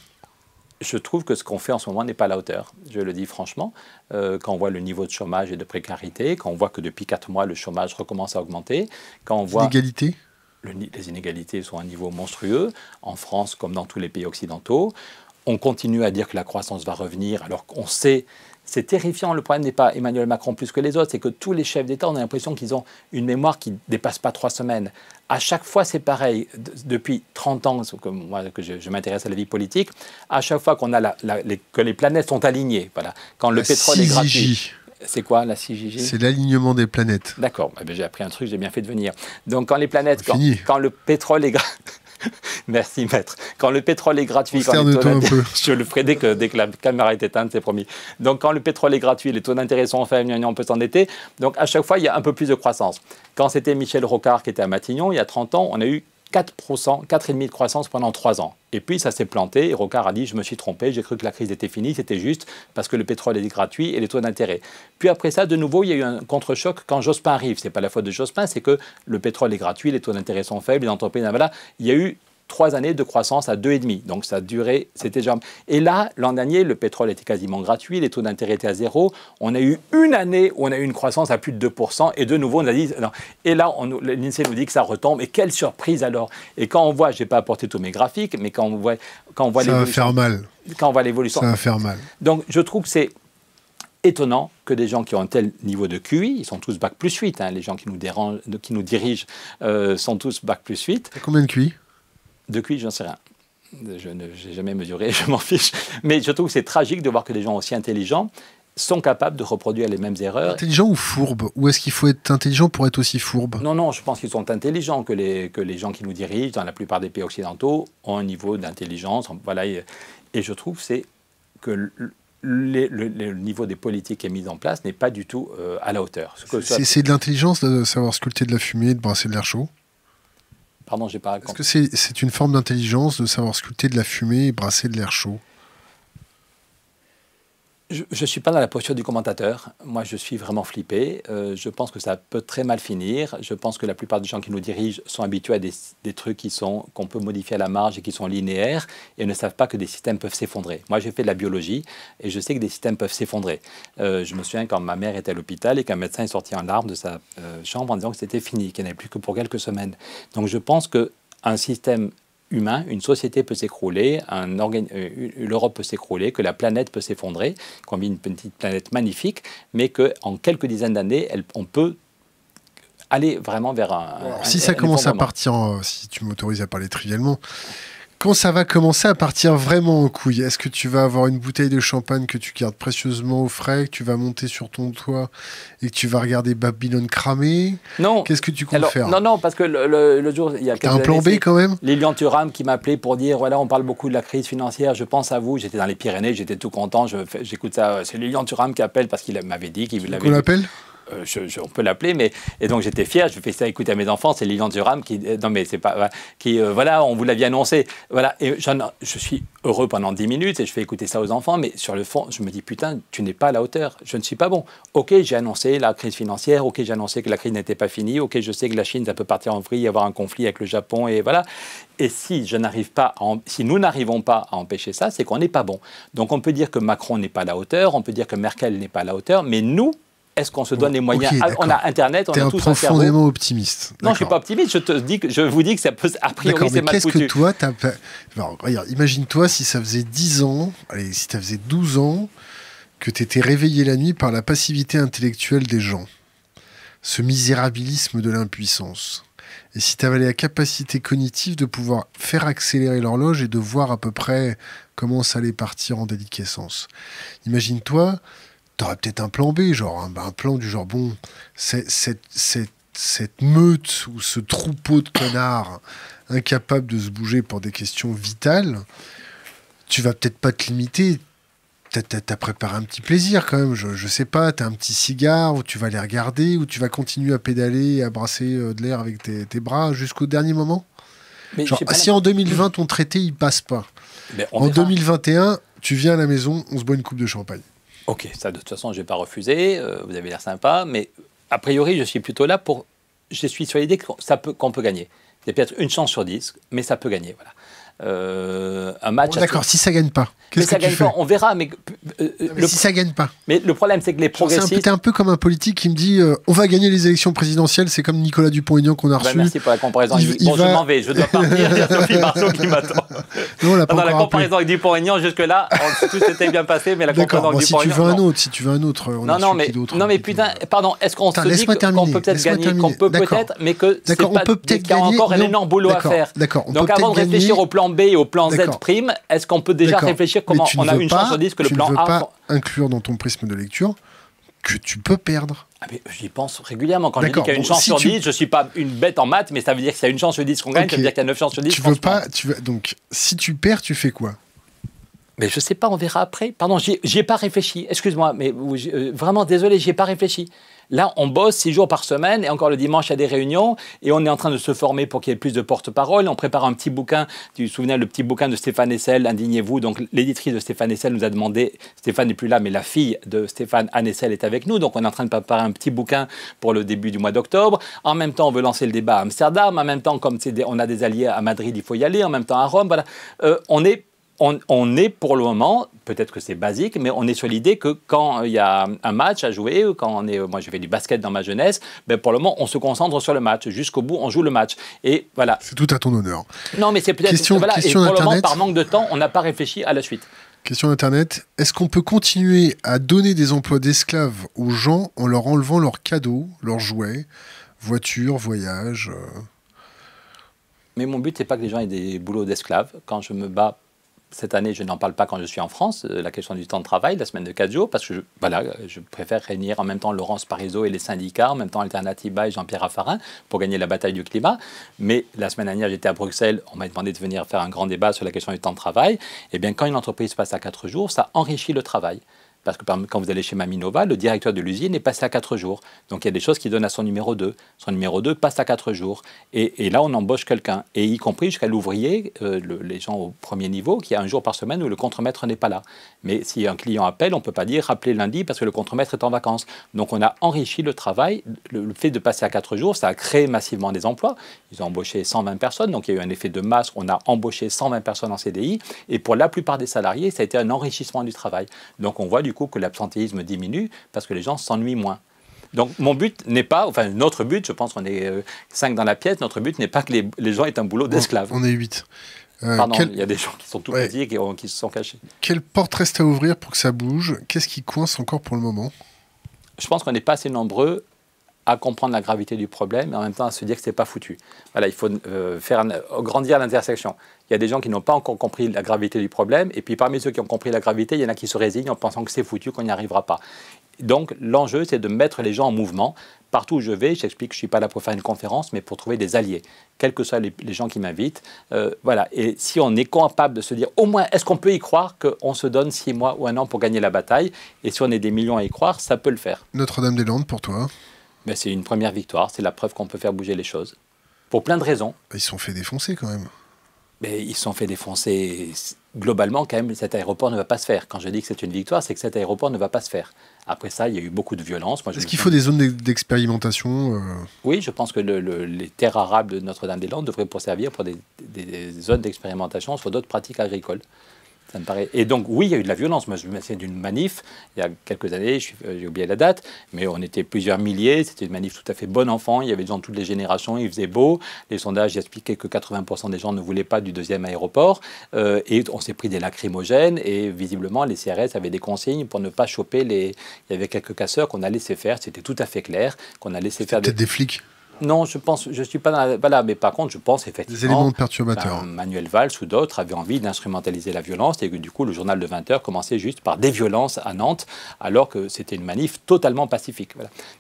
je trouve que ce qu'on fait en ce moment n'est pas à la hauteur. Je le dis franchement, euh, quand on voit le niveau de chômage et de précarité, quand on voit que depuis 4 mois, le chômage recommence à augmenter, quand on voit... L'égalité les inégalités sont à un niveau monstrueux, en France comme dans tous les pays occidentaux. On continue à dire que la croissance va revenir alors qu'on sait c'est terrifiant. Le problème n'est pas Emmanuel Macron plus que les autres, c'est que tous les chefs d'État, on a l'impression qu'ils ont une mémoire qui ne dépasse pas trois semaines. À chaque fois, c'est pareil. depuis 30 ans que, moi, je, m'intéresse à la vie politique, à chaque fois que les planètes sont alignées, quand le pétrole est gratuit, c'est quoi la CIGG C'est l'alignement des planètes. D'accord, eh ben, j'ai appris un truc, j'ai bien fait de venir. Donc quand les planètes, quand, le pétrole est gratuit. [laughs] Merci maître. Quand le pétrole est gratuit, quand les taux un peu. [laughs] je le ferai dès que, la caméra est éteinte, c'est promis. Donc quand le pétrole est gratuit, les taux d'intérêt sont faibles, on peut s'endetter. Donc à chaque fois, il y a un peu plus de croissance. Quand c'était Michel Rocard qui était à Matignon, il y a 30 ans, on a eu 4%, 4,5% de croissance pendant 3 ans. Et puis ça s'est planté, et Rocard a dit je me suis trompé, j'ai cru que la crise était finie, c'était juste parce que le pétrole est gratuit et les taux d'intérêt. Puis après ça, de nouveau, il y a eu un contre-choc quand Jospin arrive. C'est pas la faute de Jospin, c'est que le pétrole est gratuit, les taux d'intérêt sont faibles, les entreprises, voilà. Il y a eu trois années de croissance à 2,5. Donc ça a duré, c'était déjà. Et là, l'an dernier, le pétrole était quasiment gratuit, les taux d'intérêt étaient à zéro. On a eu une année où on a eu une croissance à plus de 2%, et de nouveau, on a dit. Et là, l'INSEE nous dit que ça retombe, et quelle surprise alors Et quand on voit, je n'ai pas apporté tous mes graphiques, mais quand on voit. Quand on voit ça va faire mal. Quand on voit l'évolution. Ça va faire mal. Donc je trouve que c'est étonnant que des gens qui ont un tel niveau de QI, ils sont tous bac plus 8, hein. les gens qui nous, dérangent, qui nous dirigent euh, sont tous bac plus 8. Combien de QI de je j'en sais rien. Je n'ai jamais mesuré, [laughs] je m'en fiche. Mais je trouve que c'est tragique de voir que des gens aussi intelligents sont capables de reproduire les mêmes erreurs. Intelligents ou fourbes Ou est-ce qu'il faut être intelligent pour être aussi fourbe Non, non, je pense qu'ils sont intelligents, que les, que les gens qui nous dirigent dans la plupart des pays occidentaux ont un niveau d'intelligence. Voilà, et, je trouve c'est que le, niveau des politiques qui est mis en place n'est pas du tout euh, à la hauteur. C'est de l'intelligence de savoir sculpter de la fumée, de brasser de l'air chaud est-ce que c'est une forme d'intelligence de savoir sculpter de la fumée et brasser de l'air chaud je ne suis pas dans la posture du commentateur. Moi, je suis vraiment flippé. Euh, je pense que ça peut très mal finir. Je pense que la plupart des gens qui nous dirigent sont habitués à des, trucs qui sont qu'on peut modifier à la marge et qui sont linéaires et ne savent pas que des systèmes peuvent s'effondrer. Moi, j'ai fait de la biologie et je sais que des systèmes peuvent s'effondrer. Euh, je me souviens quand ma mère était à l'hôpital et qu'un médecin est sorti en larmes de sa euh, chambre en disant que c'était fini, qu'il n'y avait plus que pour quelques semaines. Donc, je pense que un système humain, une société peut s'écrouler, euh, l'Europe peut s'écrouler, que la planète peut s'effondrer, qu'on vit une petite planète magnifique, mais qu'en quelques dizaines d'années, on peut aller vraiment vers un... Alors, si ça commence à partir, si tu m'autorises à parler trivialement, quand ça va commencer à partir vraiment en couille, est-ce que tu vas avoir une bouteille de champagne que tu gardes précieusement au frais, que tu vas monter sur ton toit et que tu vas regarder Babylone cramer Non. Qu'est-ce que tu comptes faire Non, non, parce que le, jour, il y a un plan B quand même Lilian Thuram qui m'appelait pour dire voilà, on parle beaucoup de la crise financière, je pense à vous. J'étais dans les Pyrénées, j'étais tout content, j'écoute ça. Euh, c'est Lilian Thuram qui appelle parce qu'il m'avait dit qu'il l'avait. Qu'on l'appelle euh, on peut l'appeler, mais et donc j'étais fier. Je fais ça écouter à mes enfants, c'est Lilian Duram qui, euh, non mais c'est pas, qui, euh, voilà, on vous l'avait annoncé, voilà. Et je suis heureux pendant 10 minutes et je fais écouter ça aux enfants, mais sur le fond, je me dis putain, tu n'es pas à la hauteur. Je ne suis pas bon. Ok, j'ai annoncé la crise financière. Ok, j'ai annoncé que la crise n'était pas finie. Ok, je sais que la Chine ça peut partir en vrille, avoir un conflit avec le Japon et voilà. Et si je n'arrive pas, si nous n'arrivons pas à empêcher ça, c'est qu'on n'est pas bon. Donc on peut dire que Macron n'est pas à la hauteur, on peut dire que Merkel n'est pas à la hauteur, mais nous est-ce qu'on se donne les moyens ah, On a Internet, on a tous un profondément optimiste. Non, je ne suis pas optimiste. Je te dis, que, je vous dis que ça peut, a priori, c'est Mais qu'est-ce que toi, as... Alors, imagine-toi si ça faisait 10 ans, allez, si ça faisait 12 ans que tu étais réveillé la nuit par la passivité intellectuelle des gens, ce misérabilisme de l'impuissance. Et si tu la capacité cognitive de pouvoir faire accélérer l'horloge et de voir à peu près comment ça allait partir en déliquescence. Imagine-toi t'aurais peut-être un plan B, genre un, plan du genre, bon, cette, meute ou ce troupeau de connards incapables de se bouger pour des questions vitales, tu vas peut-être pas te limiter. T'as préparé un petit plaisir quand même, je, sais pas, t'as un petit cigare où tu vas les regarder, où tu vas continuer à pédaler et à brasser euh, de l'air avec tes, bras jusqu'au dernier moment si en 2020 ton traité il passe pas, en 2021 tu viens à la maison, on se boit une coupe de champagne. Ok. Ça, de toute façon, je ne vais pas refuser. Euh, vous avez l'air sympa. Mais a priori, je suis plutôt là pour. Je suis sur l'idée qu'on peut, qu'on peut gagner. C'est peut-être une chance sur dix, mais ça peut gagner. Voilà. Euh, un oh, match. D'accord, si ça gagne pas. Mais que ça gagne pas, on verra. Mais, euh, euh, le si ça gagne pas. Mais le problème, c'est que les progressistes. C'est un, peu comme un politique qui me dit on va gagner les élections présidentielles. C'est comme Nicolas Dupont-Aignan qu'on a bah, reçu. merci pour la comparaison. Il, bon, va... je m'en vais, je dois partir. [laughs] Il y Sophie Marceau qui m'attend. [laughs] Non, la comparaison avec Dupont-Aignan, jusque-là, tout s'était bien passé, mais la comparaison avec Dupont-Aignan. Si tu veux un autre, si tu veux un autre, on non, non, mais, non, hein, mais putain, pardon, est-ce qu'on se dit qu'on peut peut-être gagner, qu'on peut peut-être, mais que c'est pas. encore un énorme boulot à faire. D'accord, Donc avant de réfléchir au plan B et au plan Z prime, est-ce qu'on peut déjà réfléchir comment on a une chance sur 10 que le plan ne veux pas inclure dans ton prisme de lecture que tu peux perdre. Ah j'y pense régulièrement. Quand je dis qu'il y a une chance sur 10, je ne suis pas une bête en maths, mais ça veut dire que s'il y a une chance sur 10 qu'on gagne, ça veut dire qu'il y a 9 chances sur 10 tu veux pas, veux... Donc, si tu perds, tu fais quoi mais je sais pas, on verra après. Pardon, j'ai ai pas réfléchi. Excuse-moi, mais euh, vraiment désolé, j'ai ai pas réfléchi. Là, on bosse six jours par semaine et encore le dimanche, il a des réunions et on est en train de se former pour qu'il y ait plus de porte-parole. On prépare un petit bouquin. Tu te souviens, le petit bouquin de Stéphane Essel, Indignez-vous. Donc, l'éditrice de Stéphane Essel nous a demandé, Stéphane n'est plus là, mais la fille de Stéphane, Anne est avec nous. Donc, on est en train de préparer un petit bouquin pour le début du mois d'octobre. En même temps, on veut lancer le débat à Amsterdam. En même temps, comme on a des alliés à Madrid, il faut y aller. En même temps, à Rome. Voilà. Euh, on est on, est pour le moment, peut-être que c'est basique, mais on est sur l'idée que quand il y a un match à jouer, quand on est, moi j'ai fait du basket dans ma jeunesse, ben pour le moment on se concentre sur le match. Jusqu'au bout, on joue le match. Et voilà. C'est tout à ton honneur. Non, mais c'est peut-être. Question, voilà, et pour le moment, par manque de temps, on n'a pas réfléchi à la suite. Question d'Internet. Est-ce qu'on peut continuer à donner des emplois d'esclaves aux gens en leur enlevant leurs cadeaux, leurs jouets, voitures, voyages euh Mais mon but, c'est pas que les gens aient des boulots d'esclaves. Quand je me bats cette année, je n'en parle pas quand je suis en France, euh, la question du temps de travail, la semaine de jours, parce que euh, je, préfère réunir en même temps Laurence Parizeau et les syndicats, en même temps Alternativa et Jean-Pierre Affarin, pour gagner la bataille du climat. Mais la semaine dernière, j'étais à Bruxelles, on m'a demandé de venir faire un grand débat sur la question du temps de travail. Et eh bien, quand une entreprise passe à 4 jours, ça enrichit le travail. Parce que quand vous allez chez Maminova, le directeur de l'usine est passé à 4 jours. Donc il y a des choses qui donnent à son numéro 2. Son numéro 2 passe à 4 jours. Et, là, on embauche quelqu'un. Et y compris jusqu'à l'ouvrier, euh, les gens au premier niveau, qui a un jour par semaine où le contremaître n'est pas là. Mais si un client appelle, on ne peut pas dire rappelez lundi parce que le contremaître est en vacances. Donc on a enrichi le travail. Le, fait de passer à 4 jours, ça a créé massivement des emplois. Ils ont embauché 120 personnes. Donc il y a eu un effet de masse. On a embauché 120 personnes en CDI. Et pour la plupart des salariés, ça a été un enrichissement du travail. Donc on voit du que l'absentéisme diminue parce que les gens s'ennuient moins. Donc mon but n'est pas, enfin notre but, je pense qu'on est euh, cinq dans la pièce, notre but n'est pas que les, les, gens aient un boulot d'esclave. On est huit. Euh, il y a des gens qui sont tout petits et qui, qui, se sont cachés. Quelle porte reste à ouvrir pour que ça bouge Qu'est-ce qui coince encore pour le moment Je pense qu'on n'est pas assez nombreux à comprendre la gravité du problème et en même temps à se dire que ce n'est pas foutu. Voilà, il faut euh, faire grandir l'intersection. Il y a des gens qui n'ont pas encore compris la gravité du problème, et puis parmi ceux qui ont compris la gravité, il y en a qui se résignent en pensant que c'est foutu, qu'on n'y arrivera pas. Donc l'enjeu, c'est de mettre les gens en mouvement. Partout où je vais, Je que je ne suis pas là pour faire une conférence, mais pour trouver des alliés, quels que soient les, gens qui m'invitent. Euh, voilà. Et si on est capable de se dire, au moins, est-ce qu'on peut y croire qu'on se donne six mois ou un an pour gagner la bataille Et si on est des millions à y croire, ça peut le faire. Notre-Dame-des-Landes pour toi c'est une première victoire, c'est la preuve qu'on peut faire bouger les choses. Pour plein de raisons. Ils se sont fait défoncer quand même. Mais ils se sont fait défoncer. Globalement, quand même, cet aéroport ne va pas se faire. Quand je dis que c'est une victoire, c'est que cet aéroport ne va pas se faire. Après ça, il y a eu beaucoup de violence. Est-ce qu'il faut des zones d'expérimentation euh? Oui, je pense que les terres arables de Notre-Dame-des-Landes devraient pour servir pour des, des zones d'expérimentation sur d'autres pratiques agricoles. Et donc, oui, il y a eu de la violence. Moi, je me souviens d'une manif, il y a quelques années, euh, j'ai oublié la date, mais on était plusieurs milliers. C'était une manif tout à fait bon enfant. Il y avait des gens de toutes les générations, il faisait beau. Les sondages expliquaient que 80% des gens ne voulaient pas du deuxième aéroport. Euh, et on s'est pris des lacrymogènes. Et visiblement, les CRS avaient des consignes pour ne pas choper les. Il y avait quelques casseurs qu'on a laissé faire. C'était tout à fait clair qu'on a laissé faire. Des... des flics non, je pense, je suis pas, là, mais par contre, je pense effectivement. Des éléments perturbateurs. Ben, Manuel Valls ou d'autres avaient envie d'instrumentaliser la violence et que du coup, le journal de 20 heures commençait juste par des violences à Nantes, alors que c'était une manif totalement pacifique.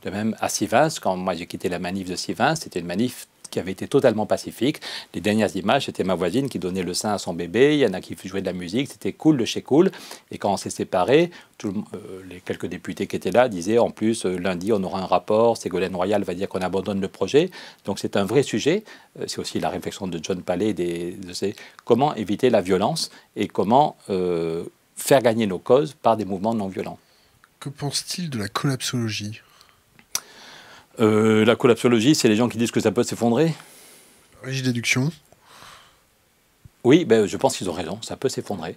De même, à Sivins, quand moi j'ai quitté la manif de Sivins, c'était une manif qui avait été totalement pacifique. Les dernières images, c'était ma voisine qui donnait le sein à son bébé, il y en a qui jouaient de la musique, c'était cool de chez cool. Et quand on s'est séparés, euh, les quelques députés qui étaient là disaient en plus, euh, lundi, on aura un rapport, Ségolène Royal va dire qu'on abandonne le projet. Donc c'est un vrai sujet. Euh, c'est aussi la réflexion de John Palais, des, de comment éviter la violence et comment faire gagner nos causes par des mouvements non violents. Que pense-t-il de la collapsologie euh, la collapsologie, c'est les gens qui disent que ça peut s'effondrer Rigide déduction. Oui, ben, je pense qu'ils ont raison, ça peut s'effondrer.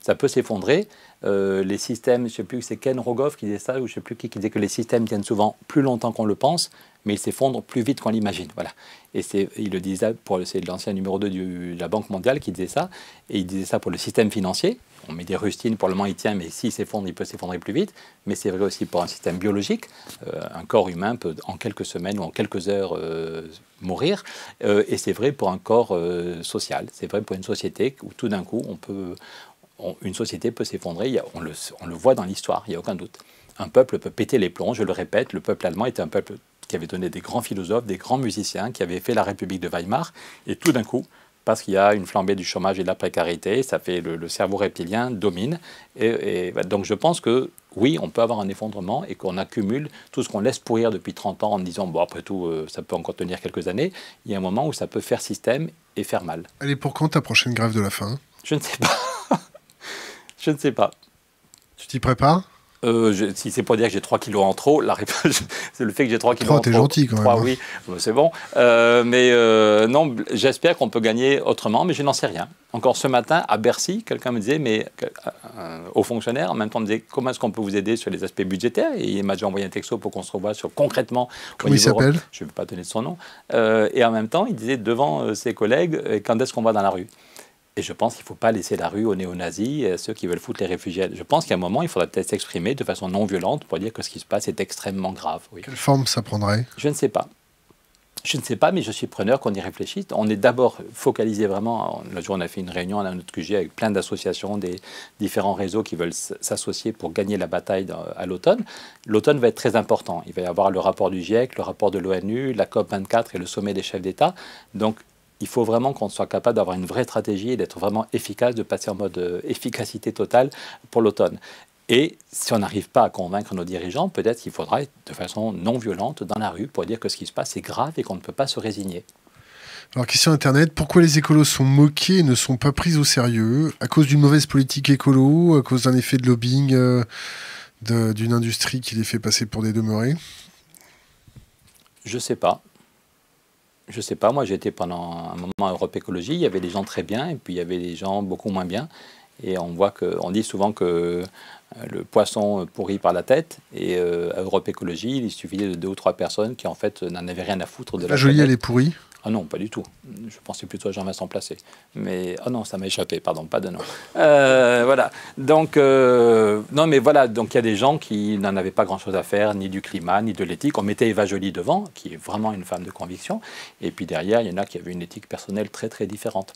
Ça peut s'effondrer. Euh, les systèmes, je ne sais plus, c'est Ken Rogoff qui disait ça, ou je ne sais plus qui, qui disait que les systèmes tiennent souvent plus longtemps qu'on le pense, mais ils s'effondrent plus vite qu'on l'imagine. Voilà. Et il le disait pour l'ancien numéro 2 de la Banque mondiale qui disait ça, et il disait ça pour le système financier, on met des rustines, pour le moment il tient, mais s'il s'effondre, il peut s'effondrer plus vite. Mais c'est vrai aussi pour un système biologique. Euh, un corps humain peut en quelques semaines ou en quelques heures euh, mourir. Euh, et c'est vrai pour un corps social. C'est vrai pour une société où tout d'un coup, on peut, une société peut s'effondrer. On le, on le voit dans l'histoire, il n'y a aucun doute. Un peuple peut péter les plombs, je le répète, le peuple allemand était un peuple qui avait donné des grands philosophes, des grands musiciens, qui avait fait la République de Weimar. Et tout d'un coup, parce qu'il y a une flambée du chômage et de la précarité, ça fait le, cerveau reptilien domine. Et, bah, donc je pense que oui, on peut avoir un effondrement et qu'on accumule tout ce qu'on laisse pourrir depuis 30 ans en disant, bon, après tout, euh, ça peut encore tenir quelques années. Il y a un moment où ça peut faire système et faire mal. Allez, pour quand ta prochaine grève de la faim Je ne sais pas. [laughs] je ne sais pas. Tu t'y prépares euh, si c'est pour dire que j'ai 3 kilos en trop, la [laughs] c'est le fait que j'ai 3 kilos en trop. 3, t'es gentil quand même. Hein. oui, euh, c'est bon. Euh, mais non, j'espère qu'on peut gagner autrement, mais je n'en sais rien. Encore ce matin, à Bercy, quelqu'un me disait, mais au fonctionnaire, en même temps, me disait, comment est-ce qu'on peut vous aider sur les aspects budgétaires Et il m'a déjà envoyé un texto pour qu'on se revoie sur concrètement. Comment il s'appelle Je ne vais pas donner son nom. et en même temps, il disait devant ses collègues, quand est-ce qu'on va dans la rue et je pense qu'il ne faut pas laisser la rue aux néo-nazis, euh, ceux qui veulent foutre les réfugiés. Je pense qu'à un moment, il faudra peut-être s'exprimer de façon non violente pour dire que ce qui se passe est extrêmement grave. Quelle forme ça prendrait Je ne sais pas. Je ne sais pas, mais je suis preneur qu'on y réfléchisse. On est d'abord focalisé vraiment. L'autre jour, on a fait une réunion à notre QG avec plein d'associations des différents réseaux qui veulent s'associer pour gagner la bataille à l'automne. L'automne va être très important. Il va y avoir le rapport du GIEC, le rapport de l'ONU, la COP24 et le sommet des chefs d'État. Donc, il faut vraiment qu'on soit capable d'avoir une vraie stratégie et d'être vraiment efficace, de passer en mode euh, efficacité totale pour l'automne. Et si on n'arrive pas à convaincre nos dirigeants, peut-être qu'il faudra être de façon non violente dans la rue pour dire que ce qui se passe est grave et qu'on ne peut pas se résigner. Alors, question Internet, pourquoi les écolos sont moqués et ne sont pas pris au sérieux À cause d'une mauvaise politique écolo À cause d'un effet de lobbying euh, d'une industrie qui les fait passer pour des demeurés Je ne sais pas je sais pas, moi j'étais pendant un moment à Europe Écologie, il y avait des gens très bien et puis il y avait des gens beaucoup moins bien. Et on voit que, on dit souvent que euh, le poisson pourrit par la tête. Et euh, à Europe Écologie, il suffisait de deux ou trois personnes qui en fait n'en avaient rien à foutre de la. La jolie, elle est pourrie. Ah non, pas du tout. Je pensais plutôt à Jean-Vincent Placé. Mais ah non, ça m'a échappé, pardon, pas de nom. [laughs] Euh, voilà. Donc euh, non, mais voilà. Donc il y a des gens qui n'en avaient pas grand-chose à faire, ni du climat, ni de l'éthique. On mettait Eva Joly devant, qui est vraiment une femme de conviction. Et puis derrière, il y en a qui avaient une éthique personnelle très très différente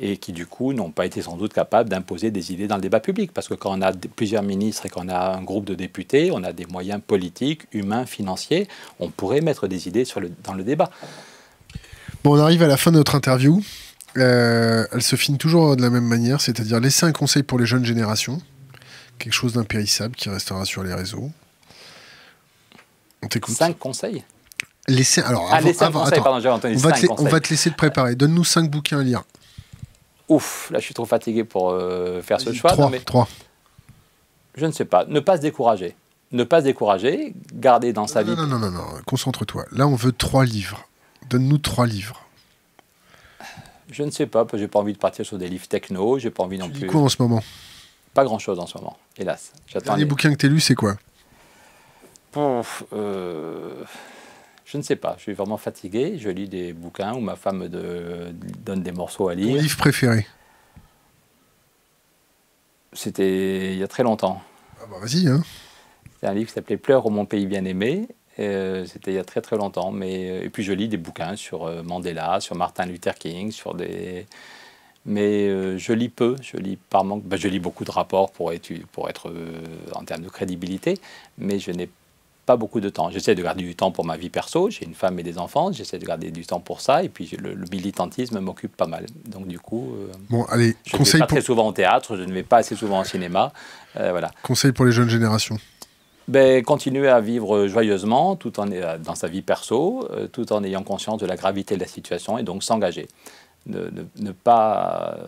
et qui du coup n'ont pas été sans doute capables d'imposer des idées dans le débat public. Parce que quand on a plusieurs ministres et qu'on a un groupe de députés, on a des moyens politiques, humains, financiers, on pourrait mettre des idées sur dans le débat. Bon, on arrive à la fin de notre interview. Euh, elle se finit toujours de la même manière, c'est-à-dire laisser un conseil pour les jeunes générations, quelque chose d'impérissable qui restera sur les réseaux. On t'écoute. Cinq conseils Laissez, alors, ah, on, va te, laisser te préparer. Donne-nous cinq bouquins à lire. Ouf, là je suis trop fatigué pour euh, faire ce choix. Trois, Je ne sais pas. Ne pas se décourager. Ne pas se décourager, garder dans sa vie. non, non, non, concentre-toi. Là on veut trois livres. Donne-nous trois livres. Je ne sais pas, parce que j'ai pas envie de partir sur des livres techno, j'ai pas envie non tu Lis quoi en ce moment Pas grand-chose en ce moment, hélas. Le dernier les... bouquin que tu as lu, c'est quoi euh, Je ne sais pas, je suis vraiment fatigué. Je lis des bouquins où ma femme donne des morceaux à lire. Ton livre préféré C'était il y a très longtemps. Ah bah vas-y. Hein. C'est un livre qui s'appelait Pleurs au mon pays bien-aimé euh, c'était il y a très très longtemps. Mais, euh, et puis je lis des bouquins sur euh, Mandela, sur Martin Luther King, sur des... Mais je lis peu, je lis par manque. Ben, je lis beaucoup de rapports pour être, pour être en termes de crédibilité, mais je n'ai pas beaucoup de temps. J'essaie de garder du temps pour ma vie perso, j'ai une femme et des enfants, j'essaie de garder du temps pour ça, et puis le, militantisme m'occupe pas mal. Donc du coup, bon, allez, je ne vais pas très souvent au théâtre, je ne vais pas assez souvent au cinéma. voilà. Conseil pour les jeunes générations ben, continuer à vivre joyeusement tout euh, dans sa vie perso, euh, tout en ayant conscience de la gravité de la situation et donc s'engager ne, pas,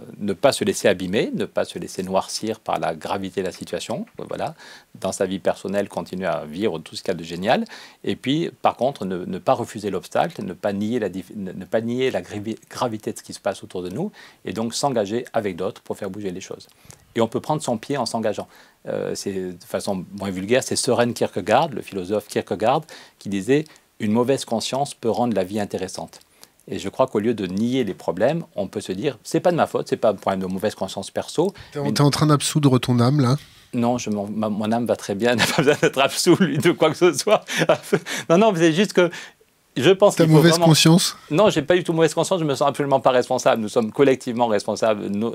se laisser abîmer, ne pas se laisser noircir par la gravité de la situation. Voilà. Dans sa vie personnelle, continuer à vivre tout ce qu'il y a de génial. Et puis, par contre, ne, pas refuser l'obstacle, ne, pas nier la, gravité de ce qui se passe autour de nous, et donc s'engager avec d'autres pour faire bouger les choses. Et on peut prendre son pied en s'engageant. Euh, de façon moins vulgaire, c'est Søren Kierkegaard, le philosophe Kierkegaard, qui disait Une mauvaise conscience peut rendre la vie intéressante. Et je crois qu'au lieu de nier les problèmes, on peut se dire c'est pas de ma faute, c'est pas un problème de mauvaise conscience perso. T'es mais... en train d'absoudre ton âme là non, je, mon, âme va très bien, [laughs] elle n'a pas besoin d'être absolue de quoi que ce soit. [laughs] non, non, c'est juste que je pense T'as mauvaise conscience Non, j'ai pas du tout mauvaise conscience, je me sens absolument pas responsable. Nous sommes collectivement responsables, nos,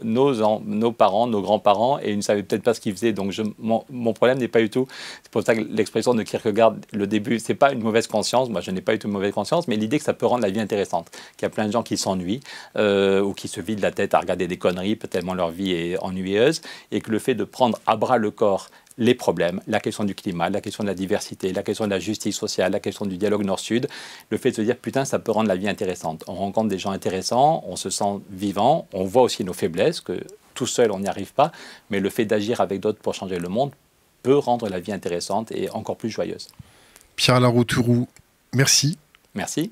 nos parents, nos grands-parents, et ils ne savaient peut-être pas ce qu'ils faisaient. Donc mon, problème n'est pas du tout. C'est pour ça que l'expression de Kierkegaard, le début, c'est pas une mauvaise conscience. Moi, je n'ai pas du tout mauvaise conscience, mais l'idée que ça peut rendre la vie intéressante. Qu'il y a plein de gens qui s'ennuient euh, ou qui se vident la tête à regarder des conneries, peut tellement leur vie est ennuyeuse, et que le fait de prendre à bras le corps les problèmes, la question du climat, la question de la diversité, la question de la justice sociale, la question du dialogue nord-sud, le fait de se dire putain, ça peut rendre la vie intéressante. On rencontre des gens intéressants, on se sent vivant, on voit aussi nos faiblesses, que tout seul on n'y arrive pas, mais le fait d'agir avec d'autres pour changer le monde peut rendre la vie intéressante et encore plus joyeuse. Pierre Laroutourou, merci. Merci.